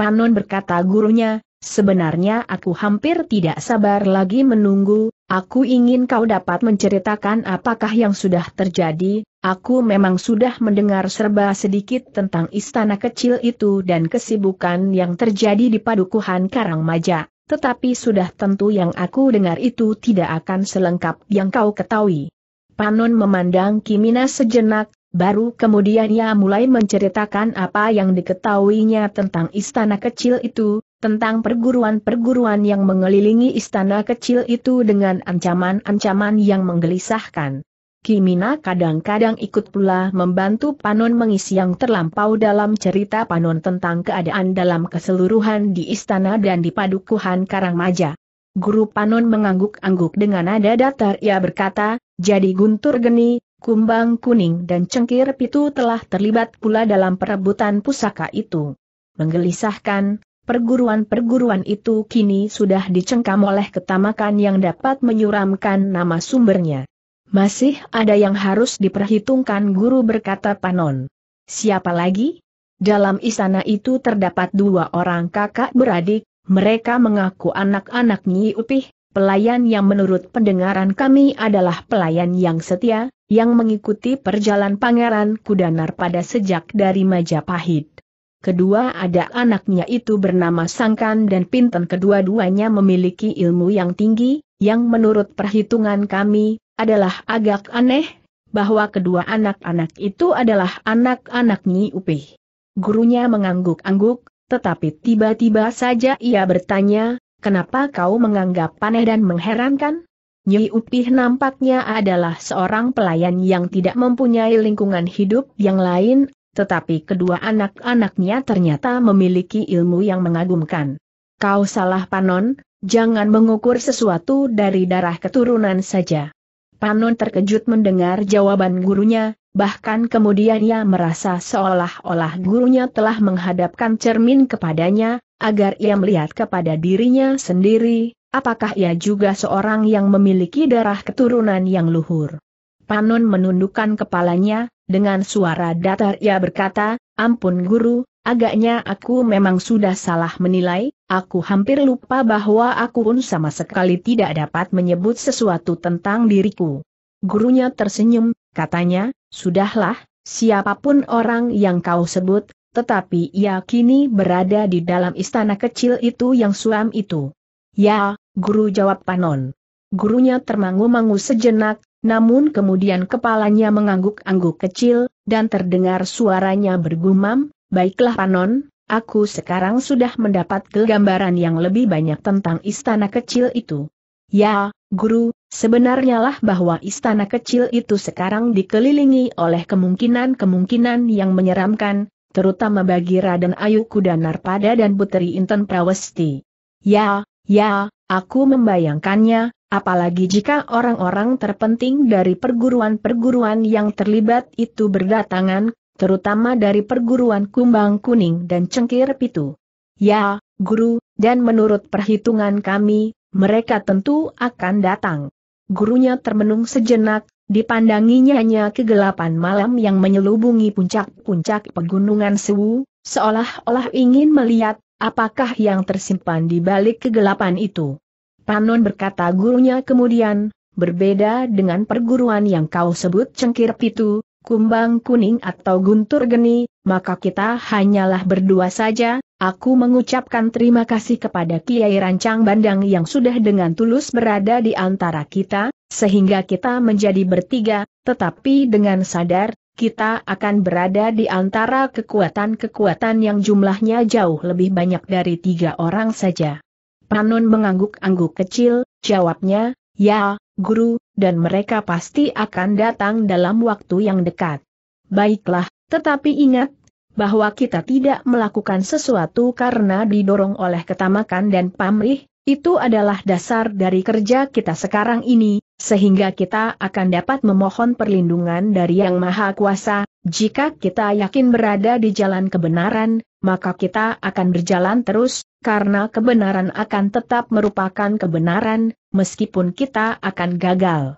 Panon berkata gurunya, Sebenarnya aku hampir tidak sabar lagi menunggu, aku ingin kau dapat menceritakan apakah yang sudah terjadi, aku memang sudah mendengar serba sedikit tentang istana kecil itu dan kesibukan yang terjadi di padukuhan Karangmaja, tetapi sudah tentu yang aku dengar itu tidak akan selengkap yang kau ketahui. Panon memandang Kimina sejenak, Baru kemudian ia mulai menceritakan apa yang diketahuinya tentang istana kecil itu, tentang perguruan-perguruan yang mengelilingi istana kecil itu dengan ancaman-ancaman yang menggelisahkan. Kimina kadang-kadang ikut pula membantu Panon mengisi yang terlampau dalam cerita Panon tentang keadaan dalam keseluruhan di istana dan di padukuhan Karangmaja. Guru Panon mengangguk-angguk dengan nada datar ia berkata, jadi guntur geni, kumbang kuning dan cengkir pitu telah terlibat pula dalam perebutan pusaka itu. Menggelisahkan, Perguruan-perguruan itu kini sudah dicengkam oleh ketamakan yang dapat menyuramkan nama sumbernya. Masih ada yang harus diperhitungkan guru berkata Panon. Siapa lagi? Dalam istana itu terdapat dua orang kakak beradik, mereka mengaku anak-anak Nyi Upih, pelayan yang menurut pendengaran kami adalah pelayan yang setia, yang mengikuti perjalanan Pangeran Kudanar pada sejak dari Majapahit kedua ada anaknya itu bernama Sangkan dan Pinten kedua-duanya memiliki ilmu yang tinggi, yang menurut perhitungan kami, adalah agak aneh, bahwa kedua anak-anak itu adalah anak-anak Nyi Upih. Gurunya mengangguk-angguk, tetapi tiba-tiba saja ia bertanya, kenapa kau menganggap aneh dan mengherankan? Nyi Upih nampaknya adalah seorang pelayan yang tidak mempunyai lingkungan hidup yang lain, tetapi kedua anak-anaknya ternyata memiliki ilmu yang mengagumkan. Kau salah Panon, jangan mengukur sesuatu dari darah keturunan saja. Panon terkejut mendengar jawaban gurunya, bahkan kemudian ia merasa seolah-olah gurunya telah menghadapkan cermin kepadanya, agar ia melihat kepada dirinya sendiri, apakah ia juga seorang yang memiliki darah keturunan yang luhur. Panon menundukkan kepalanya, dengan suara datar ia berkata, ampun guru, agaknya aku memang sudah salah menilai, aku hampir lupa bahwa aku pun sama sekali tidak dapat menyebut sesuatu tentang diriku. Gurunya tersenyum, katanya, sudahlah, siapapun orang yang kau sebut, tetapi ia kini berada di dalam istana kecil itu yang suam itu. Ya, guru jawab Panon. Gurunya termangu-mangu sejenak, namun kemudian kepalanya mengangguk-angguk kecil, dan terdengar suaranya bergumam, Baiklah Panon, aku sekarang sudah mendapat gambaran yang lebih banyak tentang istana kecil itu. Ya, Guru, sebenarnya lah bahwa istana kecil itu sekarang dikelilingi oleh kemungkinan-kemungkinan yang menyeramkan, terutama bagi Raden Ayu pada dan Putri Inten Prawesti. Ya, ya, aku membayangkannya, Apalagi jika orang-orang terpenting dari perguruan-perguruan yang terlibat itu berdatangan, terutama dari perguruan Kumbang Kuning dan Cengkir Pitu. Ya, guru, dan menurut perhitungan kami, mereka tentu akan datang. Gurunya termenung sejenak, dipandanginya hanya kegelapan malam yang menyelubungi puncak-puncak pegunungan Sewu, seolah-olah ingin melihat apakah yang tersimpan di balik kegelapan itu. Panon berkata gurunya kemudian, berbeda dengan perguruan yang kau sebut cengkir pitu, kumbang kuning atau guntur geni, maka kita hanyalah berdua saja, aku mengucapkan terima kasih kepada Kiai Rancang Bandang yang sudah dengan tulus berada di antara kita, sehingga kita menjadi bertiga, tetapi dengan sadar, kita akan berada di antara kekuatan-kekuatan yang jumlahnya jauh lebih banyak dari tiga orang saja. Panon mengangguk-angguk kecil, jawabnya, ya, guru, dan mereka pasti akan datang dalam waktu yang dekat. Baiklah, tetapi ingat, bahwa kita tidak melakukan sesuatu karena didorong oleh ketamakan dan pamrih, itu adalah dasar dari kerja kita sekarang ini, sehingga kita akan dapat memohon perlindungan dari Yang Maha Kuasa. Jika kita yakin berada di jalan kebenaran, maka kita akan berjalan terus, karena kebenaran akan tetap merupakan kebenaran, meskipun kita akan gagal.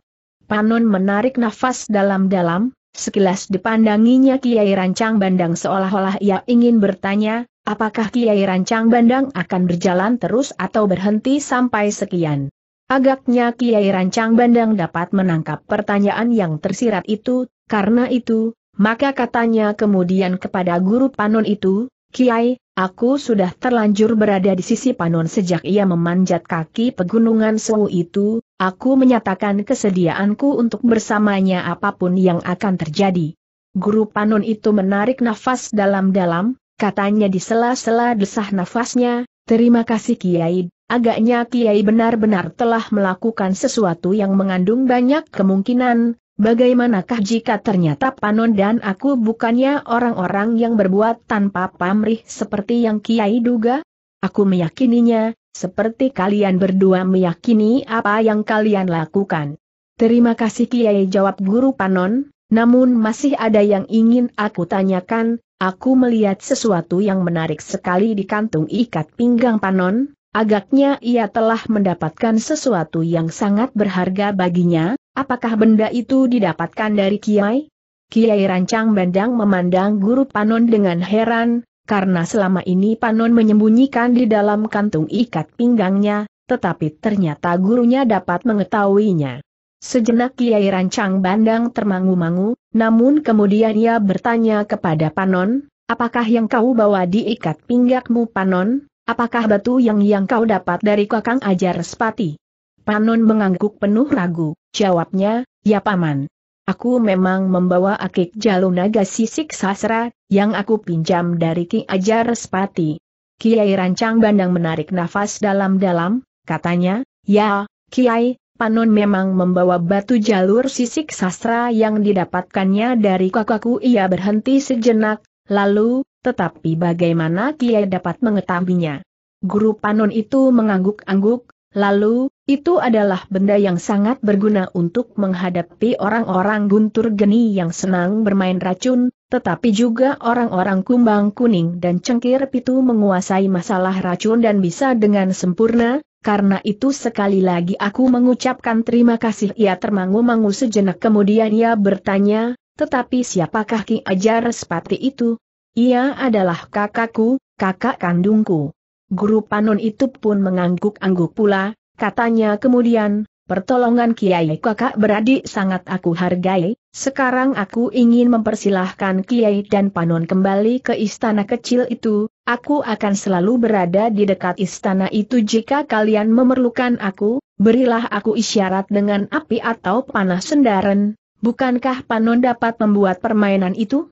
Panon menarik nafas dalam-dalam, sekilas dipandanginya Kiai Rancang Bandang seolah-olah ia ingin bertanya, apakah Kiai Rancang Bandang akan berjalan terus atau berhenti sampai sekian. Agaknya Kiai Rancang Bandang dapat menangkap pertanyaan yang tersirat itu, karena itu, maka katanya kemudian kepada guru Panon itu, Kiai, aku sudah terlanjur berada di sisi Panon sejak ia memanjat kaki pegunungan Sewu itu, aku menyatakan kesediaanku untuk bersamanya apapun yang akan terjadi. Guru Panon itu menarik nafas dalam-dalam, katanya di sela-sela desah nafasnya, terima kasih Kiai, Agaknya Kiai benar-benar telah melakukan sesuatu yang mengandung banyak kemungkinan, bagaimanakah jika ternyata Panon dan aku bukannya orang-orang yang berbuat tanpa pamrih seperti yang Kiai duga? Aku meyakininya, seperti kalian berdua meyakini apa yang kalian lakukan. Terima kasih Kiai jawab Guru Panon, namun masih ada yang ingin aku tanyakan, aku melihat sesuatu yang menarik sekali di kantung ikat pinggang Panon, Agaknya ia telah mendapatkan sesuatu yang sangat berharga baginya, apakah benda itu didapatkan dari Kiai? Kiai Rancang Bandang memandang guru Panon dengan heran, karena selama ini Panon menyembunyikan di dalam kantung ikat pinggangnya, tetapi ternyata gurunya dapat mengetahuinya. Sejenak Kiai Rancang Bandang termangu-mangu, namun kemudian ia bertanya kepada Panon, apakah yang kau bawa di ikat pinggangmu, Panon? Apakah batu yang yang kau dapat dari kakang ajar sepati? Panon mengangguk penuh ragu, jawabnya, ya paman. Aku memang membawa akik Naga sisik sasra, yang aku pinjam dari Ki Ajar Sepati. Kiai Rancang Bandang menarik nafas dalam-dalam, katanya, ya, Kiai, Panon memang membawa batu jalur sisik sastra yang didapatkannya dari kakakku ia berhenti sejenak, lalu, tetapi bagaimana Kiai dapat mengetahuinya? Guru Panon itu mengangguk-angguk, lalu, itu adalah benda yang sangat berguna untuk menghadapi orang-orang guntur geni yang senang bermain racun, tetapi juga orang-orang kumbang kuning dan cengkir pitu menguasai masalah racun dan bisa dengan sempurna, karena itu sekali lagi aku mengucapkan terima kasih ia termangu-mangu sejenak kemudian ia bertanya, tetapi siapakah Ki Ajar Sepati itu? Ia adalah kakakku, kakak kandungku. Guru Panon itu pun mengangguk-angguk pula, katanya kemudian, pertolongan Kiai kakak beradik sangat aku hargai, sekarang aku ingin mempersilahkan Kiai dan Panon kembali ke istana kecil itu, aku akan selalu berada di dekat istana itu jika kalian memerlukan aku, berilah aku isyarat dengan api atau panah sendaren, bukankah Panon dapat membuat permainan itu?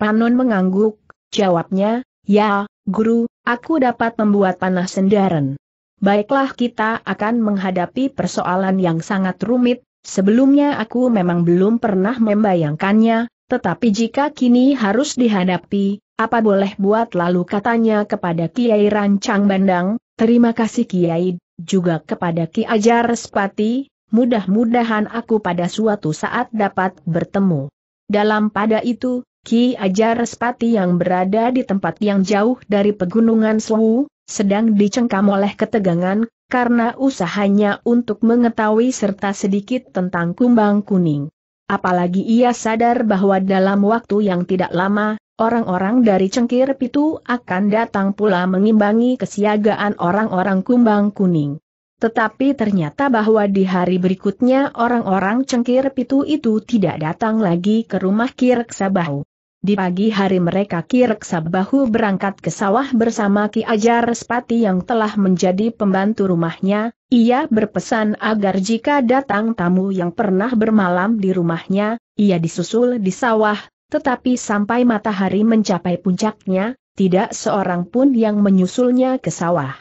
Panon mengangguk, jawabnya, ya, guru, aku dapat membuat panah sendaren. Baiklah kita akan menghadapi persoalan yang sangat rumit, sebelumnya aku memang belum pernah membayangkannya, tetapi jika kini harus dihadapi, apa boleh buat lalu katanya kepada Kiai Rancang Bandang, terima kasih Kiai, juga kepada Ki Ajar Spati, mudah-mudahan aku pada suatu saat dapat bertemu. Dalam pada itu, Ki Ajar Respati yang berada di tempat yang jauh dari pegunungan Suwu, sedang dicengkam oleh ketegangan, karena usahanya untuk mengetahui serta sedikit tentang kumbang kuning. Apalagi ia sadar bahwa dalam waktu yang tidak lama, orang-orang dari cengkir pitu akan datang pula mengimbangi kesiagaan orang-orang kumbang kuning. Tetapi ternyata bahwa di hari berikutnya orang-orang cengkir pitu itu tidak datang lagi ke rumah Kirk di pagi hari mereka Reksa sabahu berangkat ke sawah bersama Ki Ajar Spati yang telah menjadi pembantu rumahnya, ia berpesan agar jika datang tamu yang pernah bermalam di rumahnya, ia disusul di sawah, tetapi sampai matahari mencapai puncaknya, tidak seorang pun yang menyusulnya ke sawah.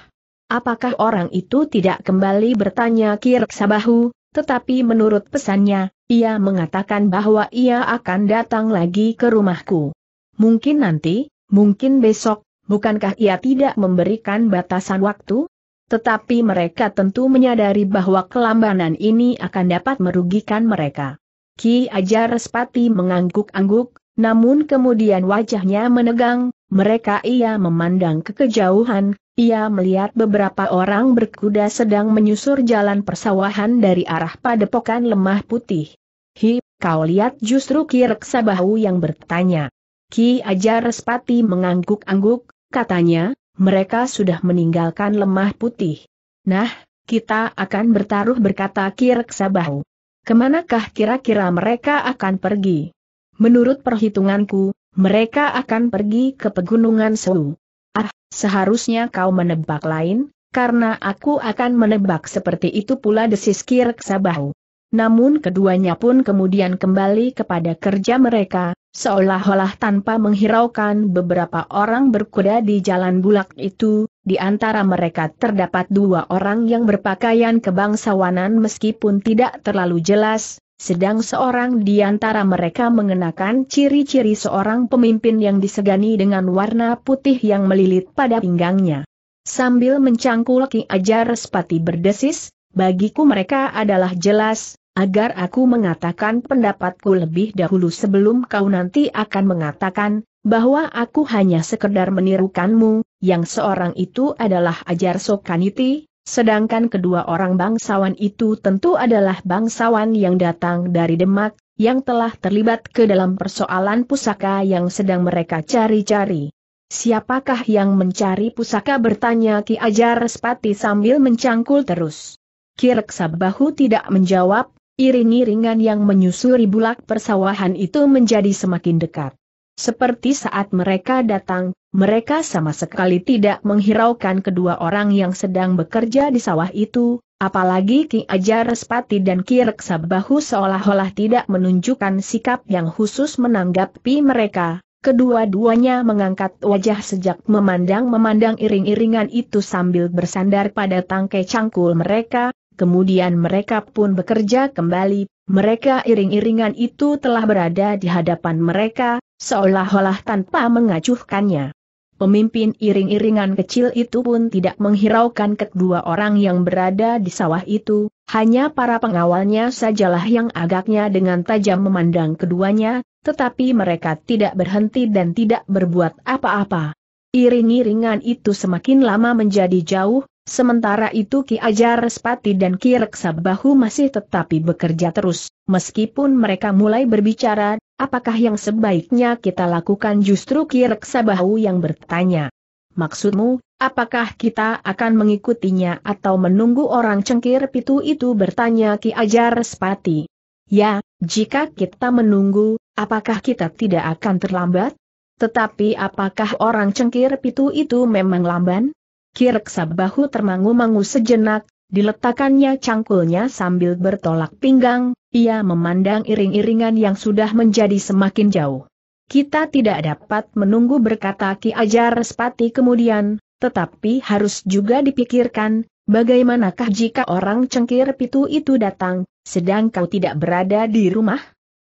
Apakah orang itu tidak kembali bertanya Reksa sabahu, tetapi menurut pesannya, ia mengatakan bahwa ia akan datang lagi ke rumahku. Mungkin nanti, mungkin besok, bukankah ia tidak memberikan batasan waktu? Tetapi mereka tentu menyadari bahwa kelambanan ini akan dapat merugikan mereka. Ki Ajar Respati mengangguk-angguk, namun kemudian wajahnya menegang, mereka ia memandang ke kejauhan, ia melihat beberapa orang berkuda sedang menyusur jalan persawahan dari arah padepokan lemah putih. Hi, kau lihat justru Ki Reksa Bahu yang bertanya. Ki Ajar Respati mengangguk-angguk, katanya, mereka sudah meninggalkan lemah putih. Nah, kita akan bertaruh berkata Ki Reksa Bahu. Kemanakah kira-kira mereka akan pergi? Menurut perhitunganku, mereka akan pergi ke pegunungan Selu. Ah, seharusnya kau menebak lain, karena aku akan menebak seperti itu pula desis Reksa Bahu. Namun keduanya pun kemudian kembali kepada kerja mereka, seolah-olah tanpa menghiraukan beberapa orang berkuda di jalan bulak itu, di antara mereka terdapat dua orang yang berpakaian kebangsawanan meskipun tidak terlalu jelas, sedang seorang di antara mereka mengenakan ciri-ciri seorang pemimpin yang disegani dengan warna putih yang melilit pada pinggangnya. Sambil mencangkul Ki Ajar Sepati berdesis, bagiku mereka adalah jelas, agar aku mengatakan pendapatku lebih dahulu sebelum kau nanti akan mengatakan, bahwa aku hanya sekedar menirukanmu, yang seorang itu adalah Ajar Sokaniti, sedangkan kedua orang bangsawan itu tentu adalah bangsawan yang datang dari Demak, yang telah terlibat ke dalam persoalan pusaka yang sedang mereka cari-cari. Siapakah yang mencari pusaka bertanya Ki Ajar Spati sambil mencangkul terus. Kireksabahu bahu tidak menjawab, iring-iringan yang menyusuri bulak persawahan itu menjadi semakin dekat. Seperti saat mereka datang, mereka sama sekali tidak menghiraukan kedua orang yang sedang bekerja di sawah itu, apalagi Ki Ajar Respati dan Ki Reksa seolah-olah tidak menunjukkan sikap yang khusus menanggapi mereka. Kedua-duanya mengangkat wajah sejak memandang-memandang iring-iringan itu sambil bersandar pada tangkai cangkul mereka, kemudian mereka pun bekerja kembali, mereka iring-iringan itu telah berada di hadapan mereka, seolah-olah tanpa mengacuhkannya. Pemimpin iring-iringan kecil itu pun tidak menghiraukan kedua orang yang berada di sawah itu, hanya para pengawalnya sajalah yang agaknya dengan tajam memandang keduanya, tetapi mereka tidak berhenti dan tidak berbuat apa-apa. Iring-iringan itu semakin lama menjadi jauh, Sementara itu Ki Ajar Respati dan Ki Reksa Bahu masih tetapi bekerja terus, meskipun mereka mulai berbicara, apakah yang sebaiknya kita lakukan justru Ki Reksa Bahu yang bertanya. Maksudmu, apakah kita akan mengikutinya atau menunggu orang cengkir pitu itu bertanya Ki Ajar Respati? Ya, jika kita menunggu, apakah kita tidak akan terlambat? Tetapi apakah orang cengkir pitu itu memang lamban? Kirksa bahu termangu-mangu sejenak, diletakkannya cangkulnya sambil bertolak pinggang, ia memandang iring-iringan yang sudah menjadi semakin jauh. Kita tidak dapat menunggu berkata Ki Ajar Respati kemudian, tetapi harus juga dipikirkan, bagaimanakah jika orang cengkir pitu itu datang, sedang kau tidak berada di rumah?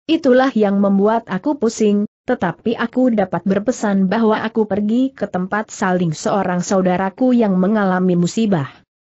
Itulah yang membuat aku pusing, tetapi aku dapat berpesan bahwa aku pergi ke tempat saling seorang saudaraku yang mengalami musibah.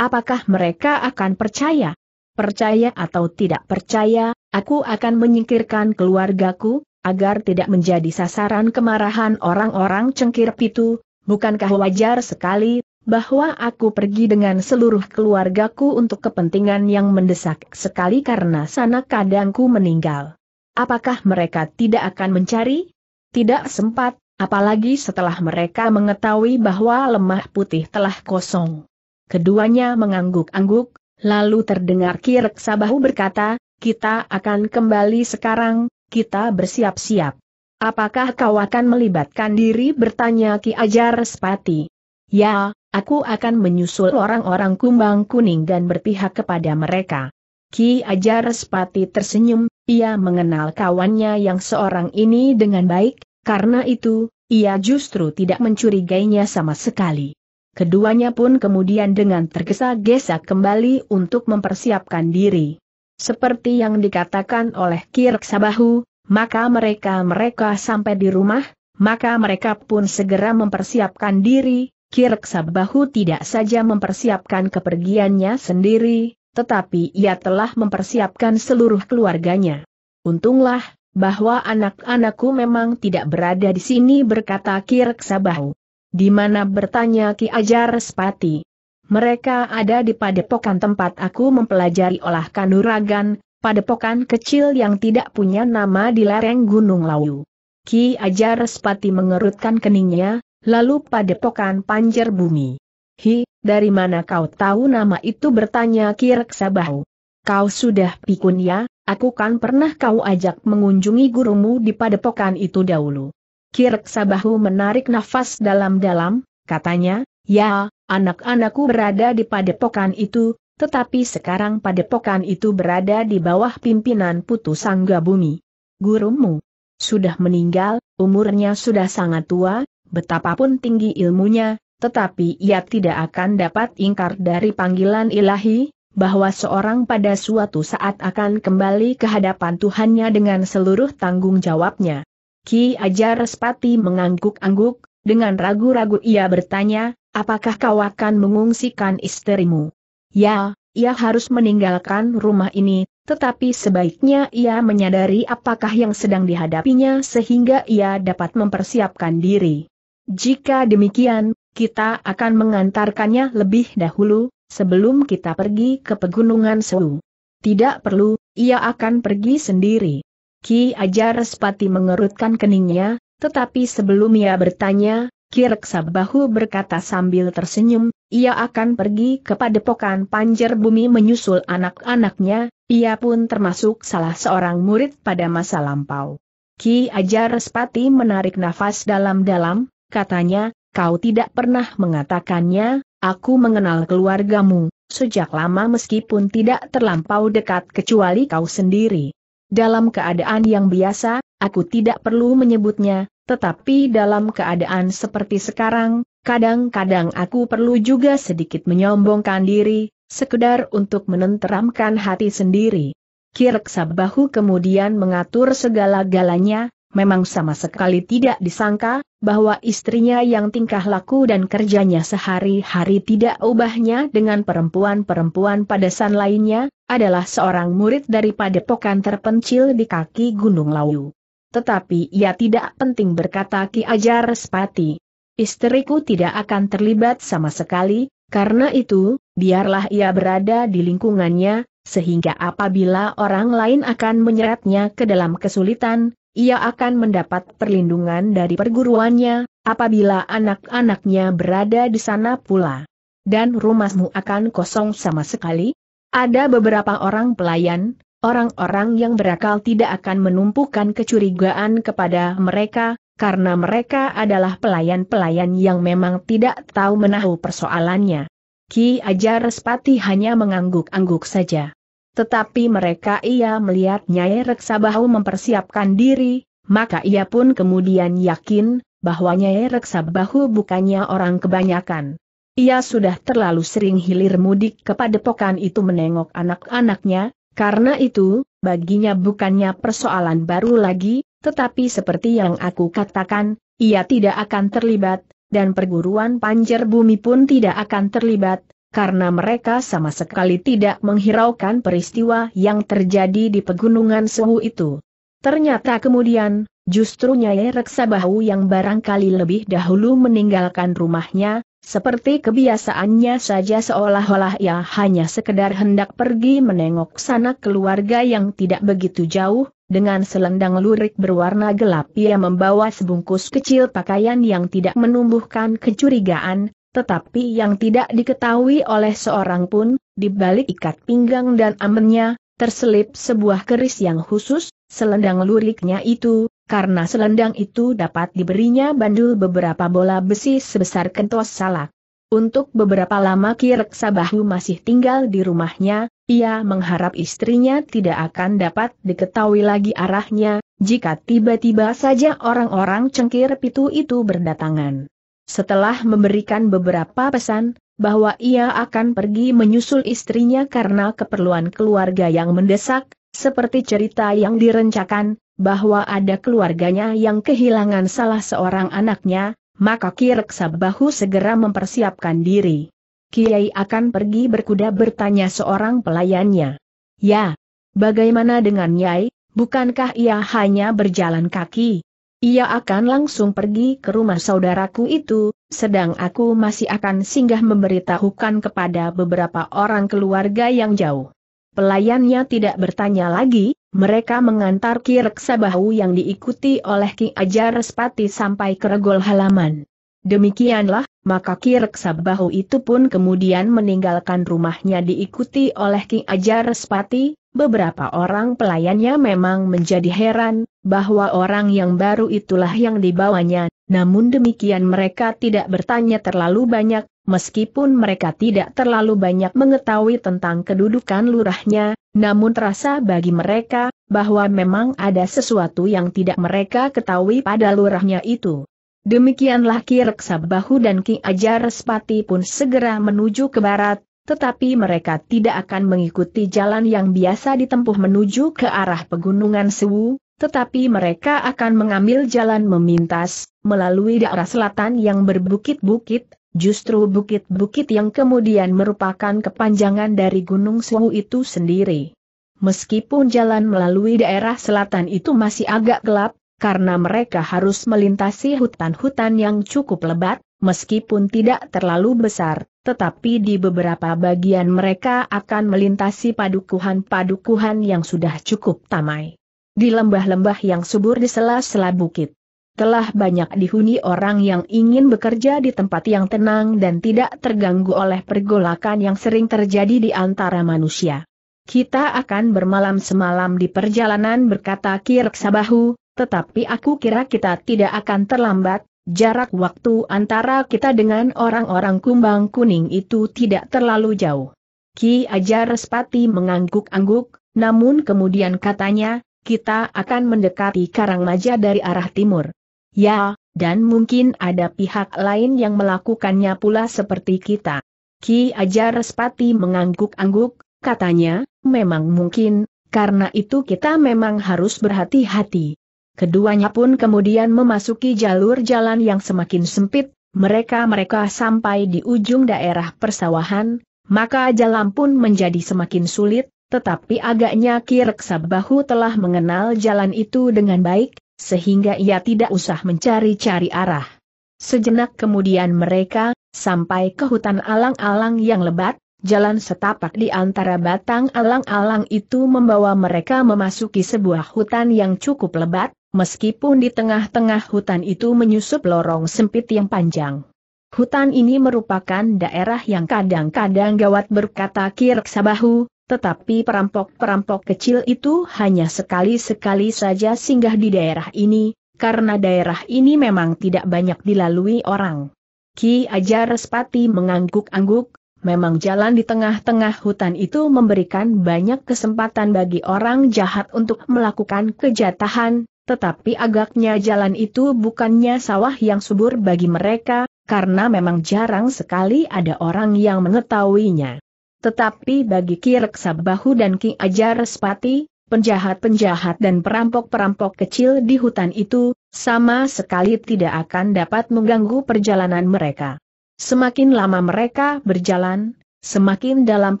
Apakah mereka akan percaya? Percaya atau tidak percaya, aku akan menyingkirkan keluargaku, agar tidak menjadi sasaran kemarahan orang-orang cengkir pitu, bukankah wajar sekali, bahwa aku pergi dengan seluruh keluargaku untuk kepentingan yang mendesak sekali karena sana kadangku meninggal apakah mereka tidak akan mencari? Tidak sempat, apalagi setelah mereka mengetahui bahwa lemah putih telah kosong. Keduanya mengangguk-angguk, lalu terdengar Kirek Sabahu berkata, kita akan kembali sekarang, kita bersiap-siap. Apakah kau akan melibatkan diri bertanya Ki Ajar Spati? Ya, aku akan menyusul orang-orang kumbang kuning dan berpihak kepada mereka. Ki Ajar Spati tersenyum, ia mengenal kawannya yang seorang ini dengan baik, karena itu, ia justru tidak mencurigainya sama sekali. Keduanya pun kemudian dengan tergesa-gesa kembali untuk mempersiapkan diri. Seperti yang dikatakan oleh Kirk Sabahu, maka mereka-mereka sampai di rumah, maka mereka pun segera mempersiapkan diri, Kirk Sabahu tidak saja mempersiapkan kepergiannya sendiri, tetapi ia telah mempersiapkan seluruh keluarganya. Untunglah, bahwa anak-anakku memang tidak berada di sini berkata Kirk Sabahu. Di mana bertanya Ki Ajar Spati. Mereka ada di padepokan tempat aku mempelajari olah kanuragan, padepokan kecil yang tidak punya nama di lereng Gunung Lawu. Ki Ajar Spati mengerutkan keningnya, lalu padepokan panjer bumi. Hi, dari mana kau tahu nama itu bertanya Kirek Sabahu. Kau sudah pikun ya, aku kan pernah kau ajak mengunjungi gurumu di padepokan itu dahulu. Kirek Sabahu menarik nafas dalam-dalam, katanya, ya, anak-anakku berada di padepokan itu, tetapi sekarang padepokan itu berada di bawah pimpinan Putu Sangga Bumi. Gurumu sudah meninggal, umurnya sudah sangat tua, betapapun tinggi ilmunya, tetapi ia tidak akan dapat ingkar dari panggilan ilahi, bahwa seorang pada suatu saat akan kembali ke hadapan Tuhannya dengan seluruh tanggung jawabnya. Ki Ajar Respati mengangguk-angguk, dengan ragu-ragu ia bertanya, apakah kau akan mengungsikan istrimu? Ya, ia harus meninggalkan rumah ini, tetapi sebaiknya ia menyadari apakah yang sedang dihadapinya sehingga ia dapat mempersiapkan diri. Jika demikian, kita akan mengantarkannya lebih dahulu, sebelum kita pergi ke pegunungan Sewu. Tidak perlu, ia akan pergi sendiri. Ki Ajar Respati mengerutkan keningnya, tetapi sebelum ia bertanya, Ki Reksabahu berkata sambil tersenyum, ia akan pergi ke padepokan Panjer Bumi menyusul anak-anaknya, ia pun termasuk salah seorang murid pada masa lampau. Ki Ajar Respati menarik nafas dalam-dalam, katanya, Kau tidak pernah mengatakannya, aku mengenal keluargamu, sejak lama meskipun tidak terlampau dekat kecuali kau sendiri. Dalam keadaan yang biasa, aku tidak perlu menyebutnya, tetapi dalam keadaan seperti sekarang, kadang-kadang aku perlu juga sedikit menyombongkan diri, sekedar untuk menenteramkan hati sendiri. Kirk Sabahu kemudian mengatur segala galanya, memang sama sekali tidak disangka, bahwa istrinya yang tingkah laku dan kerjanya sehari-hari tidak ubahnya dengan perempuan-perempuan padasan lainnya, adalah seorang murid dari padepokan terpencil di kaki Gunung Lawu. Tetapi ia tidak penting berkata Ki Ajar Spati. Istriku tidak akan terlibat sama sekali, karena itu, biarlah ia berada di lingkungannya, sehingga apabila orang lain akan menyeretnya ke dalam kesulitan, ia akan mendapat perlindungan dari perguruannya, apabila anak-anaknya berada di sana pula. Dan rumahmu akan kosong sama sekali? Ada beberapa orang pelayan, orang-orang yang berakal tidak akan menumpukan kecurigaan kepada mereka, karena mereka adalah pelayan-pelayan yang memang tidak tahu menahu persoalannya. Ki Ajar Respati hanya mengangguk-angguk saja. Tetapi mereka ia melihat Nyai Reksabahu mempersiapkan diri, maka ia pun kemudian yakin, bahwa Nyai Reksabahu bukannya orang kebanyakan. Ia sudah terlalu sering hilir mudik kepada pokan itu menengok anak-anaknya, karena itu, baginya bukannya persoalan baru lagi, tetapi seperti yang aku katakan, ia tidak akan terlibat, dan perguruan panjer bumi pun tidak akan terlibat, karena mereka sama sekali tidak menghiraukan peristiwa yang terjadi di pegunungan suhu itu. Ternyata kemudian, justru Nyai Reksabahu yang barangkali lebih dahulu meninggalkan rumahnya, seperti kebiasaannya saja seolah-olah ia hanya sekedar hendak pergi menengok sana keluarga yang tidak begitu jauh, dengan selendang lurik berwarna gelap ia membawa sebungkus kecil pakaian yang tidak menumbuhkan kecurigaan, tetapi yang tidak diketahui oleh seorang pun, di balik ikat pinggang dan amennya, terselip sebuah keris yang khusus, selendang luriknya itu, karena selendang itu dapat diberinya bandul beberapa bola besi sebesar kentos salak. Untuk beberapa lama Kirek Sabahu masih tinggal di rumahnya, ia mengharap istrinya tidak akan dapat diketahui lagi arahnya, jika tiba-tiba saja orang-orang cengkir pitu itu berdatangan setelah memberikan beberapa pesan, bahwa ia akan pergi menyusul istrinya karena keperluan keluarga yang mendesak, seperti cerita yang direncakan, bahwa ada keluarganya yang kehilangan salah seorang anaknya, maka Ki Reksa Bahu segera mempersiapkan diri. Kiai akan pergi berkuda bertanya seorang pelayannya. Ya, bagaimana dengan Nyai, bukankah ia hanya berjalan kaki? Ia akan langsung pergi ke rumah saudaraku itu, sedang aku masih akan singgah memberitahukan kepada beberapa orang keluarga yang jauh. Pelayannya tidak bertanya lagi, mereka mengantar Ki Bahu yang diikuti oleh Ki Ajar Respati sampai ke regol halaman. Demikianlah, maka Ki Bahu itu pun kemudian meninggalkan rumahnya diikuti oleh Ki Ajar Respati, beberapa orang pelayannya memang menjadi heran, bahwa orang yang baru itulah yang dibawanya, namun demikian mereka tidak bertanya terlalu banyak, meskipun mereka tidak terlalu banyak mengetahui tentang kedudukan lurahnya, namun terasa bagi mereka, bahwa memang ada sesuatu yang tidak mereka ketahui pada lurahnya itu. Demikianlah Ki Bahu dan Ki Ajar Spati pun segera menuju ke barat, tetapi mereka tidak akan mengikuti jalan yang biasa ditempuh menuju ke arah pegunungan Sewu, tetapi mereka akan mengambil jalan memintas, melalui daerah selatan yang berbukit-bukit, justru bukit-bukit yang kemudian merupakan kepanjangan dari Gunung Sewu itu sendiri. Meskipun jalan melalui daerah selatan itu masih agak gelap, karena mereka harus melintasi hutan-hutan yang cukup lebat, Meskipun tidak terlalu besar, tetapi di beberapa bagian mereka akan melintasi padukuhan-padukuhan yang sudah cukup tamai. Di lembah-lembah yang subur di sela-sela bukit, telah banyak dihuni orang yang ingin bekerja di tempat yang tenang dan tidak terganggu oleh pergolakan yang sering terjadi di antara manusia. Kita akan bermalam semalam di perjalanan berkata Kirksabahu, tetapi aku kira kita tidak akan terlambat, Jarak waktu antara kita dengan orang-orang kumbang kuning itu tidak terlalu jauh. Ki Ajar Respati mengangguk-angguk, namun kemudian katanya, kita akan mendekati Karang Maja dari arah timur. Ya, dan mungkin ada pihak lain yang melakukannya pula seperti kita. Ki Ajar Respati mengangguk-angguk, katanya, memang mungkin, karena itu kita memang harus berhati-hati. Keduanya pun kemudian memasuki jalur jalan yang semakin sempit, mereka-mereka sampai di ujung daerah persawahan, maka jalan pun menjadi semakin sulit, tetapi agaknya Kirek Sabahu telah mengenal jalan itu dengan baik, sehingga ia tidak usah mencari-cari arah. Sejenak kemudian mereka, sampai ke hutan alang-alang yang lebat, jalan setapak di antara batang alang-alang itu membawa mereka memasuki sebuah hutan yang cukup lebat, Meskipun di tengah-tengah hutan itu menyusup lorong sempit yang panjang. Hutan ini merupakan daerah yang kadang-kadang gawat berkata Kirksabahu, tetapi perampok-perampok kecil itu hanya sekali-sekali saja singgah di daerah ini, karena daerah ini memang tidak banyak dilalui orang. Ki Ajar Respati mengangguk-angguk, memang jalan di tengah-tengah hutan itu memberikan banyak kesempatan bagi orang jahat untuk melakukan kejahatan. Tetapi agaknya jalan itu bukannya sawah yang subur bagi mereka, karena memang jarang sekali ada orang yang mengetahuinya. Tetapi bagi Ki Bahu dan Ki Ajar Spati, penjahat-penjahat dan perampok-perampok kecil di hutan itu, sama sekali tidak akan dapat mengganggu perjalanan mereka. Semakin lama mereka berjalan, semakin dalam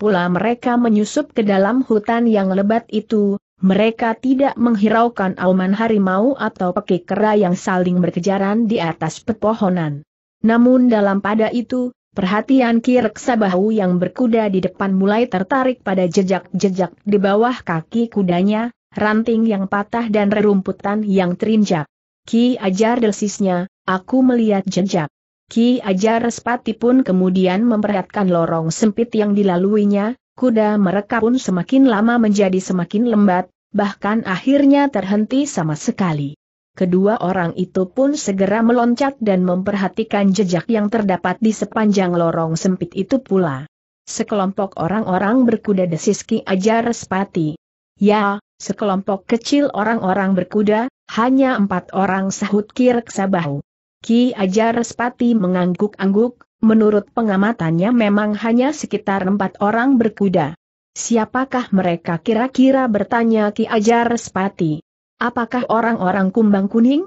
pula mereka menyusup ke dalam hutan yang lebat itu, mereka tidak menghiraukan auman harimau atau pekik kera yang saling berkejaran di atas pepohonan. Namun dalam pada itu, perhatian Kirk Bahu yang berkuda di depan mulai tertarik pada jejak-jejak di bawah kaki kudanya, ranting yang patah dan rerumputan yang terinjak. Ki ajar desisnya, aku melihat jejak. Ki Ajar Respati pun kemudian memperhatikan lorong sempit yang dilaluinya, kuda mereka pun semakin lama menjadi semakin lembat, bahkan akhirnya terhenti sama sekali. Kedua orang itu pun segera meloncat dan memperhatikan jejak yang terdapat di sepanjang lorong sempit itu pula. Sekelompok orang-orang berkuda desiski Ajar Spati. Ya, sekelompok kecil orang-orang berkuda, hanya empat orang sahut Kirk Sabahu. Ki Ajar Spati mengangguk-angguk, Menurut pengamatannya memang hanya sekitar empat orang berkuda. Siapakah mereka kira-kira bertanya Ki Ajar Spati? Apakah orang-orang kumbang kuning?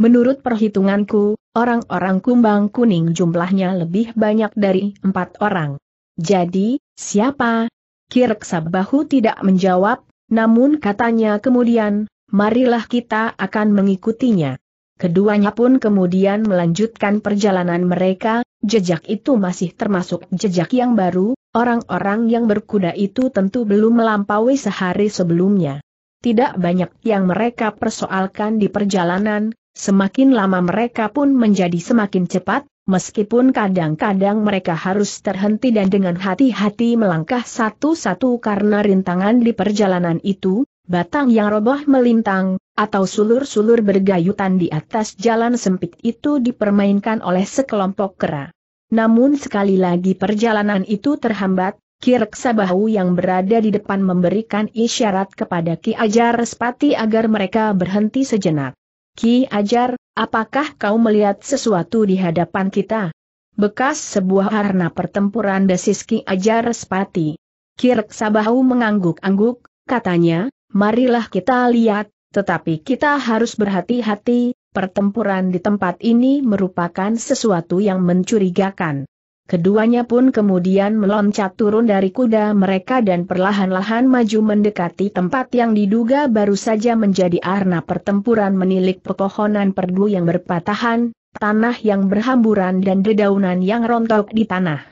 Menurut perhitunganku, orang-orang kumbang kuning jumlahnya lebih banyak dari empat orang. Jadi, siapa? Kirksa bahu tidak menjawab, namun katanya kemudian, marilah kita akan mengikutinya. Keduanya pun kemudian melanjutkan perjalanan mereka, Jejak itu masih termasuk jejak yang baru, orang-orang yang berkuda itu tentu belum melampaui sehari sebelumnya. Tidak banyak yang mereka persoalkan di perjalanan, semakin lama mereka pun menjadi semakin cepat, meskipun kadang-kadang mereka harus terhenti dan dengan hati-hati melangkah satu-satu karena rintangan di perjalanan itu, batang yang roboh melintang, atau sulur-sulur bergayutan di atas jalan sempit itu dipermainkan oleh sekelompok kera. Namun sekali lagi perjalanan itu terhambat, Kirk Sabahu yang berada di depan memberikan isyarat kepada Ki Ajar Respati agar mereka berhenti sejenak. Ki Ajar, apakah kau melihat sesuatu di hadapan kita? Bekas sebuah arna pertempuran desis Ki Ajar Spati. Kirk Sabahu mengangguk-angguk, katanya, marilah kita lihat, tetapi kita harus berhati-hati, pertempuran di tempat ini merupakan sesuatu yang mencurigakan. Keduanya pun kemudian meloncat turun dari kuda mereka dan perlahan-lahan maju mendekati tempat yang diduga baru saja menjadi arena pertempuran menilik pepohonan perdu yang berpatahan, tanah yang berhamburan dan dedaunan yang rontok di tanah.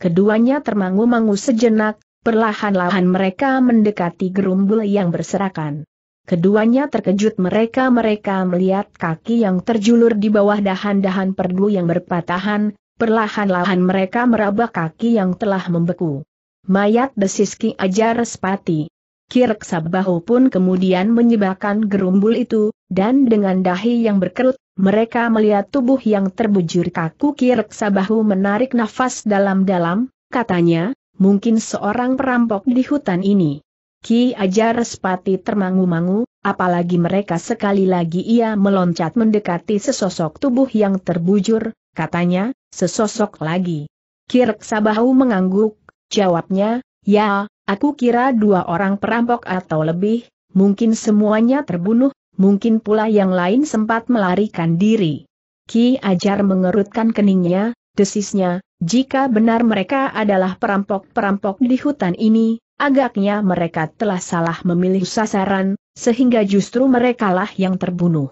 Keduanya termangu-mangu sejenak, perlahan-lahan mereka mendekati gerumbul yang berserakan. Keduanya terkejut mereka-mereka melihat kaki yang terjulur di bawah dahan-dahan perdu yang berpatahan, perlahan-lahan mereka meraba kaki yang telah membeku. Mayat desiski Ajar Sepati. Kirk Sabahu pun kemudian menyebabkan gerumbul itu, dan dengan dahi yang berkerut, mereka melihat tubuh yang terbujur kaku Kirk Sabahu menarik nafas dalam-dalam, katanya, mungkin seorang perampok di hutan ini. Ki Ajar Sepati termangu-mangu, apalagi mereka sekali lagi ia meloncat mendekati sesosok tubuh yang terbujur, katanya, sesosok lagi. Kirk Sabahu mengangguk, jawabnya, ya, aku kira dua orang perampok atau lebih, mungkin semuanya terbunuh, mungkin pula yang lain sempat melarikan diri. Ki Ajar mengerutkan keningnya, desisnya, jika benar mereka adalah perampok-perampok di hutan ini, Agaknya mereka telah salah memilih sasaran, sehingga justru merekalah yang terbunuh.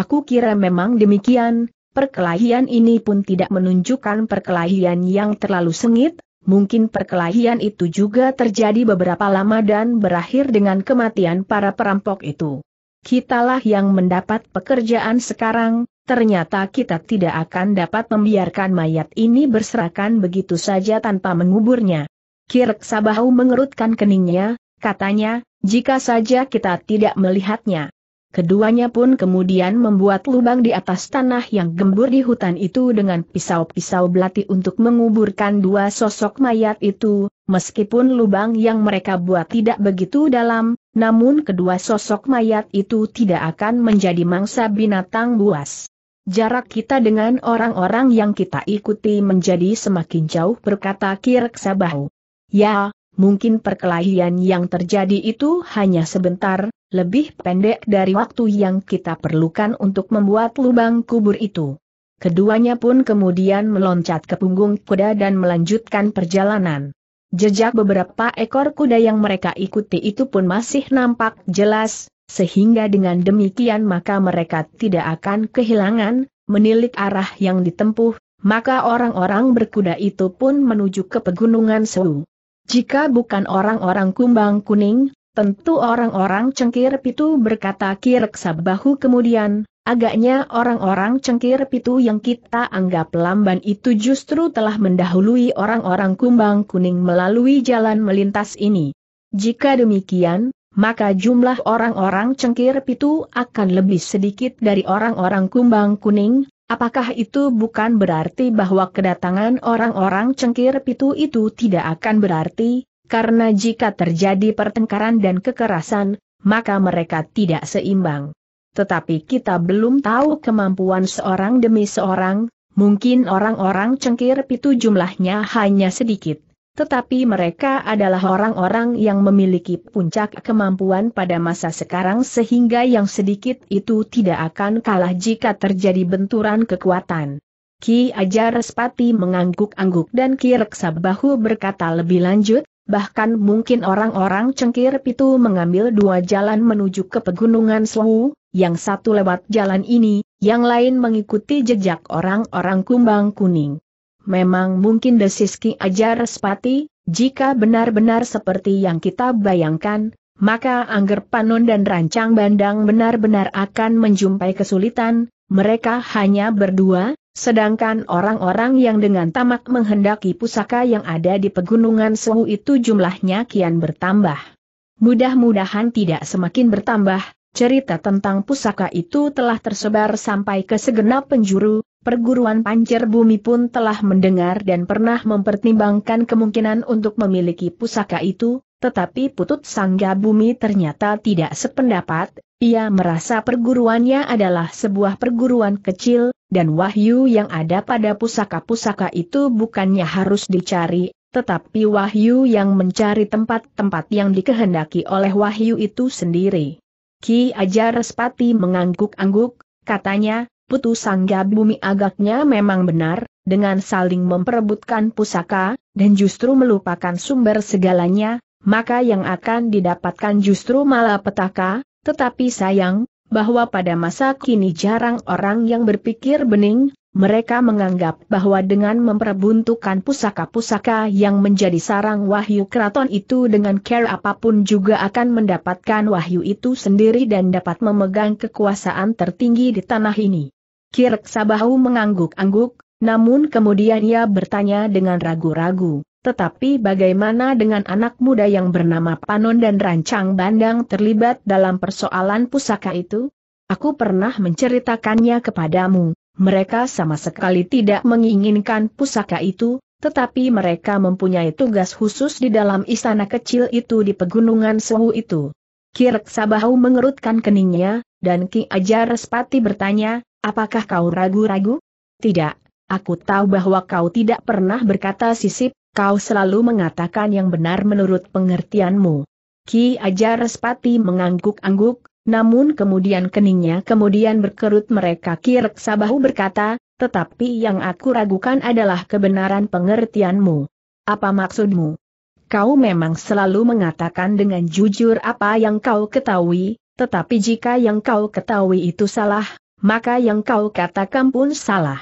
Aku kira memang demikian, perkelahian ini pun tidak menunjukkan perkelahian yang terlalu sengit, mungkin perkelahian itu juga terjadi beberapa lama dan berakhir dengan kematian para perampok itu. Kitalah yang mendapat pekerjaan sekarang, ternyata kita tidak akan dapat membiarkan mayat ini berserakan begitu saja tanpa menguburnya. Kirk Sabahu mengerutkan keningnya, katanya, jika saja kita tidak melihatnya. Keduanya pun kemudian membuat lubang di atas tanah yang gembur di hutan itu dengan pisau-pisau belati untuk menguburkan dua sosok mayat itu, meskipun lubang yang mereka buat tidak begitu dalam, namun kedua sosok mayat itu tidak akan menjadi mangsa binatang buas. Jarak kita dengan orang-orang yang kita ikuti menjadi semakin jauh berkata Kirk Sabahu. Ya, mungkin perkelahian yang terjadi itu hanya sebentar, lebih pendek dari waktu yang kita perlukan untuk membuat lubang kubur itu. Keduanya pun kemudian meloncat ke punggung kuda dan melanjutkan perjalanan. Jejak beberapa ekor kuda yang mereka ikuti itu pun masih nampak jelas, sehingga dengan demikian maka mereka tidak akan kehilangan, menilik arah yang ditempuh, maka orang-orang berkuda itu pun menuju ke pegunungan Sewu. Jika bukan orang-orang kumbang kuning, tentu orang-orang cengkir pitu berkata kireksa bahu kemudian, agaknya orang-orang cengkir pitu yang kita anggap lamban itu justru telah mendahului orang-orang kumbang kuning melalui jalan melintas ini. Jika demikian, maka jumlah orang-orang cengkir pitu akan lebih sedikit dari orang-orang kumbang kuning, Apakah itu bukan berarti bahwa kedatangan orang-orang cengkir pitu itu tidak akan berarti, karena jika terjadi pertengkaran dan kekerasan, maka mereka tidak seimbang. Tetapi kita belum tahu kemampuan seorang demi seorang, mungkin orang-orang cengkir pitu jumlahnya hanya sedikit, tetapi mereka adalah orang-orang yang memiliki puncak kemampuan pada masa sekarang sehingga yang sedikit itu tidak akan kalah jika terjadi benturan kekuatan. Ki Ajar Respati mengangguk-angguk dan Ki Reksa Bahu berkata lebih lanjut, bahkan mungkin orang-orang cengkir itu mengambil dua jalan menuju ke pegunungan Suhu, yang satu lewat jalan ini, yang lain mengikuti jejak orang-orang kumbang kuning. Memang mungkin desis Ajar Sepati, jika benar-benar seperti yang kita bayangkan, maka Angger Panon dan Rancang Bandang benar-benar akan menjumpai kesulitan, mereka hanya berdua, sedangkan orang-orang yang dengan tamak menghendaki pusaka yang ada di pegunungan Sewu itu jumlahnya kian bertambah. Mudah-mudahan tidak semakin bertambah, cerita tentang pusaka itu telah tersebar sampai ke segenap penjuru, Perguruan Pancer Bumi pun telah mendengar dan pernah mempertimbangkan kemungkinan untuk memiliki pusaka itu, tetapi Putut Sangga Bumi ternyata tidak sependapat, ia merasa perguruannya adalah sebuah perguruan kecil, dan wahyu yang ada pada pusaka-pusaka itu bukannya harus dicari, tetapi wahyu yang mencari tempat-tempat yang dikehendaki oleh wahyu itu sendiri. Ki Ajar Respati mengangguk-angguk, katanya, Putu Sangga Bumi agaknya memang benar, dengan saling memperebutkan pusaka, dan justru melupakan sumber segalanya, maka yang akan didapatkan justru malah petaka. tetapi sayang, bahwa pada masa kini jarang orang yang berpikir bening, mereka menganggap bahwa dengan memperbuntukan pusaka-pusaka yang menjadi sarang wahyu keraton itu dengan care apapun juga akan mendapatkan wahyu itu sendiri dan dapat memegang kekuasaan tertinggi di tanah ini. Kirk Sabahu mengangguk-angguk, namun kemudian ia bertanya dengan ragu-ragu, tetapi bagaimana dengan anak muda yang bernama Panon dan Rancang Bandang terlibat dalam persoalan pusaka itu? Aku pernah menceritakannya kepadamu, mereka sama sekali tidak menginginkan pusaka itu, tetapi mereka mempunyai tugas khusus di dalam istana kecil itu di pegunungan suhu itu. Kirk Sabahu mengerutkan keningnya, dan Ki Ajar Spati bertanya, Apakah kau ragu-ragu? Tidak, aku tahu bahwa kau tidak pernah berkata sisip, kau selalu mengatakan yang benar menurut pengertianmu. Ki Ajar Respati mengangguk-angguk, namun kemudian keningnya kemudian berkerut mereka kira Sabahu berkata, tetapi yang aku ragukan adalah kebenaran pengertianmu. Apa maksudmu? Kau memang selalu mengatakan dengan jujur apa yang kau ketahui, tetapi jika yang kau ketahui itu salah, maka yang kau katakan pun salah.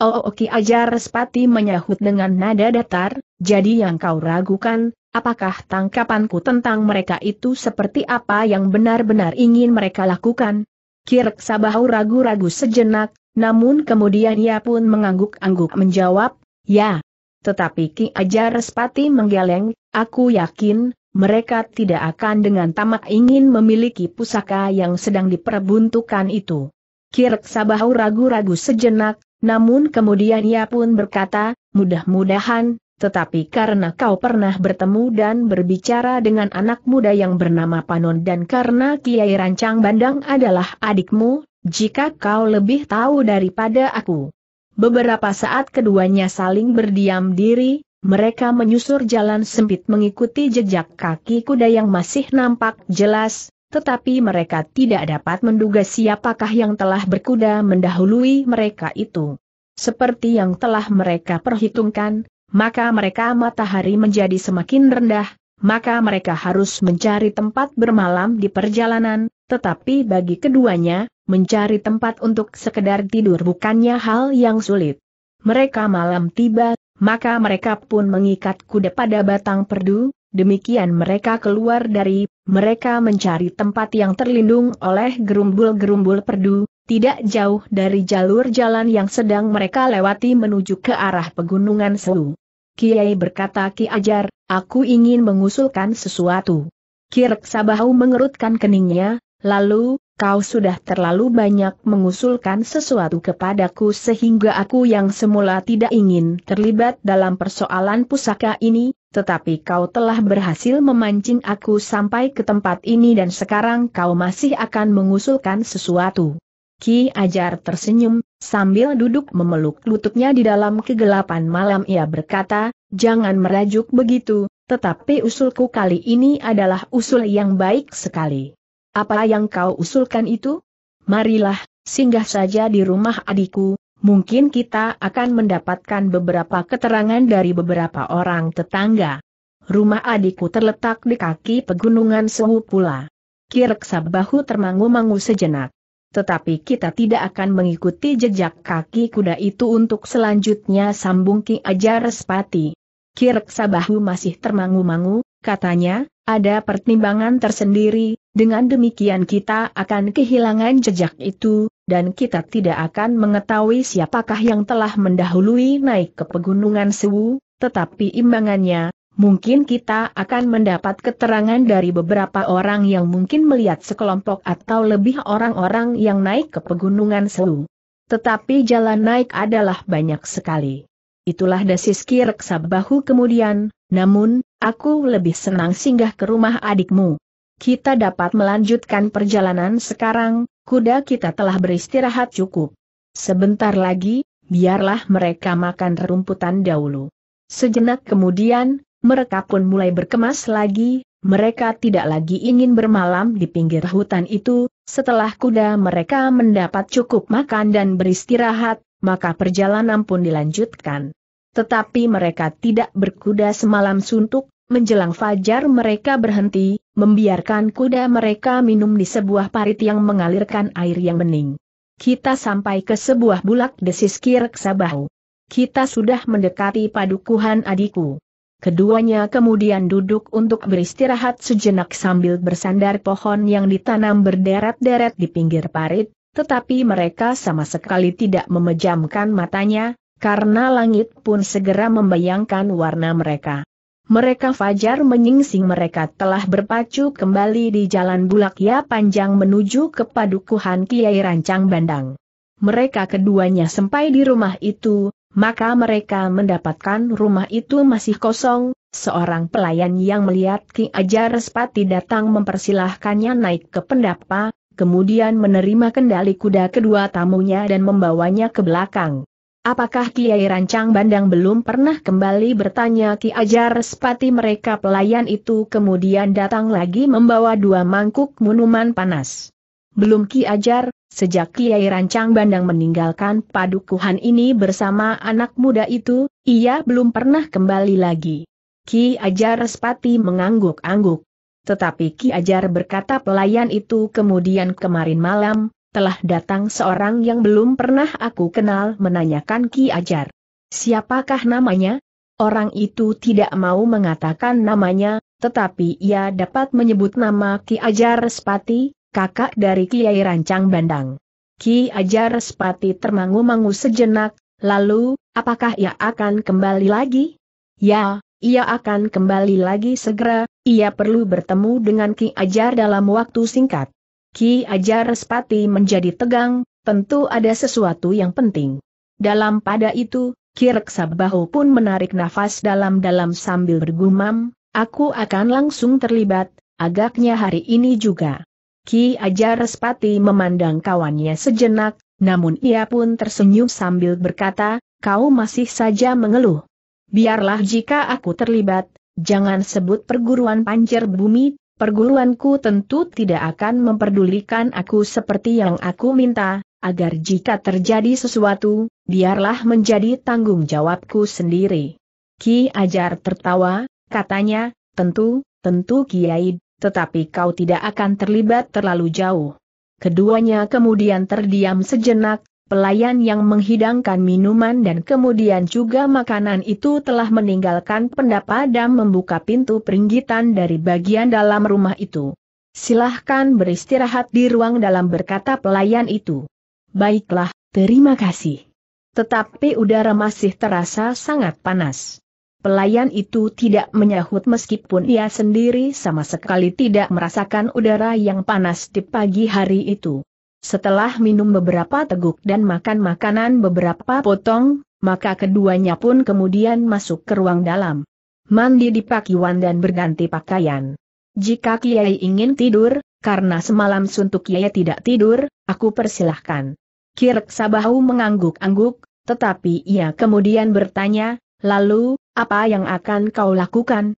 Oh, oh, oh, Ki Ajar Respati menyahut dengan nada datar, jadi yang kau ragukan, apakah tangkapanku tentang mereka itu seperti apa yang benar-benar ingin mereka lakukan? Kirk Sabahu ragu-ragu sejenak, namun kemudian ia pun mengangguk-angguk menjawab, ya. Tetapi Ki Ajar Respati menggeleng, aku yakin, mereka tidak akan dengan tamak ingin memiliki pusaka yang sedang diperbuntukan itu. Kirk Sabahau ragu-ragu sejenak, namun kemudian ia pun berkata, mudah-mudahan, tetapi karena kau pernah bertemu dan berbicara dengan anak muda yang bernama Panon dan karena Kiai Rancang Bandang adalah adikmu, jika kau lebih tahu daripada aku. Beberapa saat keduanya saling berdiam diri, mereka menyusur jalan sempit mengikuti jejak kaki kuda yang masih nampak jelas, tetapi mereka tidak dapat menduga siapakah yang telah berkuda mendahului mereka itu. Seperti yang telah mereka perhitungkan, maka mereka matahari menjadi semakin rendah, maka mereka harus mencari tempat bermalam di perjalanan, tetapi bagi keduanya, mencari tempat untuk sekedar tidur bukannya hal yang sulit. Mereka malam tiba, maka mereka pun mengikat kuda pada batang perdu, Demikian mereka keluar dari, mereka mencari tempat yang terlindung oleh gerumbul-gerumbul perdu, tidak jauh dari jalur jalan yang sedang mereka lewati menuju ke arah pegunungan selu. Kiai berkata Ki Ajar, aku ingin mengusulkan sesuatu. Kirk Sabahu mengerutkan keningnya, lalu, kau sudah terlalu banyak mengusulkan sesuatu kepadaku sehingga aku yang semula tidak ingin terlibat dalam persoalan pusaka ini, tetapi kau telah berhasil memancing aku sampai ke tempat ini dan sekarang kau masih akan mengusulkan sesuatu. Ki Ajar tersenyum, sambil duduk memeluk lututnya di dalam kegelapan malam ia berkata, jangan merajuk begitu, tetapi usulku kali ini adalah usul yang baik sekali. Apa yang kau usulkan itu? Marilah, singgah saja di rumah adikku, mungkin kita akan mendapatkan beberapa keterangan dari beberapa orang tetangga. Rumah adikku terletak di kaki pegunungan Suhu pula. Kirk Sabahu termangu-mangu sejenak. Tetapi kita tidak akan mengikuti jejak kaki kuda itu untuk selanjutnya sambung Ki Ajar Respati. Kirk Sabahu masih termangu-mangu, katanya, ada pertimbangan tersendiri, dengan demikian kita akan kehilangan jejak itu, dan kita tidak akan mengetahui siapakah yang telah mendahului naik ke pegunungan Sewu, tetapi imbangannya, mungkin kita akan mendapat keterangan dari beberapa orang yang mungkin melihat sekelompok atau lebih orang-orang yang naik ke pegunungan Sewu. Tetapi jalan naik adalah banyak sekali. Itulah dasis kirek sabahu kemudian, namun, aku lebih senang singgah ke rumah adikmu. Kita dapat melanjutkan perjalanan sekarang, kuda kita telah beristirahat cukup. Sebentar lagi, biarlah mereka makan rumputan dahulu. Sejenak kemudian, mereka pun mulai berkemas lagi, mereka tidak lagi ingin bermalam di pinggir hutan itu, setelah kuda mereka mendapat cukup makan dan beristirahat, maka perjalanan pun dilanjutkan. Tetapi mereka tidak berkuda semalam suntuk, menjelang fajar mereka berhenti, membiarkan kuda mereka minum di sebuah parit yang mengalirkan air yang bening. Kita sampai ke sebuah bulak desis Kirk Sabahu. Kita sudah mendekati padukuhan adikku. Keduanya kemudian duduk untuk beristirahat sejenak sambil bersandar pohon yang ditanam berderet-deret di pinggir parit, tetapi mereka sama sekali tidak memejamkan matanya, karena langit pun segera membayangkan warna mereka. Mereka fajar menyingsing mereka telah berpacu kembali di jalan bulak ya panjang menuju ke padukuhan Kiai Rancang Bandang. Mereka keduanya sampai di rumah itu, maka mereka mendapatkan rumah itu masih kosong, seorang pelayan yang melihat Ki Ajar Respati datang mempersilahkannya naik ke pendapa, kemudian menerima kendali kuda kedua tamunya dan membawanya ke belakang. Apakah Kiai Rancang Bandang belum pernah kembali bertanya Ki Ajar Sepati mereka pelayan itu kemudian datang lagi membawa dua mangkuk minuman panas. Belum Ki Ajar, sejak Kiai Rancang Bandang meninggalkan padukuhan ini bersama anak muda itu, ia belum pernah kembali lagi. Ki Ajar Sepati mengangguk-angguk. Tetapi Ki Ajar berkata pelayan itu kemudian kemarin malam, telah datang seorang yang belum pernah aku kenal menanyakan Ki Ajar. Siapakah namanya? Orang itu tidak mau mengatakan namanya, tetapi ia dapat menyebut nama Ki Ajar Spati, kakak dari Kiai Rancang Bandang. Ki Ajar Spati termangu-mangu sejenak, lalu, apakah ia akan kembali lagi? Ya, ia akan kembali lagi segera, ia perlu bertemu dengan Ki Ajar dalam waktu singkat. Ki Ajar Respati menjadi tegang, tentu ada sesuatu yang penting. Dalam pada itu, Ki Reksabahu pun menarik nafas dalam-dalam sambil bergumam, aku akan langsung terlibat, agaknya hari ini juga. Ki Ajar Respati memandang kawannya sejenak, namun ia pun tersenyum sambil berkata, kau masih saja mengeluh. Biarlah jika aku terlibat, jangan sebut perguruan panjer bumi, perguruanku tentu tidak akan memperdulikan aku seperti yang aku minta, agar jika terjadi sesuatu, biarlah menjadi tanggung jawabku sendiri. Ki Ajar tertawa, katanya, tentu, tentu Kiai, tetapi kau tidak akan terlibat terlalu jauh. Keduanya kemudian terdiam sejenak, pelayan yang menghidangkan minuman dan kemudian juga makanan itu telah meninggalkan pendapa dan membuka pintu peringgitan dari bagian dalam rumah itu. Silahkan beristirahat di ruang dalam berkata pelayan itu. Baiklah, terima kasih. Tetapi udara masih terasa sangat panas. Pelayan itu tidak menyahut meskipun ia sendiri sama sekali tidak merasakan udara yang panas di pagi hari itu. Setelah minum beberapa teguk dan makan makanan beberapa potong, maka keduanya pun kemudian masuk ke ruang dalam. Mandi di pakiwan dan berganti pakaian. Jika Kiai ingin tidur, karena semalam suntuk Kiai tidak tidur, aku persilahkan. Kirk Sabahu mengangguk-angguk, tetapi ia kemudian bertanya, lalu, apa yang akan kau lakukan?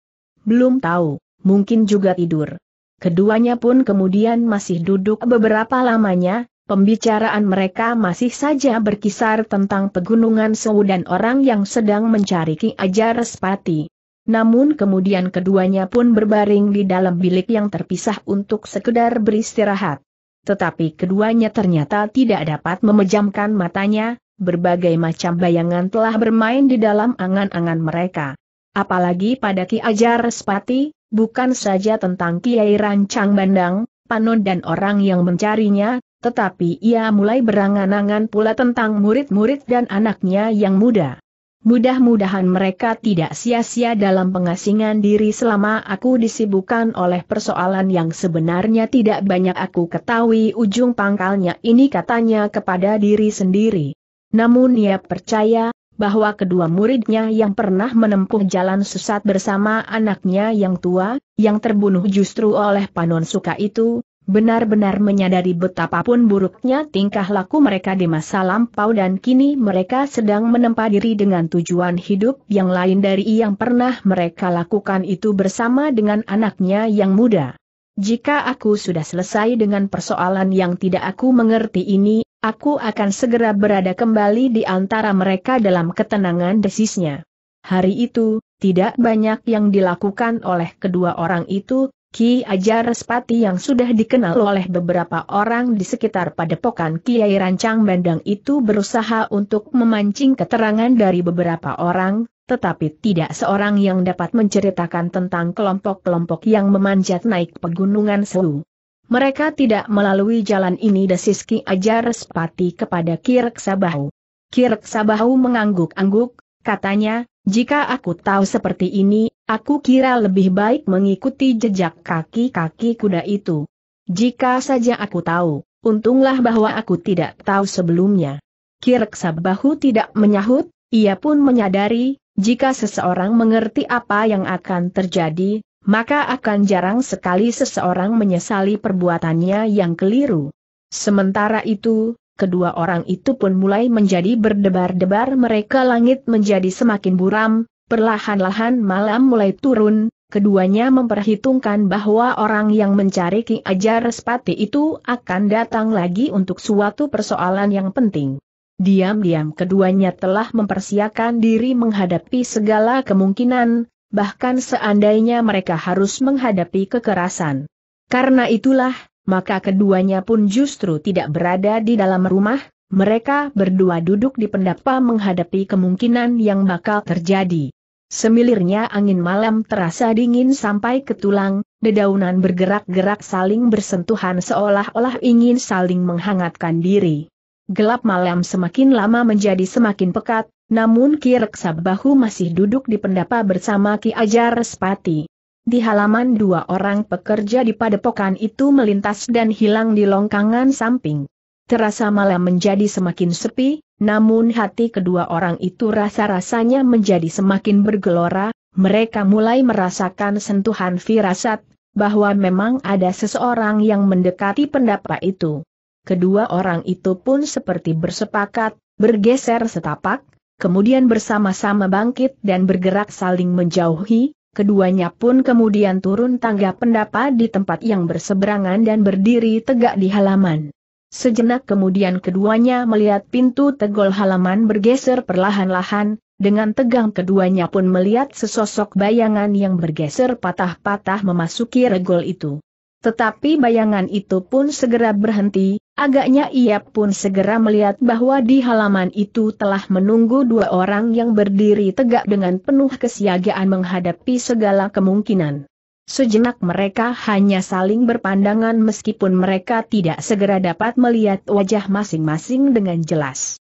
Belum tahu, mungkin juga tidur. Keduanya pun kemudian masih duduk beberapa lamanya, pembicaraan mereka masih saja berkisar tentang pegunungan Sewu dan orang yang sedang mencari Ki Ajar Respati. Namun kemudian keduanya pun berbaring di dalam bilik yang terpisah untuk sekedar beristirahat. Tetapi keduanya ternyata tidak dapat memejamkan matanya, berbagai macam bayangan telah bermain di dalam angan-angan mereka. Apalagi pada Ki Ajar Respati, Bukan saja tentang Kiai Rancang Bandang, Panon dan orang yang mencarinya, tetapi ia mulai berangan-angan pula tentang murid-murid dan anaknya yang muda. Mudah-mudahan mereka tidak sia-sia dalam pengasingan diri selama aku disibukkan oleh persoalan yang sebenarnya tidak banyak aku ketahui ujung pangkalnya ini katanya kepada diri sendiri. Namun ia percaya, bahwa kedua muridnya yang pernah menempuh jalan sesat bersama anaknya yang tua, yang terbunuh justru oleh Panon Suka itu, benar-benar menyadari betapapun buruknya tingkah laku mereka di masa lampau dan kini mereka sedang menempa diri dengan tujuan hidup yang lain dari yang pernah mereka lakukan itu bersama dengan anaknya yang muda. Jika aku sudah selesai dengan persoalan yang tidak aku mengerti ini, Aku akan segera berada kembali di antara mereka dalam ketenangan desisnya. Hari itu, tidak banyak yang dilakukan oleh kedua orang itu, Ki Ajar Respati yang sudah dikenal oleh beberapa orang di sekitar padepokan Kiai Rancang Bandang itu berusaha untuk memancing keterangan dari beberapa orang, tetapi tidak seorang yang dapat menceritakan tentang kelompok-kelompok yang memanjat naik pegunungan Selu. Mereka tidak melalui jalan ini desis Ajar Sepati kepada Kirk Sabahu. Kirk Sabahu mengangguk-angguk, katanya, jika aku tahu seperti ini, aku kira lebih baik mengikuti jejak kaki-kaki kuda itu. Jika saja aku tahu, untunglah bahwa aku tidak tahu sebelumnya. Kirk Sabahu tidak menyahut, ia pun menyadari, jika seseorang mengerti apa yang akan terjadi, maka akan jarang sekali seseorang menyesali perbuatannya yang keliru. Sementara itu, kedua orang itu pun mulai menjadi berdebar-debar mereka langit menjadi semakin buram, perlahan-lahan malam mulai turun, keduanya memperhitungkan bahwa orang yang mencari Ki Ajar Sepati itu akan datang lagi untuk suatu persoalan yang penting. Diam-diam keduanya telah mempersiapkan diri menghadapi segala kemungkinan, bahkan seandainya mereka harus menghadapi kekerasan. Karena itulah, maka keduanya pun justru tidak berada di dalam rumah, mereka berdua duduk di pendapa menghadapi kemungkinan yang bakal terjadi. Semilirnya angin malam terasa dingin sampai ke tulang, dedaunan bergerak-gerak saling bersentuhan seolah-olah ingin saling menghangatkan diri. Gelap malam semakin lama menjadi semakin pekat, namun Ki Reksabahu masih duduk di pendapa bersama Ki Ajar Respati. Di halaman dua orang pekerja di padepokan itu melintas dan hilang di longkangan samping. Terasa malam menjadi semakin sepi, namun hati kedua orang itu rasa-rasanya menjadi semakin bergelora, mereka mulai merasakan sentuhan firasat, bahwa memang ada seseorang yang mendekati pendapa itu. Kedua orang itu pun seperti bersepakat, bergeser setapak, kemudian bersama-sama bangkit dan bergerak saling menjauhi, keduanya pun kemudian turun tangga pendapa di tempat yang berseberangan dan berdiri tegak di halaman. Sejenak kemudian keduanya melihat pintu tegol halaman bergeser perlahan-lahan, dengan tegang keduanya pun melihat sesosok bayangan yang bergeser patah-patah memasuki regol itu. Tetapi bayangan itu pun segera berhenti, agaknya ia pun segera melihat bahwa di halaman itu telah menunggu dua orang yang berdiri tegak dengan penuh kesiagaan menghadapi segala kemungkinan. Sejenak mereka hanya saling berpandangan meskipun mereka tidak segera dapat melihat wajah masing-masing dengan jelas.